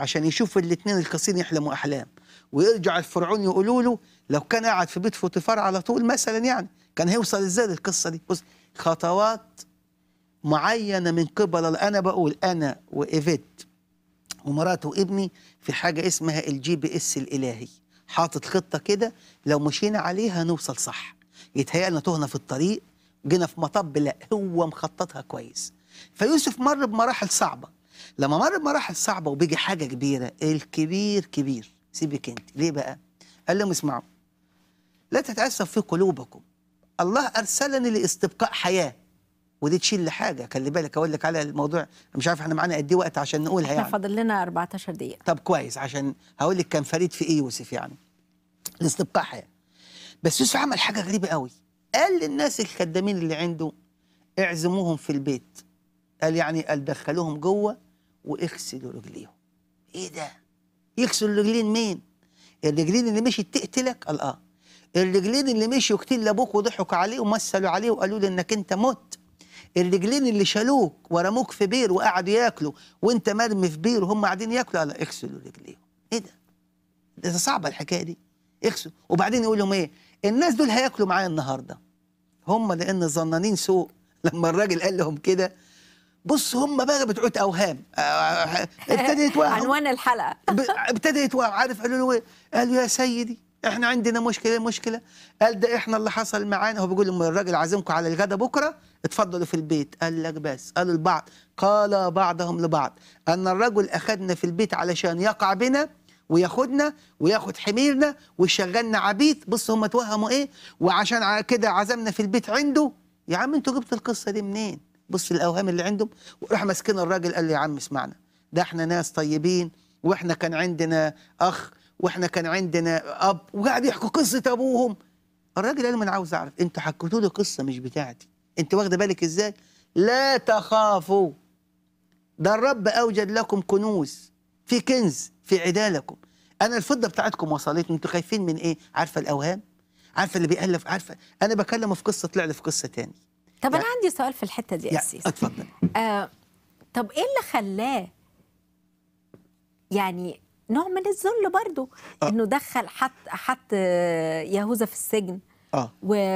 عشان يشوف الاثنين القصين يحلموا احلام ويرجع الفرعون يقولوا له لو كان قاعد في بيت فوتيفار على طول مثلا يعني كان هيوصل ازاي للقصه دي بص خطوات معينه من قبل انا بقول انا وايفيت ومراته وابني في حاجه اسمها الجي بي اس الالهي حاطط خطه كده لو مشينا عليها نوصل صح يتهيألنا تهنا في الطريق جينا في مطب لا هو مخططها كويس فيوسف مر بمراحل صعبه لما مر بمراحل صعبه وبيجي حاجه كبيره الكبير كبير سيبك انت ليه بقى قال لهم اسمعوا لا تتعثر في قلوبكم الله أرسلني لاستبقاء حياة ودي تشيل لحاجة خلي بالك أقول لك على الموضوع مش عارف احنا معانا قد إيه وقت عشان نقولها احنا يعني فاضل لنا 14 دقيقة طب كويس عشان هقول لك كان فريد في إيه يوسف يعني الاستبقاء حياة بس يوسف عمل حاجة غريبة قوي قال للناس الخدامين اللي عنده اعزموهم في البيت قال يعني قال دخلوهم جوه واغسلوا رجليهم ايه ده يغسلوا الرجلين مين الرجلين اللي مشيت تقتلك قال اه الرجلين اللي مشيوا كتير لابوك وضحكوا عليه ومثلوا عليه وقالوا له انك انت مت الرجلين اللي شالوك ورموك في بير وقعدوا ياكلوا وانت مرمي في بير وهم قاعدين ياكلوا قال اغسلوا رجليهم ايه ده؟ ده صعبه الحكايه دي اغسلوا وبعدين يقول لهم ايه؟ الناس دول هياكلوا معايا النهارده هم لان ظنانين سوء لما الراجل قال لهم كده بص هم بقى بتوع اوهام آه، آه، آه، ابتدى يتوهم عنوان الحلقه ابتدى يتوهم عارف قالوا له ايه؟ قالوا يا سيدي احنا عندنا مشكله مشكله قال ده احنا اللي حصل معانا هو بيقول لهم الراجل عازمكم على الغدا بكره اتفضلوا في البيت قال لك بس قالوا البعض قال بعضهم لبعض ان الرجل اخذنا في البيت علشان يقع بنا وياخدنا وياخد حميرنا ويشغلنا عبيد بص هم توهموا ايه وعشان كده عزمنا في البيت عنده يا عم انتوا جبتوا القصه دي منين بص الاوهام اللي عندهم وراح ماسكين الراجل قال له يا عم اسمعنا ده احنا ناس طيبين واحنا كان عندنا اخ واحنا كان عندنا اب وقاعد يحكوا قصه ابوهم الراجل قال انا عاوز اعرف انتوا حكيتوا لي قصه مش بتاعتي انت واخده بالك ازاي لا تخافوا ده الرب اوجد لكم كنوز في كنز في عدالكم انا الفضه بتاعتكم وصلتني انتوا خايفين من ايه عارفه الاوهام عارفه اللي بيالف عارفه انا بكلمه في قصه طلع لي في قصه تاني طب يعني انا عندي سؤال في الحته دي يا اسيس اتفضل آه طب ايه اللي خلاه يعني نوع من الذل برضه آه. انه دخل حط حط يهوذا في السجن آه.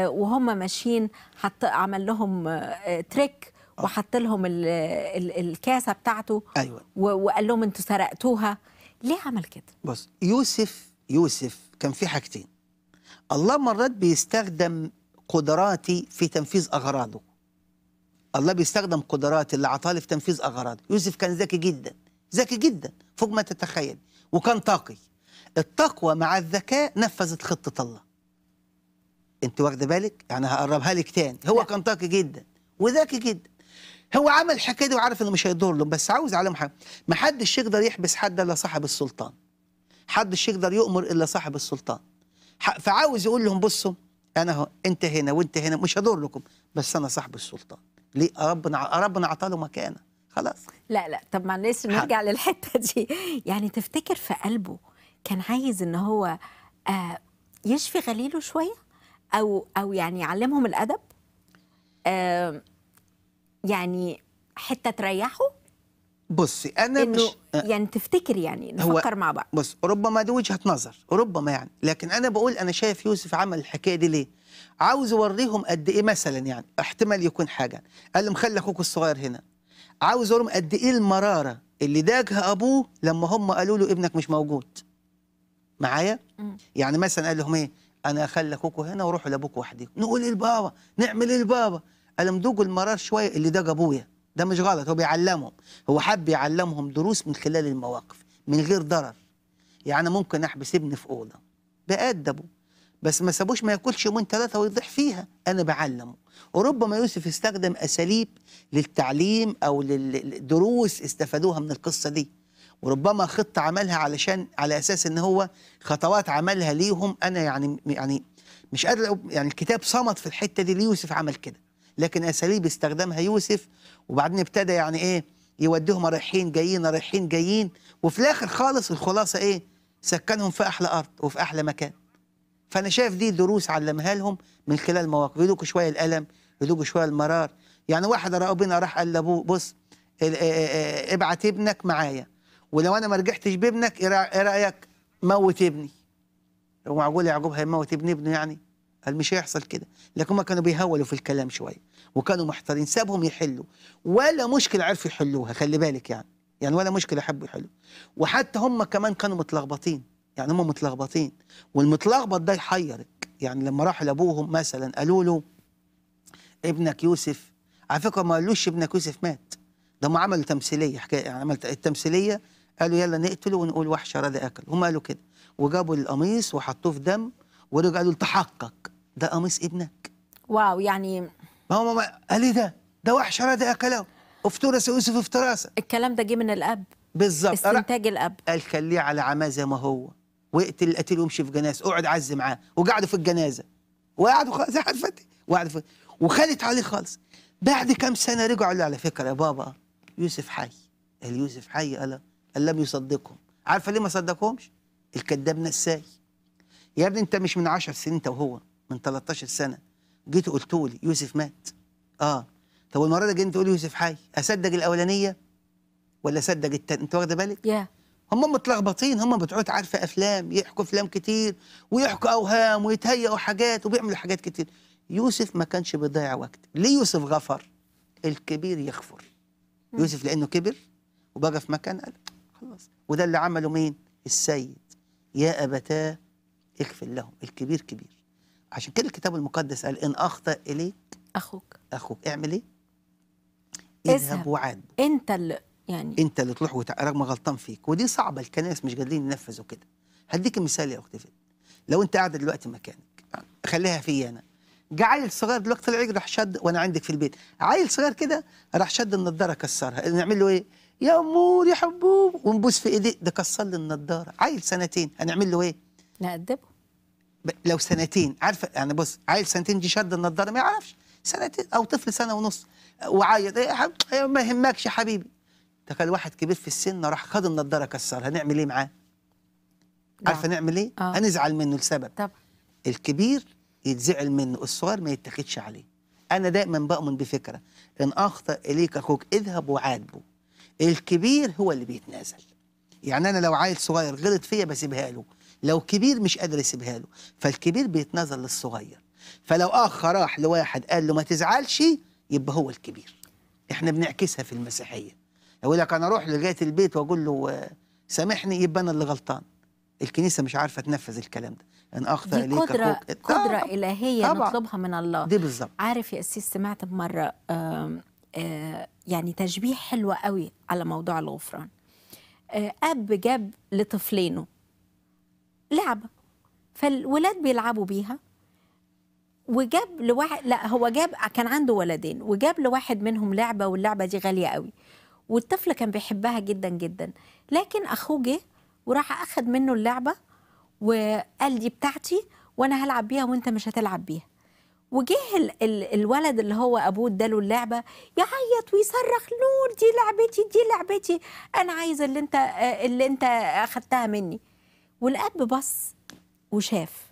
وهم ماشيين حط عمل لهم تريك آه،, آه. وحط لهم الـ الـ الكاسه بتاعته ايوه وقال لهم انتوا سرقتوها ليه عمل كده بص يوسف يوسف كان في حاجتين الله مرات بيستخدم قدراتي في تنفيذ اغراضه الله بيستخدم قدراتي اللي عطاه في تنفيذ اغراضه يوسف كان ذكي جدا ذكي جدا فوق ما تتخيل وكان تقي التقوى مع الذكاء نفذت خطة الله انت واخده بالك يعني هقربها لك تاني هو لا. كان تقي جدا وذكي جدا هو عمل الحكايه دي وعارف انه مش هيضر له بس عاوز اعلم حاجه ما حدش يقدر يحبس حد الا صاحب السلطان حدش يقدر يؤمر الا صاحب السلطان فعاوز يقول لهم بصوا انا هو انت هنا وانت هنا مش هضر لكم بس انا صاحب السلطان ليه ربنا ربنا اعطاه له مكانه خلاص لا لا طب معلش نرجع للحته دي يعني تفتكر في قلبه كان عايز ان هو آه، يشفي غليله شويه او او يعني يعلمهم الادب يعني حته تريحه بصي انا إنه مش آه، يعني تفتكر يعني نفكر مع بعض بص ربما دي وجهه نظر ربما يعني لكن انا بقول انا شايف يوسف عمل الحكايه دي ليه عاوز اوريهم قد ايه مثلا يعني احتمال يكون حاجه قال لهم خلي اخوك الصغير هنا عاوز اقول قد ايه المراره اللي داجها ابوه لما هم قالوا له ابنك مش موجود معايا يعني مثلا قال لهم ايه انا اخلي اخوكم هنا وروحوا لابوك وحدكم نقول ايه لبابا نعمل ايه قالهم دوقوا المرار شويه اللي داج ابويا ده مش غلط هو بيعلمهم هو حب يعلمهم دروس من خلال المواقف من غير ضرر يعني ممكن احبس ابني في اوضه بادبه بس ما سابوش ما ياكلش يومين ثلاثه ويضيع فيها انا بعلمه وربما يوسف استخدم اساليب للتعليم او للدروس استفادوها من القصه دي وربما خطه عملها علشان على اساس ان هو خطوات عملها ليهم انا يعني يعني مش قادر يعني الكتاب صمت في الحته دي ليوسف عمل كده لكن اساليب استخدمها يوسف وبعدين ابتدى يعني ايه يوديهم رايحين جايين رايحين جايين وفي الاخر خالص الخلاصه ايه سكنهم في احلى ارض وفي احلى مكان فانا شايف دي دروس علمها لهم من خلال مواقف يذوقوا شويه الالم يذوقوا شويه المرار يعني واحد ربنا راح قال لابوه بص ابعت ابنك معايا ولو انا ما رجعتش بابنك إيه, ايه رايك موت ابني هو معقول يعقوب هيموت ابن ابنه يعني قال مش هيحصل كده لكن هم كانوا بيهولوا في الكلام شويه وكانوا محتارين سابهم يحلوا ولا مشكله عرفوا يحلوها خلي بالك يعني يعني ولا مشكله حبوا يحلوا وحتى هم كمان كانوا متلخبطين يعني هم متلخبطين والمتلخبط ده يحيرك يعني لما راحوا لابوهم مثلا قالوا له ابنك يوسف على فكره ما قالوش ابنك يوسف مات ده هم عملوا تمثيليه حكايه يعني عملت التمثيليه قالوا يلا نقتله ونقول وحش راضي اكل هم قالوا كده وجابوا القميص وحطوه في دم ورجعوا قالوا تحقق ده قميص ابنك واو يعني ما هو قال ايه ده ده وحش راضي اكله افترس يوسف افتراسه الكلام ده جه من الاب بالظبط استنتاج الاب قال خليه على عماه زي ما هو واقتل القتيل وامشي في جنازه اقعد عز معاه وقعدوا في الجنازه وقعدوا خالص احمد فتحي وقعدوا في وخدت عليه خالص بعد كام سنه رجعوا قالوا على فكره يا بابا يوسف حي قال يوسف حي قال قال لم يصدقهم عارفه ليه ما صدقهمش الكذاب نساي يا ابني انت مش من 10 سنين انت وهو من 13 سنه جيت قلت لي يوسف مات اه طب المره دي جيت تقول يوسف حي اصدق الاولانيه ولا اصدق التاني انت واخده بالك yeah. هم متلخبطين هم بتعود عارفه افلام يحكوا افلام كتير ويحكوا اوهام ويتهيئوا حاجات وبيعملوا حاجات كتير يوسف ما كانش بيضيع وقت ليه يوسف غفر الكبير يغفر يوسف لانه كبر وبقى في مكان قال خلاص وده اللي عمله مين السيد يا ابتاه اغفر لهم الكبير كبير عشان كده الكتاب المقدس قال ان اخطا اليك اخوك اخوك اعمل ايه اذهب وعاد انت اللي يعني انت اللي تروح رغم غلطان فيك ودي صعبه الكنائس مش قادرين ينفذوا كده هديك مثال يا اختي لو انت قاعده دلوقتي مكانك خليها فيا انا عيل صغير دلوقتي طلع يجري راح شد وانا عندك في البيت عيل صغير كده راح شد النضاره كسرها نعمل له ايه يا امور يا حبوب ونبوس في ايديه ده كسر لي النضاره عيل سنتين هنعمل له ايه نأدبه لو سنتين عارفه يعني بص عيل سنتين دي شد النضاره ما يعرفش سنتين او طفل سنه ونص وعيط ايه ما يهمكش يا حبيبي تخيل واحد كبير في السن راح خد النضاره كسرها هنعمل ايه معاه؟ عارفه نعمل ايه؟ آه. هنزعل منه لسبب طبعا الكبير يتزعل منه الصغير ما يتاخدش عليه انا دائما بؤمن بفكره ان اخطا اليك اخوك اذهب وعاتبه الكبير هو اللي بيتنازل يعني انا لو عيل صغير غلط فيا بسيبها له لو كبير مش قادر يسيبها له فالكبير بيتنازل للصغير فلو اخ راح لواحد قال له ما تزعلش يبقى هو الكبير احنا بنعكسها في المسيحيه يقول لك انا اروح لغايه البيت واقول له سامحني يبقى انا اللي غلطان الكنيسه مش عارفه تنفذ الكلام ده ان اخطا ليك قدره أخوك. قدره طبعا. الهيه طبعا. نطلبها من الله دي بالظبط عارف يا اسيس سمعت مره آه، يعني تشبيه حلو قوي على موضوع الغفران آه، اب جاب لطفلينه لعبه فالولاد بيلعبوا بيها وجاب لواحد لا هو جاب كان عنده ولدين وجاب لواحد منهم لعبه واللعبه دي غاليه قوي والطفل كان بيحبها جدا جدا لكن اخوه جه وراح اخد منه اللعبه وقال دي بتاعتي وانا هلعب بيها وانت مش هتلعب بيها وجه ال ال الولد اللي هو ابوه اداله اللعبه يعيط ويصرخ نور دي لعبتي دي لعبتي انا عايز اللي انت اللي انت اخدتها مني والاب بص وشاف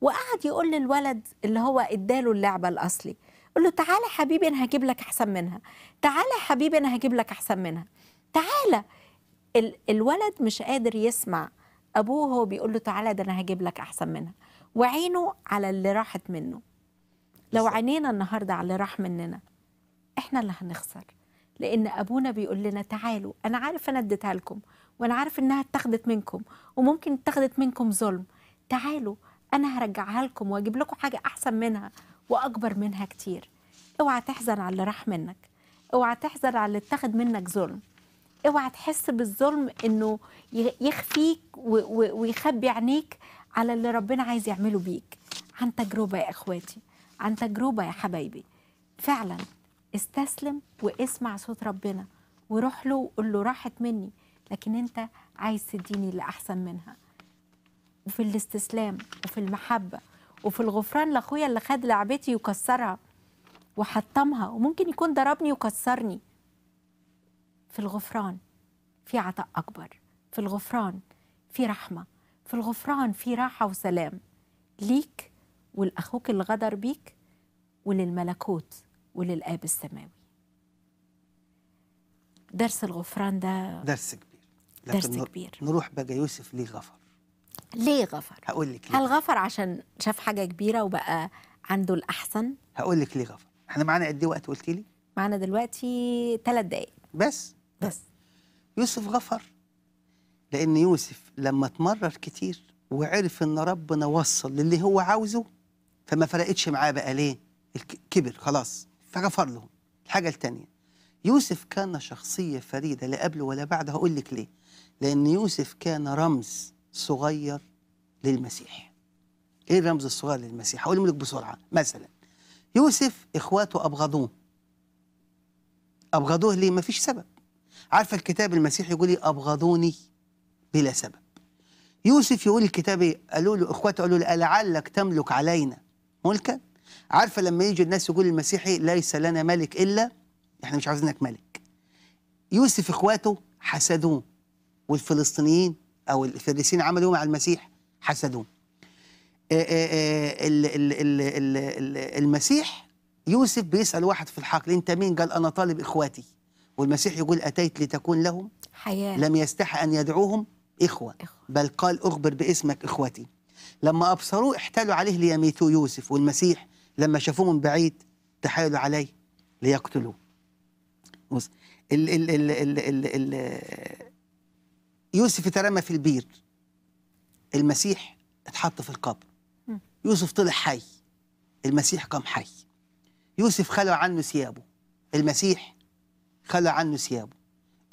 وقعد يقول للولد اللي هو اداله اللعبه الاصلي قول له تعالى حبيبي انا هجيب لك احسن منها تعالى حبيبي انا هجيب لك احسن منها تعالى ال الولد مش قادر يسمع ابوه هو بيقول له تعالى ده انا هجيب لك احسن منها وعينه على اللي راحت منه لو عينينا النهارده على اللي راح مننا احنا اللي هنخسر لان ابونا بيقول لنا تعالوا انا عارف انا اديتها لكم وانا عارف انها اتاخدت منكم وممكن اتاخدت منكم ظلم تعالوا انا هرجعها لكم واجيب لكم حاجه احسن منها واكبر منها كتير اوعى تحزن على اللي راح منك اوعى تحزن على اللي اتخذ منك ظلم اوعى تحس بالظلم انه يخفيك ويخبي عينيك على اللي ربنا عايز يعمله بيك عن تجربه يا اخواتي عن تجربه يا حبايبي فعلا استسلم واسمع صوت ربنا وروح له وقول له راحت مني لكن انت عايز تديني اللي احسن منها وفي الاستسلام وفي المحبه وفي الغفران لاخويا اللي خد لعبتي وكسرها وحطمها وممكن يكون ضربني وكسرني في الغفران في عطاء اكبر في الغفران في رحمه في الغفران في راحه وسلام ليك ولاخوك اللي غدر بيك وللملكوت وللاب السماوي درس الغفران ده درس كبير لكن درس كبير نروح بقى يوسف ليه غفر ليه غفر؟ هقول لك ليه. هل غفر عشان شاف حاجة كبيرة وبقى عنده الأحسن؟ هقول لك ليه غفر احنا معانا قد ايه وقت قلتي لي؟ معانا دلوقتي ثلاث دقايق بس بس يوسف غفر لأن يوسف لما اتمرر كتير وعرف إن ربنا وصل للي هو عاوزه فما فرقتش معاه بقى ليه؟ كبر خلاص فغفر له الحاجة التانية يوسف كان شخصية فريدة لا قبل ولا بعد هقول لك ليه لأن يوسف كان رمز صغير للمسيح ايه الرمز الصغير للمسيح هقول لك بسرعه مثلا يوسف اخواته ابغضوه ابغضوه ليه مفيش سبب عارفه الكتاب المسيحي يقول لي إيه؟ ابغضوني بلا سبب يوسف يقول الكتاب إيه؟ قالوا له اخواته قالوا له لعلك تملك علينا ملكا عارفه لما يجي الناس يقول المسيحي ليس لنا ملك الا احنا مش عاوزينك ملك يوسف اخواته حسدوه والفلسطينيين أو الفريسين عملوا مع المسيح حسدوه آه، آه، آه، المسيح يوسف بيسأل واحد في الحقل أنت مين قال أنا طالب إخواتي والمسيح يقول أتيت لتكون لهم حياة لم يستحى أن يدعوهم إخوة, إخوة. بل قال أخبر باسمك إخوتي لما أبصروه احتالوا عليه ليميتوا يوسف والمسيح لما شافوه من بعيد تحايلوا عليه ليقتلوه بص ال ال ال ال ال ال يوسف اترمى في البير المسيح اتحط في القبر يوسف طلع حي المسيح قام حي يوسف خلع عنه ثيابه المسيح خلع عنه ثيابه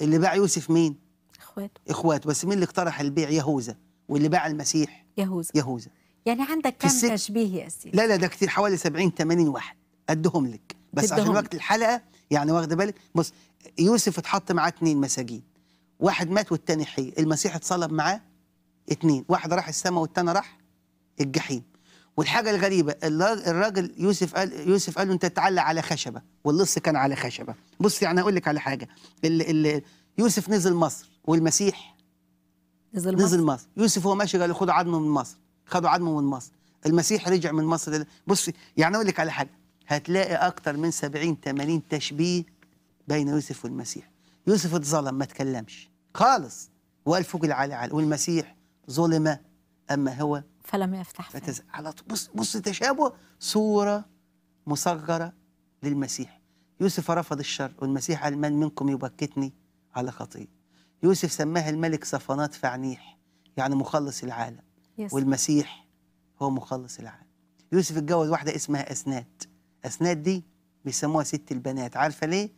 اللي باع يوسف مين اخواته اخواته بس مين اللي اقترح البيع يهوذا واللي باع المسيح يهوذا يهوذا يعني عندك كم السن... تشبيه يا سيدي لا لا ده كتير حوالي 70 80 واحد ادهم لك بس عشان وقت الحلقه يعني واخده بالك بص يوسف اتحط معاه اثنين مساجين واحد مات والتاني حي المسيح اتصلب معاه اتنين واحد راح السماء والتاني راح الجحيم والحاجه الغريبه الراجل يوسف قال يوسف قال له انت تعلى على خشبه واللص كان على خشبه بص يعني هقول لك على حاجه اللي اللي يوسف نزل مصر والمسيح نزل, نزل مصر. مصر يوسف هو ماشي قال له خدوا عظمه من مصر خدوا عظمه من مصر المسيح رجع من مصر بص يعني اقول لك على حاجه هتلاقي اكتر من 70 80 تشبيه بين يوسف والمسيح يوسف اتظلم ما تكلمش خالص وقال فوق على والمسيح ظلم أما هو فلم يفتح فتز... على بص بص تشابه صورة مصغرة للمسيح يوسف رفض الشر والمسيح قال من منكم يبكتني على خطيه يوسف سماه الملك صفنات فعنيح يعني مخلص العالم يس. والمسيح هو مخلص العالم يوسف اتجوز واحدة اسمها أسنات أسنات دي بيسموها ست البنات عارفة ليه؟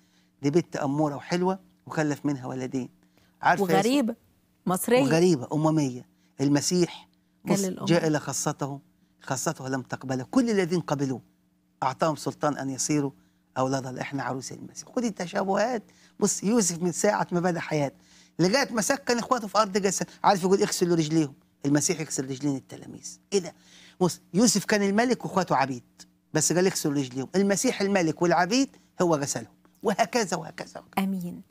دي بنت أمورة وحلوة وخلف منها ولدين عارفه وغريبه مصريه وغريبه امميه المسيح جاء الى خاصته خاصته لم تقبله كل الذين قبلوه اعطاهم سلطان ان يصيروا اولاد احنا عروس المسيح خد التشابهات بص يوسف من ساعه ما بدا حياته لغايه ما سكن اخواته في ارض جسد عارف يقول اغسلوا رجليهم المسيح يغسل رجلين التلاميذ ايه ده بص يوسف كان الملك واخواته عبيد بس قال اغسلوا رجليهم المسيح الملك والعبيد هو غسلهم وهكذا وهكذا, وهكذا. امين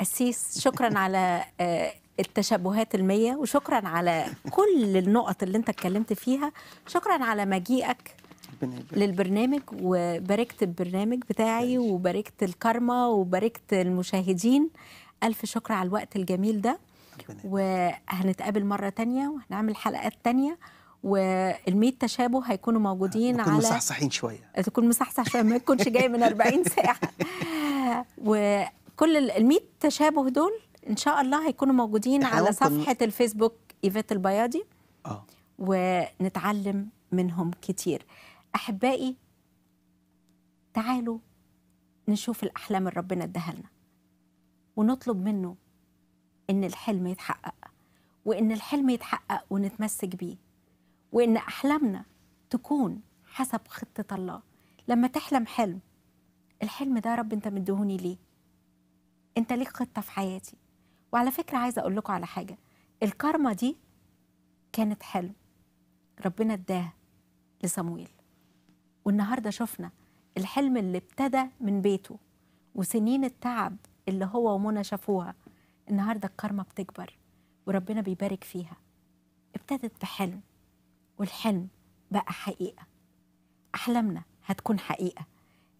أسيس شكرا على آه، التشابهات المية وشكرا على كل النقط اللي انت اتكلمت فيها شكرا على مجيئك للبرنامج وباركت البرنامج بتاعي وباركت الكارما وباركت المشاهدين ألف شكر على الوقت الجميل ده وهنتقابل مرة تانية وهنعمل حلقات تانية والميت تشابه هيكونوا موجودين على مصحصحين شوية تكون مصحصح شوية ما تكونش جاي من 40 ساعة و كل ال 100 تشابه دول ان شاء الله هيكونوا موجودين على صفحه الفيسبوك ايفيت البياضي اه ونتعلم منهم كتير احبائي تعالوا نشوف الاحلام اللي ربنا اداها لنا ونطلب منه ان الحلم يتحقق وان الحلم يتحقق ونتمسك بيه وان احلامنا تكون حسب خطه الله لما تحلم حلم الحلم ده رب انت مديهوني ليه انت ليك خطه في حياتي وعلى فكره عايزه اقول لكم على حاجه الكارما دي كانت حلم ربنا اداها لصمويل والنهارده شفنا الحلم اللي ابتدى من بيته وسنين التعب اللي هو ومنى شافوها النهارده الكارما بتكبر وربنا بيبارك فيها ابتدت بحلم والحلم بقى حقيقه احلامنا هتكون حقيقه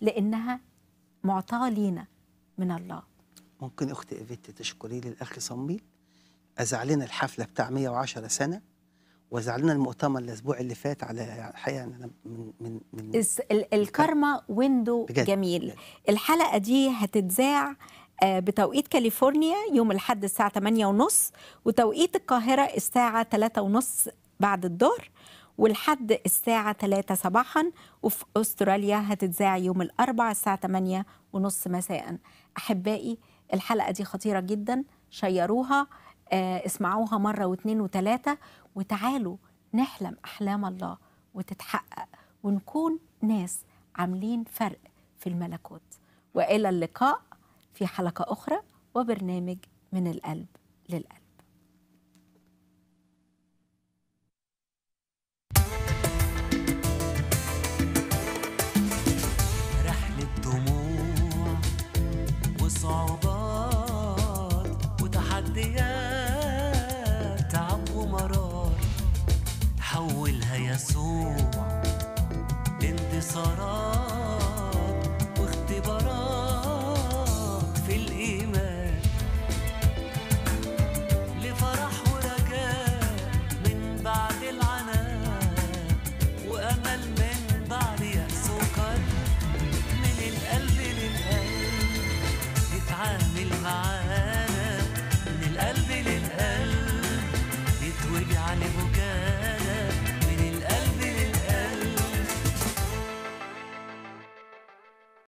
لانها معطاه لينا من الله ممكن اخت ايفيت تشكري لي الاخ صميل ازعلنا الحفله بتاع 110 سنه وزعلنا المؤتمر الاسبوع اللي فات على الحقيقه انا من من من الكارما ويندو بجد. جميل بجد. الحلقه دي هتتذاع آه، بتوقيت كاليفورنيا يوم الاحد الساعة 8 ونص وتوقيت القاهرة الساعة 3 ونص بعد الظهر والحد الساعة 3 صباحا وفي أستراليا هتتذاع يوم الأربع الساعة 8 ونص مساء أحبائي الحلقة دي خطيرة جدا شيروها آه، اسمعوها مرة واثنين وثلاثة وتعالوا نحلم أحلام الله وتتحقق ونكون ناس عاملين فرق في الملكوت وإلى اللقاء في حلقة أخرى وبرنامج من القلب للقلب رحلة يسوع انتصارات